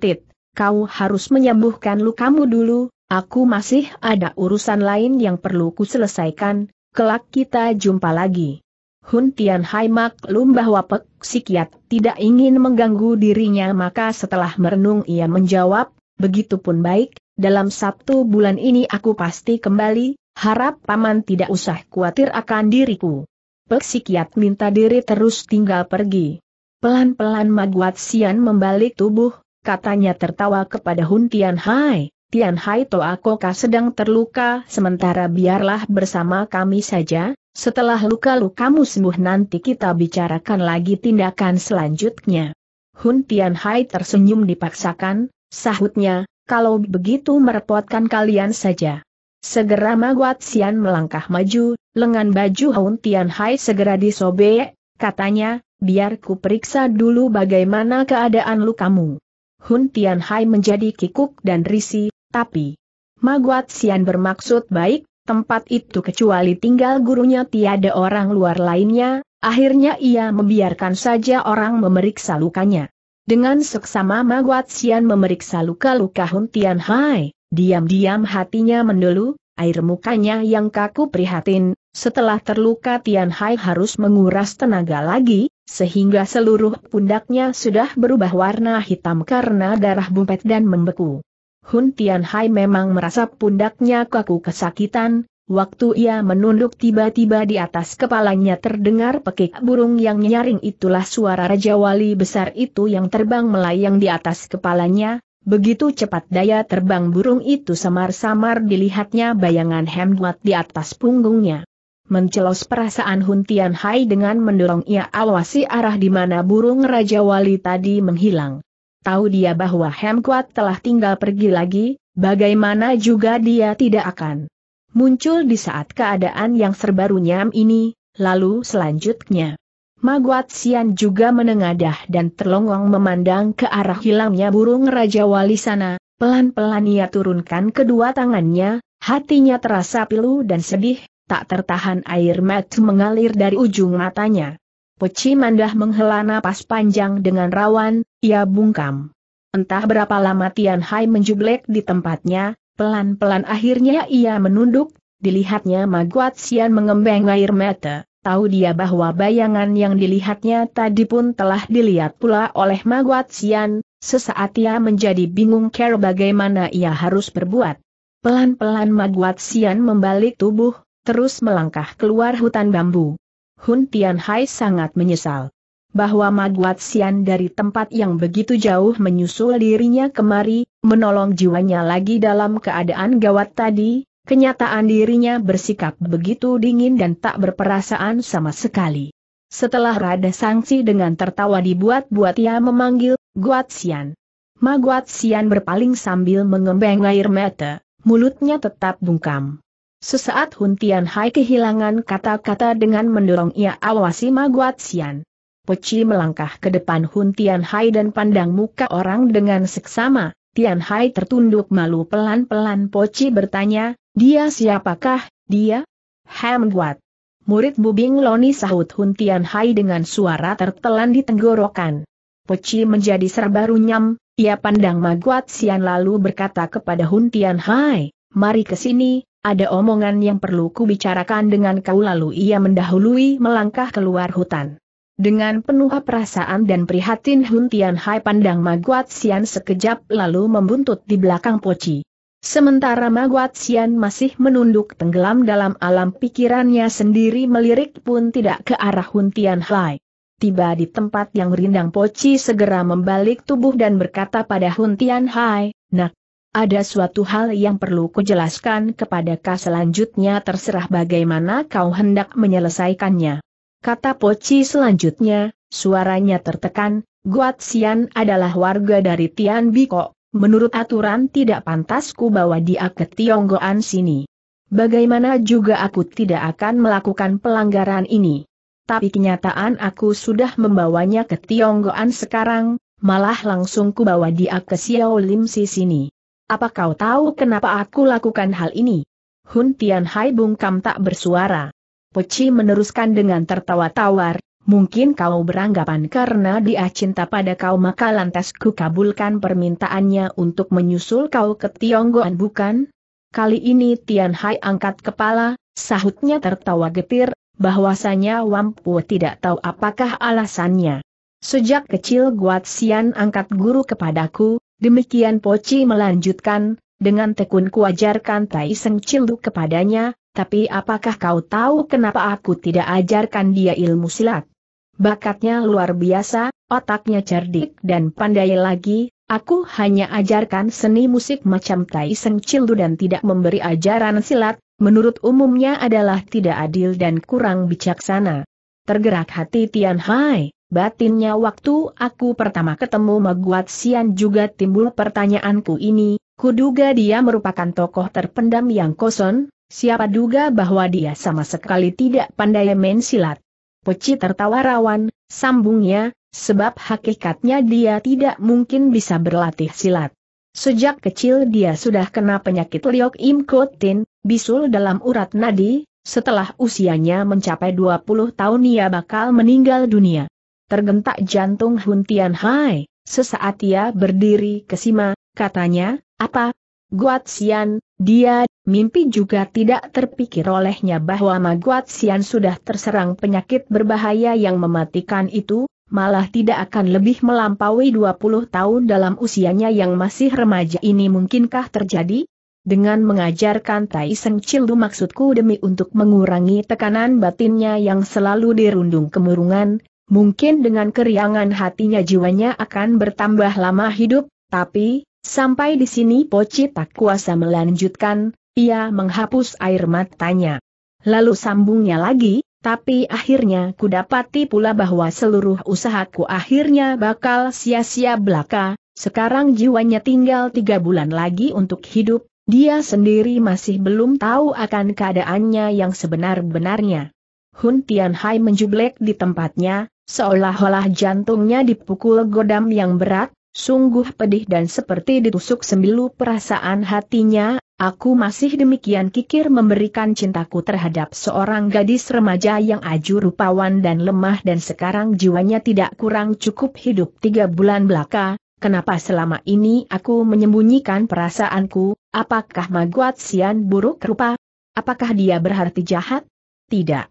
kau harus menyembuhkan lukamu dulu, aku masih ada urusan lain yang perlu ku kelak kita jumpa lagi. Hun Tian Hai Lum bahwa Pek Sikiat tidak ingin mengganggu dirinya maka setelah merenung ia menjawab, begitupun baik, dalam Sabtu bulan ini aku pasti kembali, harap Paman tidak usah khawatir akan diriku. Pek Sikiat minta diri terus tinggal pergi. Pelan-pelan Maguat Sian membalik tubuh, katanya tertawa kepada Hun Tian Hai. Tian Hai Koka sedang terluka, sementara biarlah bersama kami saja, setelah luka lukamu kamu sembuh nanti kita bicarakan lagi tindakan selanjutnya. Hun Hai tersenyum dipaksakan, sahutnya, kalau begitu merepotkan kalian saja. Segera Maguat Sian melangkah maju, lengan baju Hun Hai segera disobek, katanya, biar ku periksa dulu bagaimana keadaan lukamu. Hun Hai menjadi kikuk dan risih, tapi Maguat Sian bermaksud baik, tempat itu kecuali tinggal gurunya tiada orang luar lainnya, akhirnya ia membiarkan saja orang memeriksa lukanya. Dengan seksama Maguat Sian memeriksa luka-luka Hun Tian Hai, diam-diam hatinya mendulu, air mukanya yang kaku prihatin, setelah terluka Tian Hai harus menguras tenaga lagi, sehingga seluruh pundaknya sudah berubah warna hitam karena darah bumpet dan membeku. Hun Hai memang merasa pundaknya kaku kesakitan, waktu ia menunduk tiba-tiba di atas kepalanya terdengar pekik burung yang nyaring itulah suara Raja Wali besar itu yang terbang melayang di atas kepalanya, begitu cepat daya terbang burung itu samar-samar dilihatnya bayangan hemduat di atas punggungnya. Mencelos perasaan Hun Hai dengan mendorong ia awasi arah di mana burung Raja Wali tadi menghilang. Tahu dia bahwa Hemkuat telah tinggal pergi lagi, bagaimana juga dia tidak akan muncul di saat keadaan yang serba runyam ini, lalu selanjutnya. Maguat Sian juga menengadah dan terlongong memandang ke arah hilangnya burung Raja Wali sana, pelan-pelan ia turunkan kedua tangannya, hatinya terasa pilu dan sedih, tak tertahan air mata mengalir dari ujung matanya. Peci Mandah menghela napas panjang dengan rawan, ia bungkam. Entah berapa lama Tian Hai menjublek di tempatnya, pelan-pelan akhirnya ia menunduk, dilihatnya Maguat Sian mengembeng air mata. Tahu dia bahwa bayangan yang dilihatnya tadi pun telah dilihat pula oleh Maguat Sian, sesaat ia menjadi bingung care bagaimana ia harus berbuat. Pelan-pelan Maguat Sian membalik tubuh, terus melangkah keluar hutan bambu. Hun Hai sangat menyesal. Bahwa Maguat Sian dari tempat yang begitu jauh menyusul dirinya kemari, menolong jiwanya lagi dalam keadaan gawat tadi, kenyataan dirinya bersikap begitu dingin dan tak berperasaan sama sekali. Setelah Rada Sangsi dengan tertawa dibuat-buat ia memanggil, Guat Sian. Ma Sian berpaling sambil mengembeng air mata, mulutnya tetap bungkam. Sesaat Hun Tian Hai kehilangan kata-kata dengan mendorong ia awasi Ma Sian. Peci melangkah ke depan Hun Tian Hai dan pandang muka orang dengan seksama. Tian Hai tertunduk malu pelan-pelan Poci bertanya, dia siapakah, dia? Ham Guat. Murid Bubing Loni sahut Hun Tian Hai dengan suara tertelan di tenggorokan. Poci menjadi serba runyam, ia pandang Maguat Guat Sian lalu berkata kepada Hun Tian Hai, mari ke sini, ada omongan yang perlu kubicarakan dengan kau lalu ia mendahului melangkah keluar hutan. Dengan penuh perasaan dan prihatin Hun Tian Hai pandang Maguat Sian sekejap lalu membuntut di belakang Poci. Sementara Maguat Sian masih menunduk tenggelam dalam alam pikirannya sendiri melirik pun tidak ke arah Hun Tian Hai. Tiba di tempat yang rindang Poci segera membalik tubuh dan berkata pada Hun Tian Hai, Nak, ada suatu hal yang perlu kujelaskan kepada kau selanjutnya terserah bagaimana kau hendak menyelesaikannya. Kata Poci selanjutnya, suaranya tertekan, Guat Xian adalah warga dari Tian Biko, menurut aturan tidak pantas ku bawa dia ke Tionggoan sini. Bagaimana juga aku tidak akan melakukan pelanggaran ini. Tapi kenyataan aku sudah membawanya ke Tionggoan sekarang, malah langsung ku bawa dia ke Xiao Lim si sini. Apa kau tahu kenapa aku lakukan hal ini? Hun Tian Hai bungkam tak bersuara. Peci meneruskan dengan tertawa tawar, mungkin kau beranggapan karena dia cinta pada kau maka lantas ku kabulkan permintaannya untuk menyusul kau ke Tionggoan bukan? Kali ini Tian Hai angkat kepala, sahutnya tertawa getir, bahwasanya Wampu tidak tahu apakah alasannya. Sejak kecil Guat Sian angkat guru kepadaku, Demikian Poci melanjutkan, dengan tekun kuajarkan Tai Seng Cilu kepadanya, tapi apakah kau tahu kenapa aku tidak ajarkan dia ilmu silat? Bakatnya luar biasa, otaknya cerdik dan pandai lagi, aku hanya ajarkan seni musik macam Tai Seng Cilu dan tidak memberi ajaran silat, menurut umumnya adalah tidak adil dan kurang bijaksana. Tergerak hati Tian Hai. Batinnya waktu aku pertama ketemu Maguat Sian juga timbul pertanyaanku ini, kuduga dia merupakan tokoh terpendam yang kosong, siapa duga bahwa dia sama sekali tidak pandai main silat. Poci tertawa rawan, sambungnya, sebab hakikatnya dia tidak mungkin bisa berlatih silat. Sejak kecil dia sudah kena penyakit liok imkotin, bisul dalam urat nadi, setelah usianya mencapai 20 tahun ia bakal meninggal dunia. Tergentak jantung Hun Tian Hai, sesaat ia berdiri kesima, katanya, apa? guat Guatsian, dia, mimpi juga tidak terpikir olehnya bahwa Ma Guatsian sudah terserang penyakit berbahaya yang mematikan itu, malah tidak akan lebih melampaui 20 tahun dalam usianya yang masih remaja ini mungkinkah terjadi? Dengan mengajarkan Tai Seng Childu maksudku demi untuk mengurangi tekanan batinnya yang selalu dirundung kemurungan, Mungkin dengan keriangan hatinya jiwanya akan bertambah lama hidup, tapi, sampai di sini Poci tak kuasa melanjutkan, ia menghapus air matanya. Lalu sambungnya lagi, tapi akhirnya ku dapati pula bahwa seluruh usahaku akhirnya bakal sia-sia belaka, sekarang jiwanya tinggal tiga bulan lagi untuk hidup, dia sendiri masih belum tahu akan keadaannya yang sebenar-benarnya. Hun Tianhai menjublek di tempatnya, Seolah-olah jantungnya dipukul godam yang berat, sungguh pedih dan seperti ditusuk sembilu perasaan hatinya, aku masih demikian kikir memberikan cintaku terhadap seorang gadis remaja yang aju rupawan dan lemah dan sekarang jiwanya tidak kurang cukup hidup tiga bulan belaka, kenapa selama ini aku menyembunyikan perasaanku, apakah Maguat Sian buruk rupa? Apakah dia berarti jahat? Tidak.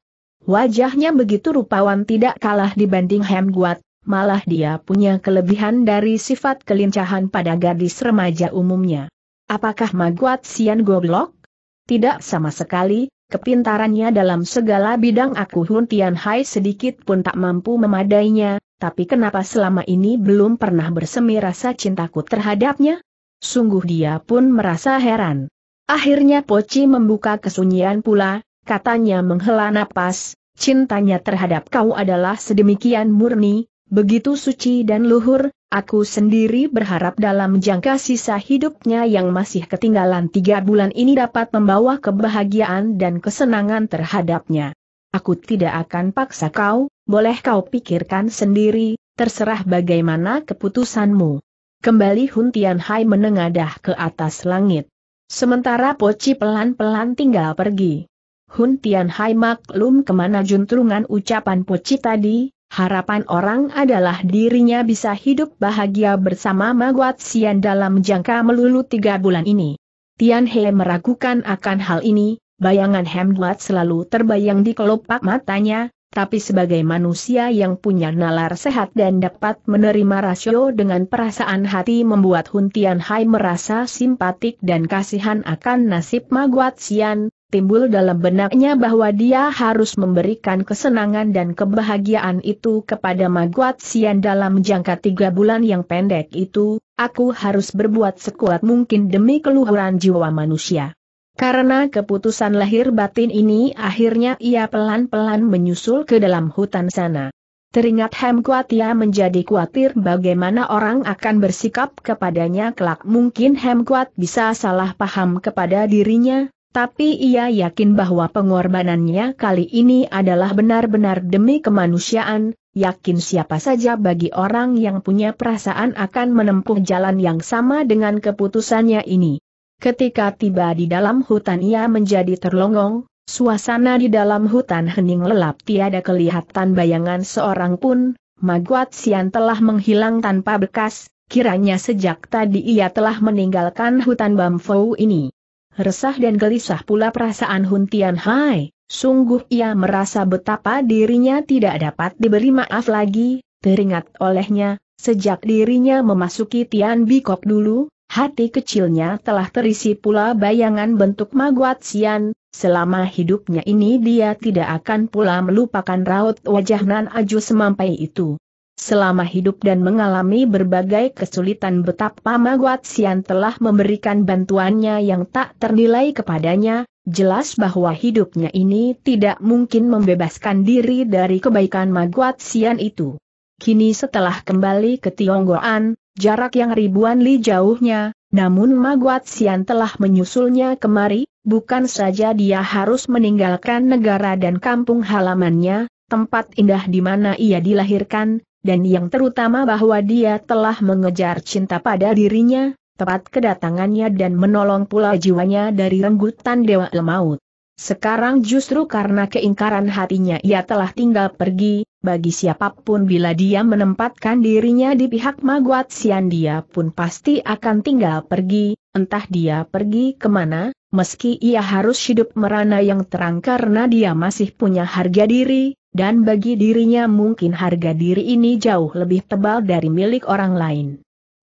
Wajahnya begitu rupawan tidak kalah dibanding Hem Guat, malah dia punya kelebihan dari sifat kelincahan pada gadis remaja umumnya. Apakah Maguat Sian goblok? Tidak sama sekali, kepintarannya dalam segala bidang aku Hun Tian Hai sedikit pun tak mampu memadainya, tapi kenapa selama ini belum pernah bersemi rasa cintaku terhadapnya? Sungguh dia pun merasa heran. Akhirnya Poci membuka kesunyian pula, katanya menghela napas, cintanya terhadap kau adalah sedemikian murni, begitu suci dan luhur, aku sendiri berharap dalam jangka sisa hidupnya yang masih ketinggalan tiga bulan ini dapat membawa kebahagiaan dan kesenangan terhadapnya. Aku tidak akan paksa kau, boleh kau pikirkan sendiri, terserah bagaimana keputusanmu. Kembali Hun Tian Hai menengadah ke atas langit. Sementara Poci pelan-pelan tinggal pergi. Hun Tian Hai maklum kemana juntrungan ucapan Puci tadi, harapan orang adalah dirinya bisa hidup bahagia bersama Maguat Sian dalam jangka melulu tiga bulan ini. Tian He meragukan akan hal ini, bayangan Hemdlat selalu terbayang di kelopak matanya, tapi sebagai manusia yang punya nalar sehat dan dapat menerima rasio dengan perasaan hati membuat Hun Tian Hai merasa simpatik dan kasihan akan nasib Maguat Sian, timbul dalam benaknya bahwa dia harus memberikan kesenangan dan kebahagiaan itu kepada Maguat Sian dalam jangka tiga bulan yang pendek itu, aku harus berbuat sekuat mungkin demi keluhuran jiwa manusia. Karena keputusan lahir batin ini akhirnya ia pelan-pelan menyusul ke dalam hutan sana. Teringat Hem Kuatia menjadi khawatir bagaimana orang akan bersikap kepadanya kelak mungkin Hem Kuat bisa salah paham kepada dirinya, tapi ia yakin bahwa pengorbanannya kali ini adalah benar-benar demi kemanusiaan, yakin siapa saja bagi orang yang punya perasaan akan menempuh jalan yang sama dengan keputusannya ini. Ketika tiba di dalam hutan ia menjadi terlongong, suasana di dalam hutan hening lelap tiada kelihatan bayangan seorang pun, Maguat Sian telah menghilang tanpa bekas, kiranya sejak tadi ia telah meninggalkan hutan Bamfou ini. Resah dan gelisah pula perasaan Hun Tian Hai, sungguh ia merasa betapa dirinya tidak dapat diberi maaf lagi, teringat olehnya, sejak dirinya memasuki Tian Bikok dulu, hati kecilnya telah terisi pula bayangan bentuk Maguat Sian, Selama hidupnya ini dia tidak akan pula melupakan raut wajah Nan Aju semampai itu. Selama hidup dan mengalami berbagai kesulitan betapa Maguat Sian telah memberikan bantuannya yang tak ternilai kepadanya, jelas bahwa hidupnya ini tidak mungkin membebaskan diri dari kebaikan Maguat Sian itu. Kini setelah kembali ke Tionggoan, jarak yang ribuan li jauhnya, namun Maguat Sian telah menyusulnya kemari, bukan saja dia harus meninggalkan negara dan kampung halamannya, tempat indah di mana ia dilahirkan, dan yang terutama bahwa dia telah mengejar cinta pada dirinya, tepat kedatangannya dan menolong pula jiwanya dari renggutan Dewa Lemaut. Sekarang justru karena keingkaran hatinya ia telah tinggal pergi, bagi siapapun bila dia menempatkan dirinya di pihak Maguat Sian dia pun pasti akan tinggal pergi, entah dia pergi kemana, meski ia harus hidup merana yang terang karena dia masih punya harga diri, dan bagi dirinya mungkin harga diri ini jauh lebih tebal dari milik orang lain.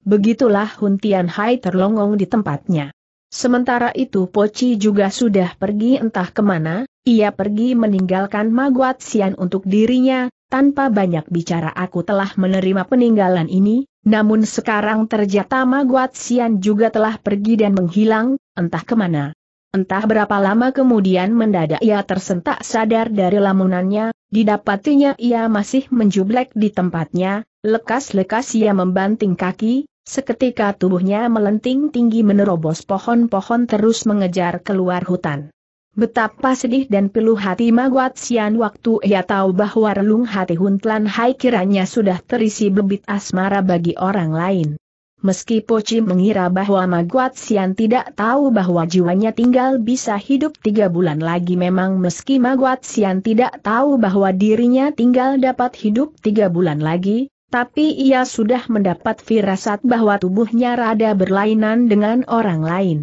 Begitulah Hun Hai terlongong di tempatnya. Sementara itu Poci juga sudah pergi entah kemana, ia pergi meninggalkan Maguat Sian untuk dirinya, tanpa banyak bicara aku telah menerima peninggalan ini, namun sekarang terjata Maguat Sian juga telah pergi dan menghilang, entah kemana. Entah berapa lama kemudian mendadak ia tersentak sadar dari lamunannya, Didapatinya ia masih menjublek di tempatnya, lekas-lekas ia membanting kaki, seketika tubuhnya melenting tinggi menerobos pohon-pohon terus mengejar keluar hutan. Betapa sedih dan pilu hati Maguat Sian waktu ia tahu bahwa relung hati Huntlan Hai kiranya sudah terisi bebit asmara bagi orang lain. Meski Poci mengira bahwa Maguat Sian tidak tahu bahwa jiwanya tinggal bisa hidup tiga bulan lagi memang meski Maguat Sian tidak tahu bahwa dirinya tinggal dapat hidup tiga bulan lagi, tapi ia sudah mendapat firasat bahwa tubuhnya rada berlainan dengan orang lain.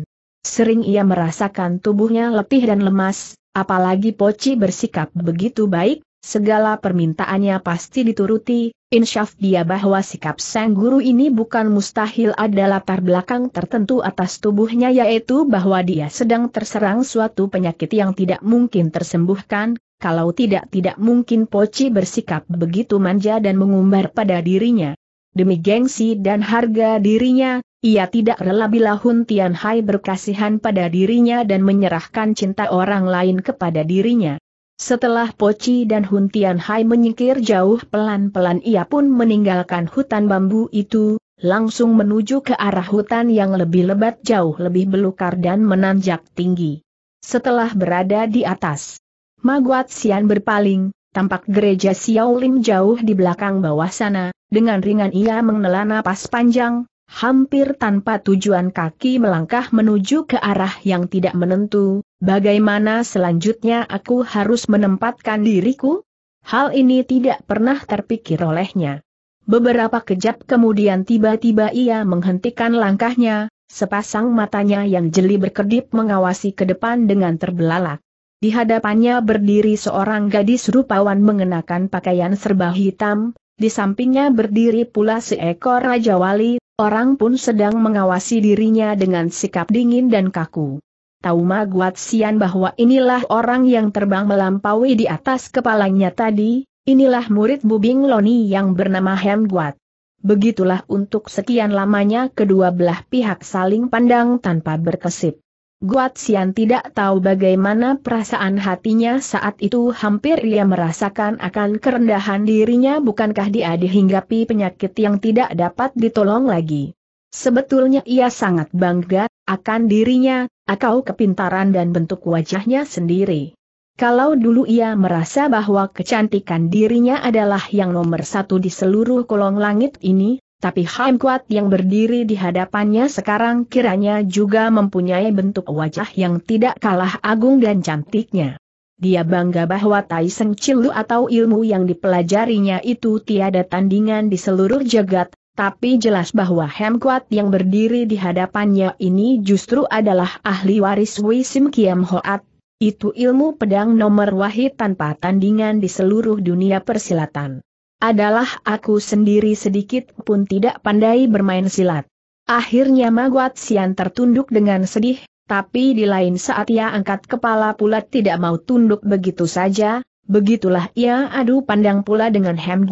Sering ia merasakan tubuhnya letih dan lemas, apalagi Poci bersikap begitu baik, Segala permintaannya pasti dituruti, insyaf dia bahwa sikap sang guru ini bukan mustahil ada latar belakang tertentu atas tubuhnya yaitu bahwa dia sedang terserang suatu penyakit yang tidak mungkin tersembuhkan, kalau tidak tidak mungkin Poci bersikap begitu manja dan mengumbar pada dirinya. Demi gengsi dan harga dirinya, ia tidak rela bila Hun Hai berkasihan pada dirinya dan menyerahkan cinta orang lain kepada dirinya. Setelah Poci dan Hun Tian menyingkir jauh pelan-pelan ia pun meninggalkan hutan bambu itu, langsung menuju ke arah hutan yang lebih lebat jauh lebih belukar dan menanjak tinggi. Setelah berada di atas, Maguat Sian berpaling, tampak gereja Xiaolin jauh di belakang bawah sana, dengan ringan ia mengnela napas panjang, hampir tanpa tujuan kaki melangkah menuju ke arah yang tidak menentu, Bagaimana selanjutnya aku harus menempatkan diriku? Hal ini tidak pernah terpikir olehnya. Beberapa kejap kemudian tiba-tiba ia menghentikan langkahnya, sepasang matanya yang jeli berkedip mengawasi ke depan dengan terbelalak. Di hadapannya berdiri seorang gadis rupawan mengenakan pakaian serba hitam, di sampingnya berdiri pula seekor Raja Wali, orang pun sedang mengawasi dirinya dengan sikap dingin dan kaku. Tahu Sian bahwa inilah orang yang terbang melampaui di atas kepalanya tadi, inilah murid Bubing Loni yang bernama Hem Guat. Begitulah untuk sekian lamanya kedua belah pihak saling pandang tanpa berkesip. Guat Sian tidak tahu bagaimana perasaan hatinya saat itu hampir ia merasakan akan kerendahan dirinya bukankah dia dihinggapi penyakit yang tidak dapat ditolong lagi. Sebetulnya ia sangat bangga akan dirinya, atau kepintaran dan bentuk wajahnya sendiri. Kalau dulu ia merasa bahwa kecantikan dirinya adalah yang nomor satu di seluruh kolong langit ini, tapi Haim Kuat yang berdiri di hadapannya sekarang kiranya juga mempunyai bentuk wajah yang tidak kalah agung dan cantiknya. Dia bangga bahwa Tai Seng Cilu atau ilmu yang dipelajarinya itu tiada tandingan di seluruh jagat, tapi jelas bahwa Hem yang berdiri di hadapannya ini justru adalah ahli waris Wei Sim Kiam Hoat. Itu ilmu pedang nomor wahid tanpa tandingan di seluruh dunia persilatan. Adalah aku sendiri sedikit pun tidak pandai bermain silat. Akhirnya Maguat Sian tertunduk dengan sedih, tapi di lain saat ia angkat kepala pula tidak mau tunduk begitu saja, begitulah ia adu pandang pula dengan Hem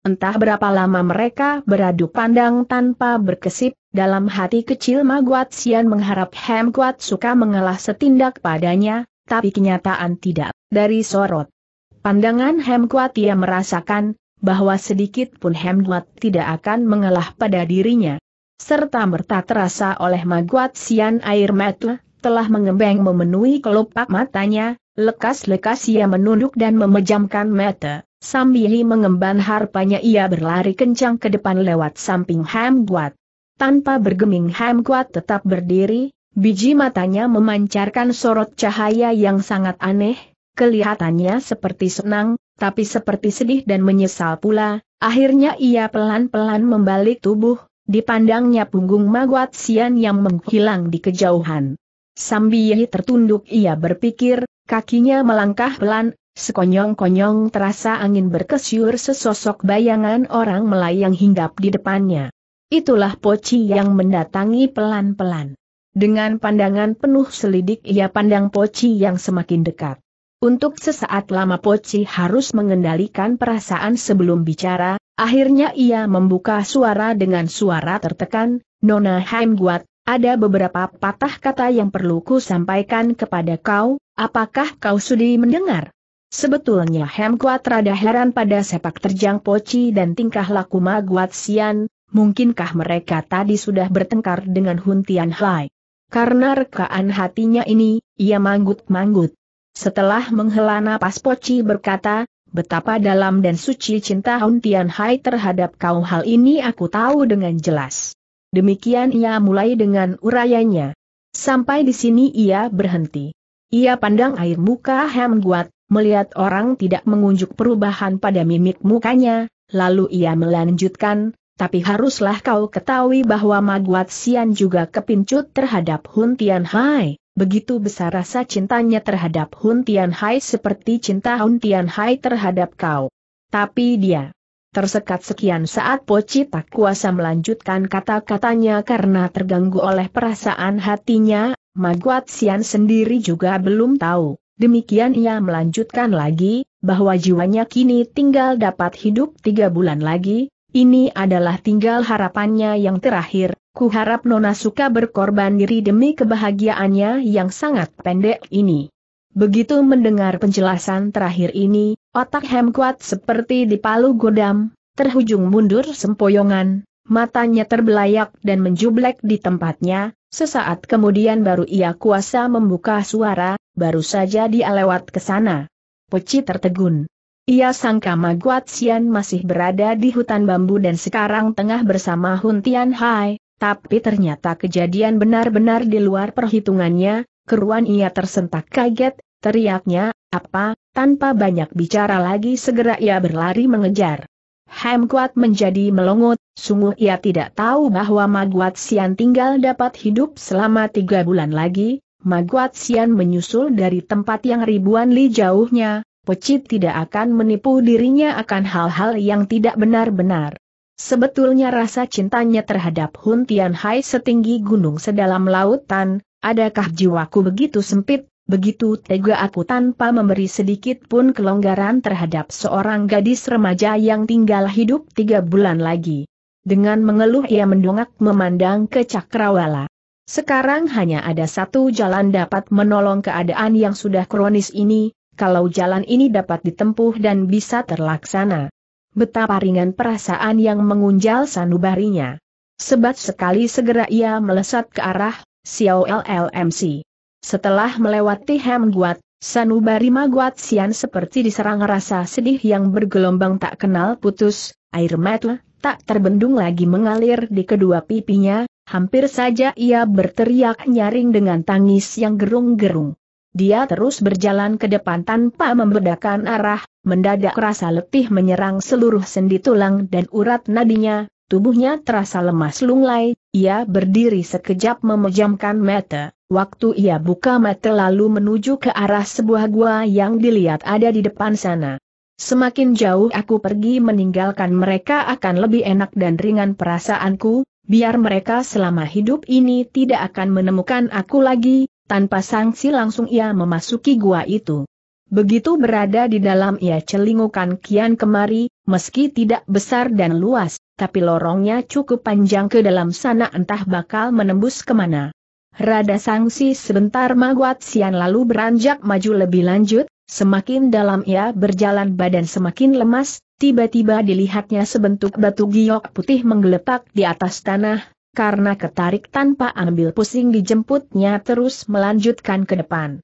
Entah berapa lama mereka beradu pandang tanpa berkesip, dalam hati kecil Maguat Sian mengharap Hem Guat suka mengalah setindak padanya, tapi kenyataan tidak. Dari sorot pandangan Hem Guat ia merasakan, bahwa sedikit pun Hem Guat tidak akan mengalah pada dirinya. Serta merta terasa oleh Maguat Sian air mata, telah mengembang memenuhi kelopak matanya, lekas-lekas ia menunduk dan memejamkan mata. Sambil mengemban harpanya ia berlari kencang ke depan lewat samping Ham Guat. Tanpa bergeming Ham Guat tetap berdiri, biji matanya memancarkan sorot cahaya yang sangat aneh, kelihatannya seperti senang, tapi seperti sedih dan menyesal pula, akhirnya ia pelan-pelan membalik tubuh, dipandangnya punggung Maguat Sian yang menghilang di kejauhan. Sambil tertunduk ia berpikir, kakinya melangkah pelan, Sekonyong-konyong terasa angin berkesyur sesosok bayangan orang melayang hinggap di depannya. Itulah Poci yang mendatangi pelan-pelan. Dengan pandangan penuh selidik ia pandang Poci yang semakin dekat. Untuk sesaat lama Poci harus mengendalikan perasaan sebelum bicara, akhirnya ia membuka suara dengan suara tertekan, Nona Heimguat, ada beberapa patah kata yang perlu ku sampaikan kepada kau, apakah kau sudi mendengar? Sebetulnya Hem Kuat rada heran pada sepak terjang Poci dan tingkah laku Maguat Sian, mungkinkah mereka tadi sudah bertengkar dengan Hun Tian Hai? Karena rekaan hatinya ini, ia manggut-manggut. Setelah menghela napas Poci berkata, betapa dalam dan suci cinta Hun Tian Hai terhadap kau hal ini aku tahu dengan jelas. Demikian ia mulai dengan urayanya. Sampai di sini ia berhenti. Ia pandang air muka Hem Guat, melihat orang tidak mengunjuk perubahan pada mimik mukanya, lalu ia melanjutkan, tapi haruslah kau ketahui bahwa Maguat Sian juga kepincut terhadap Hun Tian Hai. Begitu besar rasa cintanya terhadap Hun Tian Hai seperti cinta Hun Tian Hai terhadap kau. Tapi dia tersekat sekian saat Poci tak kuasa melanjutkan kata-katanya karena terganggu oleh perasaan hatinya, Maguat Sian sendiri juga belum tahu Demikian ia melanjutkan lagi, bahwa jiwanya kini tinggal dapat hidup tiga bulan lagi, ini adalah tinggal harapannya yang terakhir, Kuharap Nona suka berkorban diri demi kebahagiaannya yang sangat pendek ini. Begitu mendengar penjelasan terakhir ini, otak Hem kuat seperti dipalu godam, terhujung mundur sempoyongan, matanya terbelayak dan menjublek di tempatnya, Sesaat kemudian baru ia kuasa membuka suara, baru saja dia lewat ke sana. Peci tertegun. Ia sangka Maguat Sian masih berada di hutan bambu dan sekarang tengah bersama Hun Tian Hai, tapi ternyata kejadian benar-benar di luar perhitungannya, keruan ia tersentak kaget, teriaknya, apa, tanpa banyak bicara lagi segera ia berlari mengejar. Hem Kuat menjadi melongot, Sungguh ia tidak tahu bahwa Maguat Sian tinggal dapat hidup selama tiga bulan lagi, Maguat Sian menyusul dari tempat yang ribuan li jauhnya, Pecit tidak akan menipu dirinya akan hal-hal yang tidak benar-benar. Sebetulnya rasa cintanya terhadap Hun Tian Hai setinggi gunung sedalam lautan, adakah jiwaku begitu sempit, begitu tega aku tanpa memberi sedikit pun kelonggaran terhadap seorang gadis remaja yang tinggal hidup tiga bulan lagi. Dengan mengeluh ia mendongak memandang ke Cakrawala. Sekarang hanya ada satu jalan dapat menolong keadaan yang sudah kronis ini, kalau jalan ini dapat ditempuh dan bisa terlaksana. Betapa ringan perasaan yang mengunjal sanubarinya. Sebat sekali segera ia melesat ke arah Xiao LLMC. Setelah melewati Hem Guat, Sanubari Maguat Sian seperti diserang rasa sedih yang bergelombang tak kenal putus, air mata, tak terbendung lagi mengalir di kedua pipinya, hampir saja ia berteriak nyaring dengan tangis yang gerung-gerung. Dia terus berjalan ke depan tanpa membedakan arah, mendadak rasa letih menyerang seluruh sendi tulang dan urat nadinya, Tubuhnya terasa lemas lunglai, ia berdiri sekejap memejamkan mata. Waktu ia buka mata lalu menuju ke arah sebuah gua yang dilihat ada di depan sana. Semakin jauh aku pergi meninggalkan mereka akan lebih enak dan ringan perasaanku, biar mereka selama hidup ini tidak akan menemukan aku lagi, tanpa sanksi langsung ia memasuki gua itu. Begitu berada di dalam ia celingukan kian kemari, meski tidak besar dan luas, tapi lorongnya cukup panjang ke dalam sana entah bakal menembus kemana. Rada sanksi sebentar Maguat Sian lalu beranjak maju lebih lanjut, Semakin dalam ia berjalan badan semakin lemas, tiba-tiba dilihatnya sebentuk batu giok putih menggeletak di atas tanah, karena ketarik tanpa ambil pusing dijemputnya terus melanjutkan ke depan.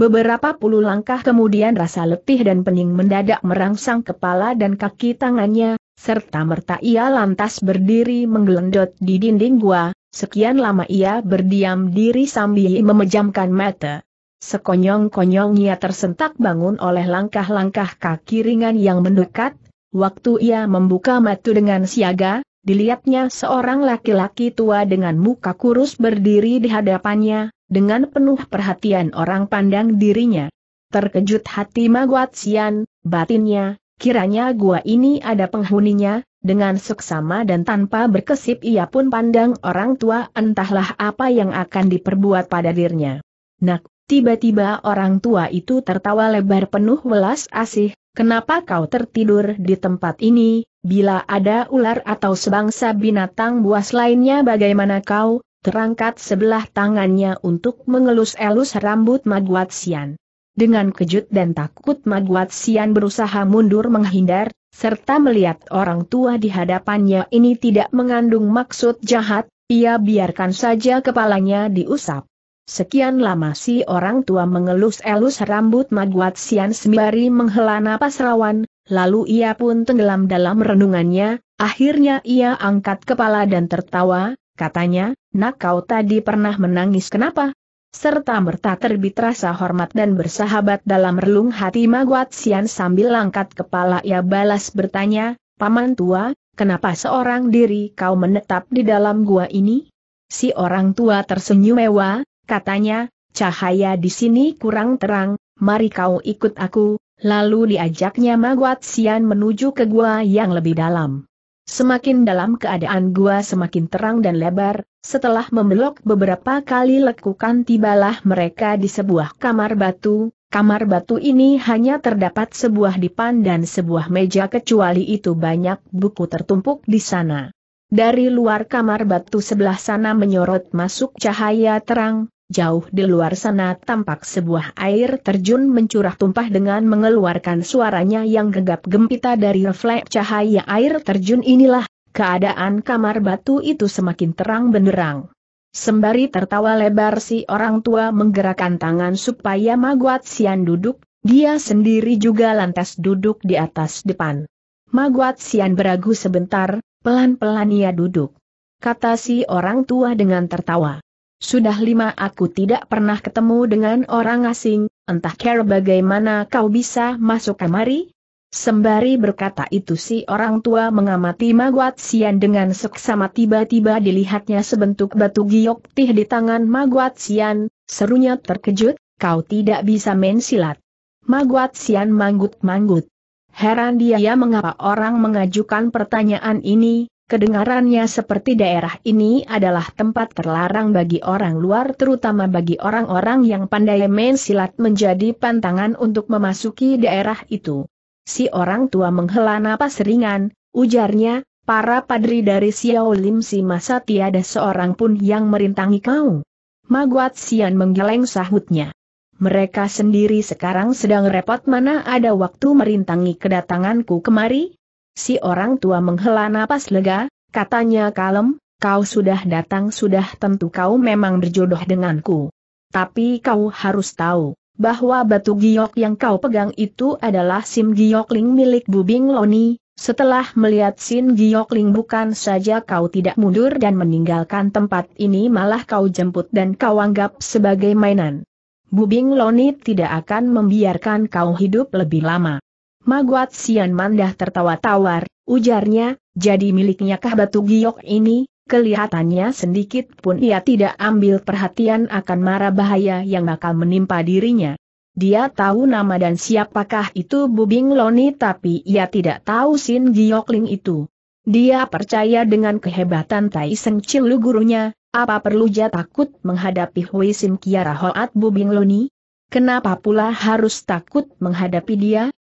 Beberapa puluh langkah kemudian rasa letih dan pening mendadak merangsang kepala dan kaki tangannya, serta merta ia lantas berdiri menggelendot di dinding gua, sekian lama ia berdiam diri sambil memejamkan mata. Sekonyong-konyongnya tersentak bangun oleh langkah-langkah kaki ringan yang mendekat, waktu ia membuka mata dengan siaga, dilihatnya seorang laki-laki tua dengan muka kurus berdiri di hadapannya, dengan penuh perhatian orang pandang dirinya. Terkejut hati Maguat Sian, batinnya, kiranya gua ini ada penghuninya, dengan seksama dan tanpa berkesip ia pun pandang orang tua entahlah apa yang akan diperbuat pada dirinya. Nak, Tiba-tiba orang tua itu tertawa lebar penuh welas asih, kenapa kau tertidur di tempat ini, bila ada ular atau sebangsa binatang buas lainnya bagaimana kau, terangkat sebelah tangannya untuk mengelus-elus rambut Maguat Sian. Dengan kejut dan takut Maguat Sian berusaha mundur menghindar, serta melihat orang tua di hadapannya ini tidak mengandung maksud jahat, ia biarkan saja kepalanya diusap. Sekian lama si orang tua mengelus-elus rambut Maguat Sian sembari menghela napas rawan, lalu ia pun tenggelam dalam renungannya, akhirnya ia angkat kepala dan tertawa, katanya, nak kau tadi pernah menangis kenapa? serta merta terbit rasa hormat dan bersahabat dalam relung hati Maguat Sian sambil angkat kepala ia balas bertanya, Paman tua, kenapa seorang diri kau menetap di dalam gua ini? Si orang tua tersenyum mewah, katanya, cahaya di sini kurang terang, mari kau ikut aku, lalu diajaknya Maguat Sian menuju ke gua yang lebih dalam. Semakin dalam keadaan gua semakin terang dan lebar, setelah membelok beberapa kali lekukan tibalah mereka di sebuah kamar batu, kamar batu ini hanya terdapat sebuah dipan dan sebuah meja kecuali itu banyak buku tertumpuk di sana. Dari luar kamar batu sebelah sana menyorot masuk cahaya terang, Jauh di luar sana tampak sebuah air terjun mencurah tumpah dengan mengeluarkan suaranya yang gegap gempita dari refleks cahaya air terjun inilah, keadaan kamar batu itu semakin terang benderang. Sembari tertawa lebar si orang tua menggerakkan tangan supaya Maguat Sian duduk, dia sendiri juga lantas duduk di atas depan. Maguat Sian beragu sebentar, pelan-pelan ia duduk. Kata si orang tua dengan tertawa. Sudah lima aku tidak pernah ketemu dengan orang asing, entah care bagaimana kau bisa masuk kemari. Sembari berkata itu si orang tua mengamati Maguat Sian dengan seksama tiba-tiba dilihatnya sebentuk batu giok tih di tangan Maguat Sian, serunya terkejut, kau tidak bisa main silat. Maguat Sian manggut-manggut. Heran dia mengapa orang mengajukan pertanyaan ini, Kedengarannya seperti daerah ini adalah tempat terlarang bagi orang luar terutama bagi orang-orang yang pandai main silat menjadi pantangan untuk memasuki daerah itu. Si orang tua menghela napas ringan, ujarnya, para padri dari Xiao Lim si masa tiada seorang pun yang merintangi kau. Maguat Sian menggeleng sahutnya. Mereka sendiri sekarang sedang repot mana ada waktu merintangi kedatanganku kemari? Si orang tua menghela napas lega, katanya kalem, kau sudah datang sudah tentu kau memang berjodoh denganku. Tapi kau harus tahu, bahwa batu giok yang kau pegang itu adalah Sim Giokling milik Bubing Loni. Setelah melihat Sin Giokling bukan saja kau tidak mundur dan meninggalkan tempat ini malah kau jemput dan kau anggap sebagai mainan. Bubing Loni tidak akan membiarkan kau hidup lebih lama. Maguat Sian Mandah tertawa tawar, ujarnya, jadi miliknya kah batu giok ini, kelihatannya sedikit pun ia tidak ambil perhatian akan marah bahaya yang bakal menimpa dirinya. Dia tahu nama dan siapakah itu Bubing Loni tapi ia tidak tahu Sin Giokling itu. Dia percaya dengan kehebatan Tai Seng Chilu gurunya, apa perlu dia takut menghadapi Hui Sim Kiara Hoat Bubing Loni? Kenapa pula harus takut menghadapi dia?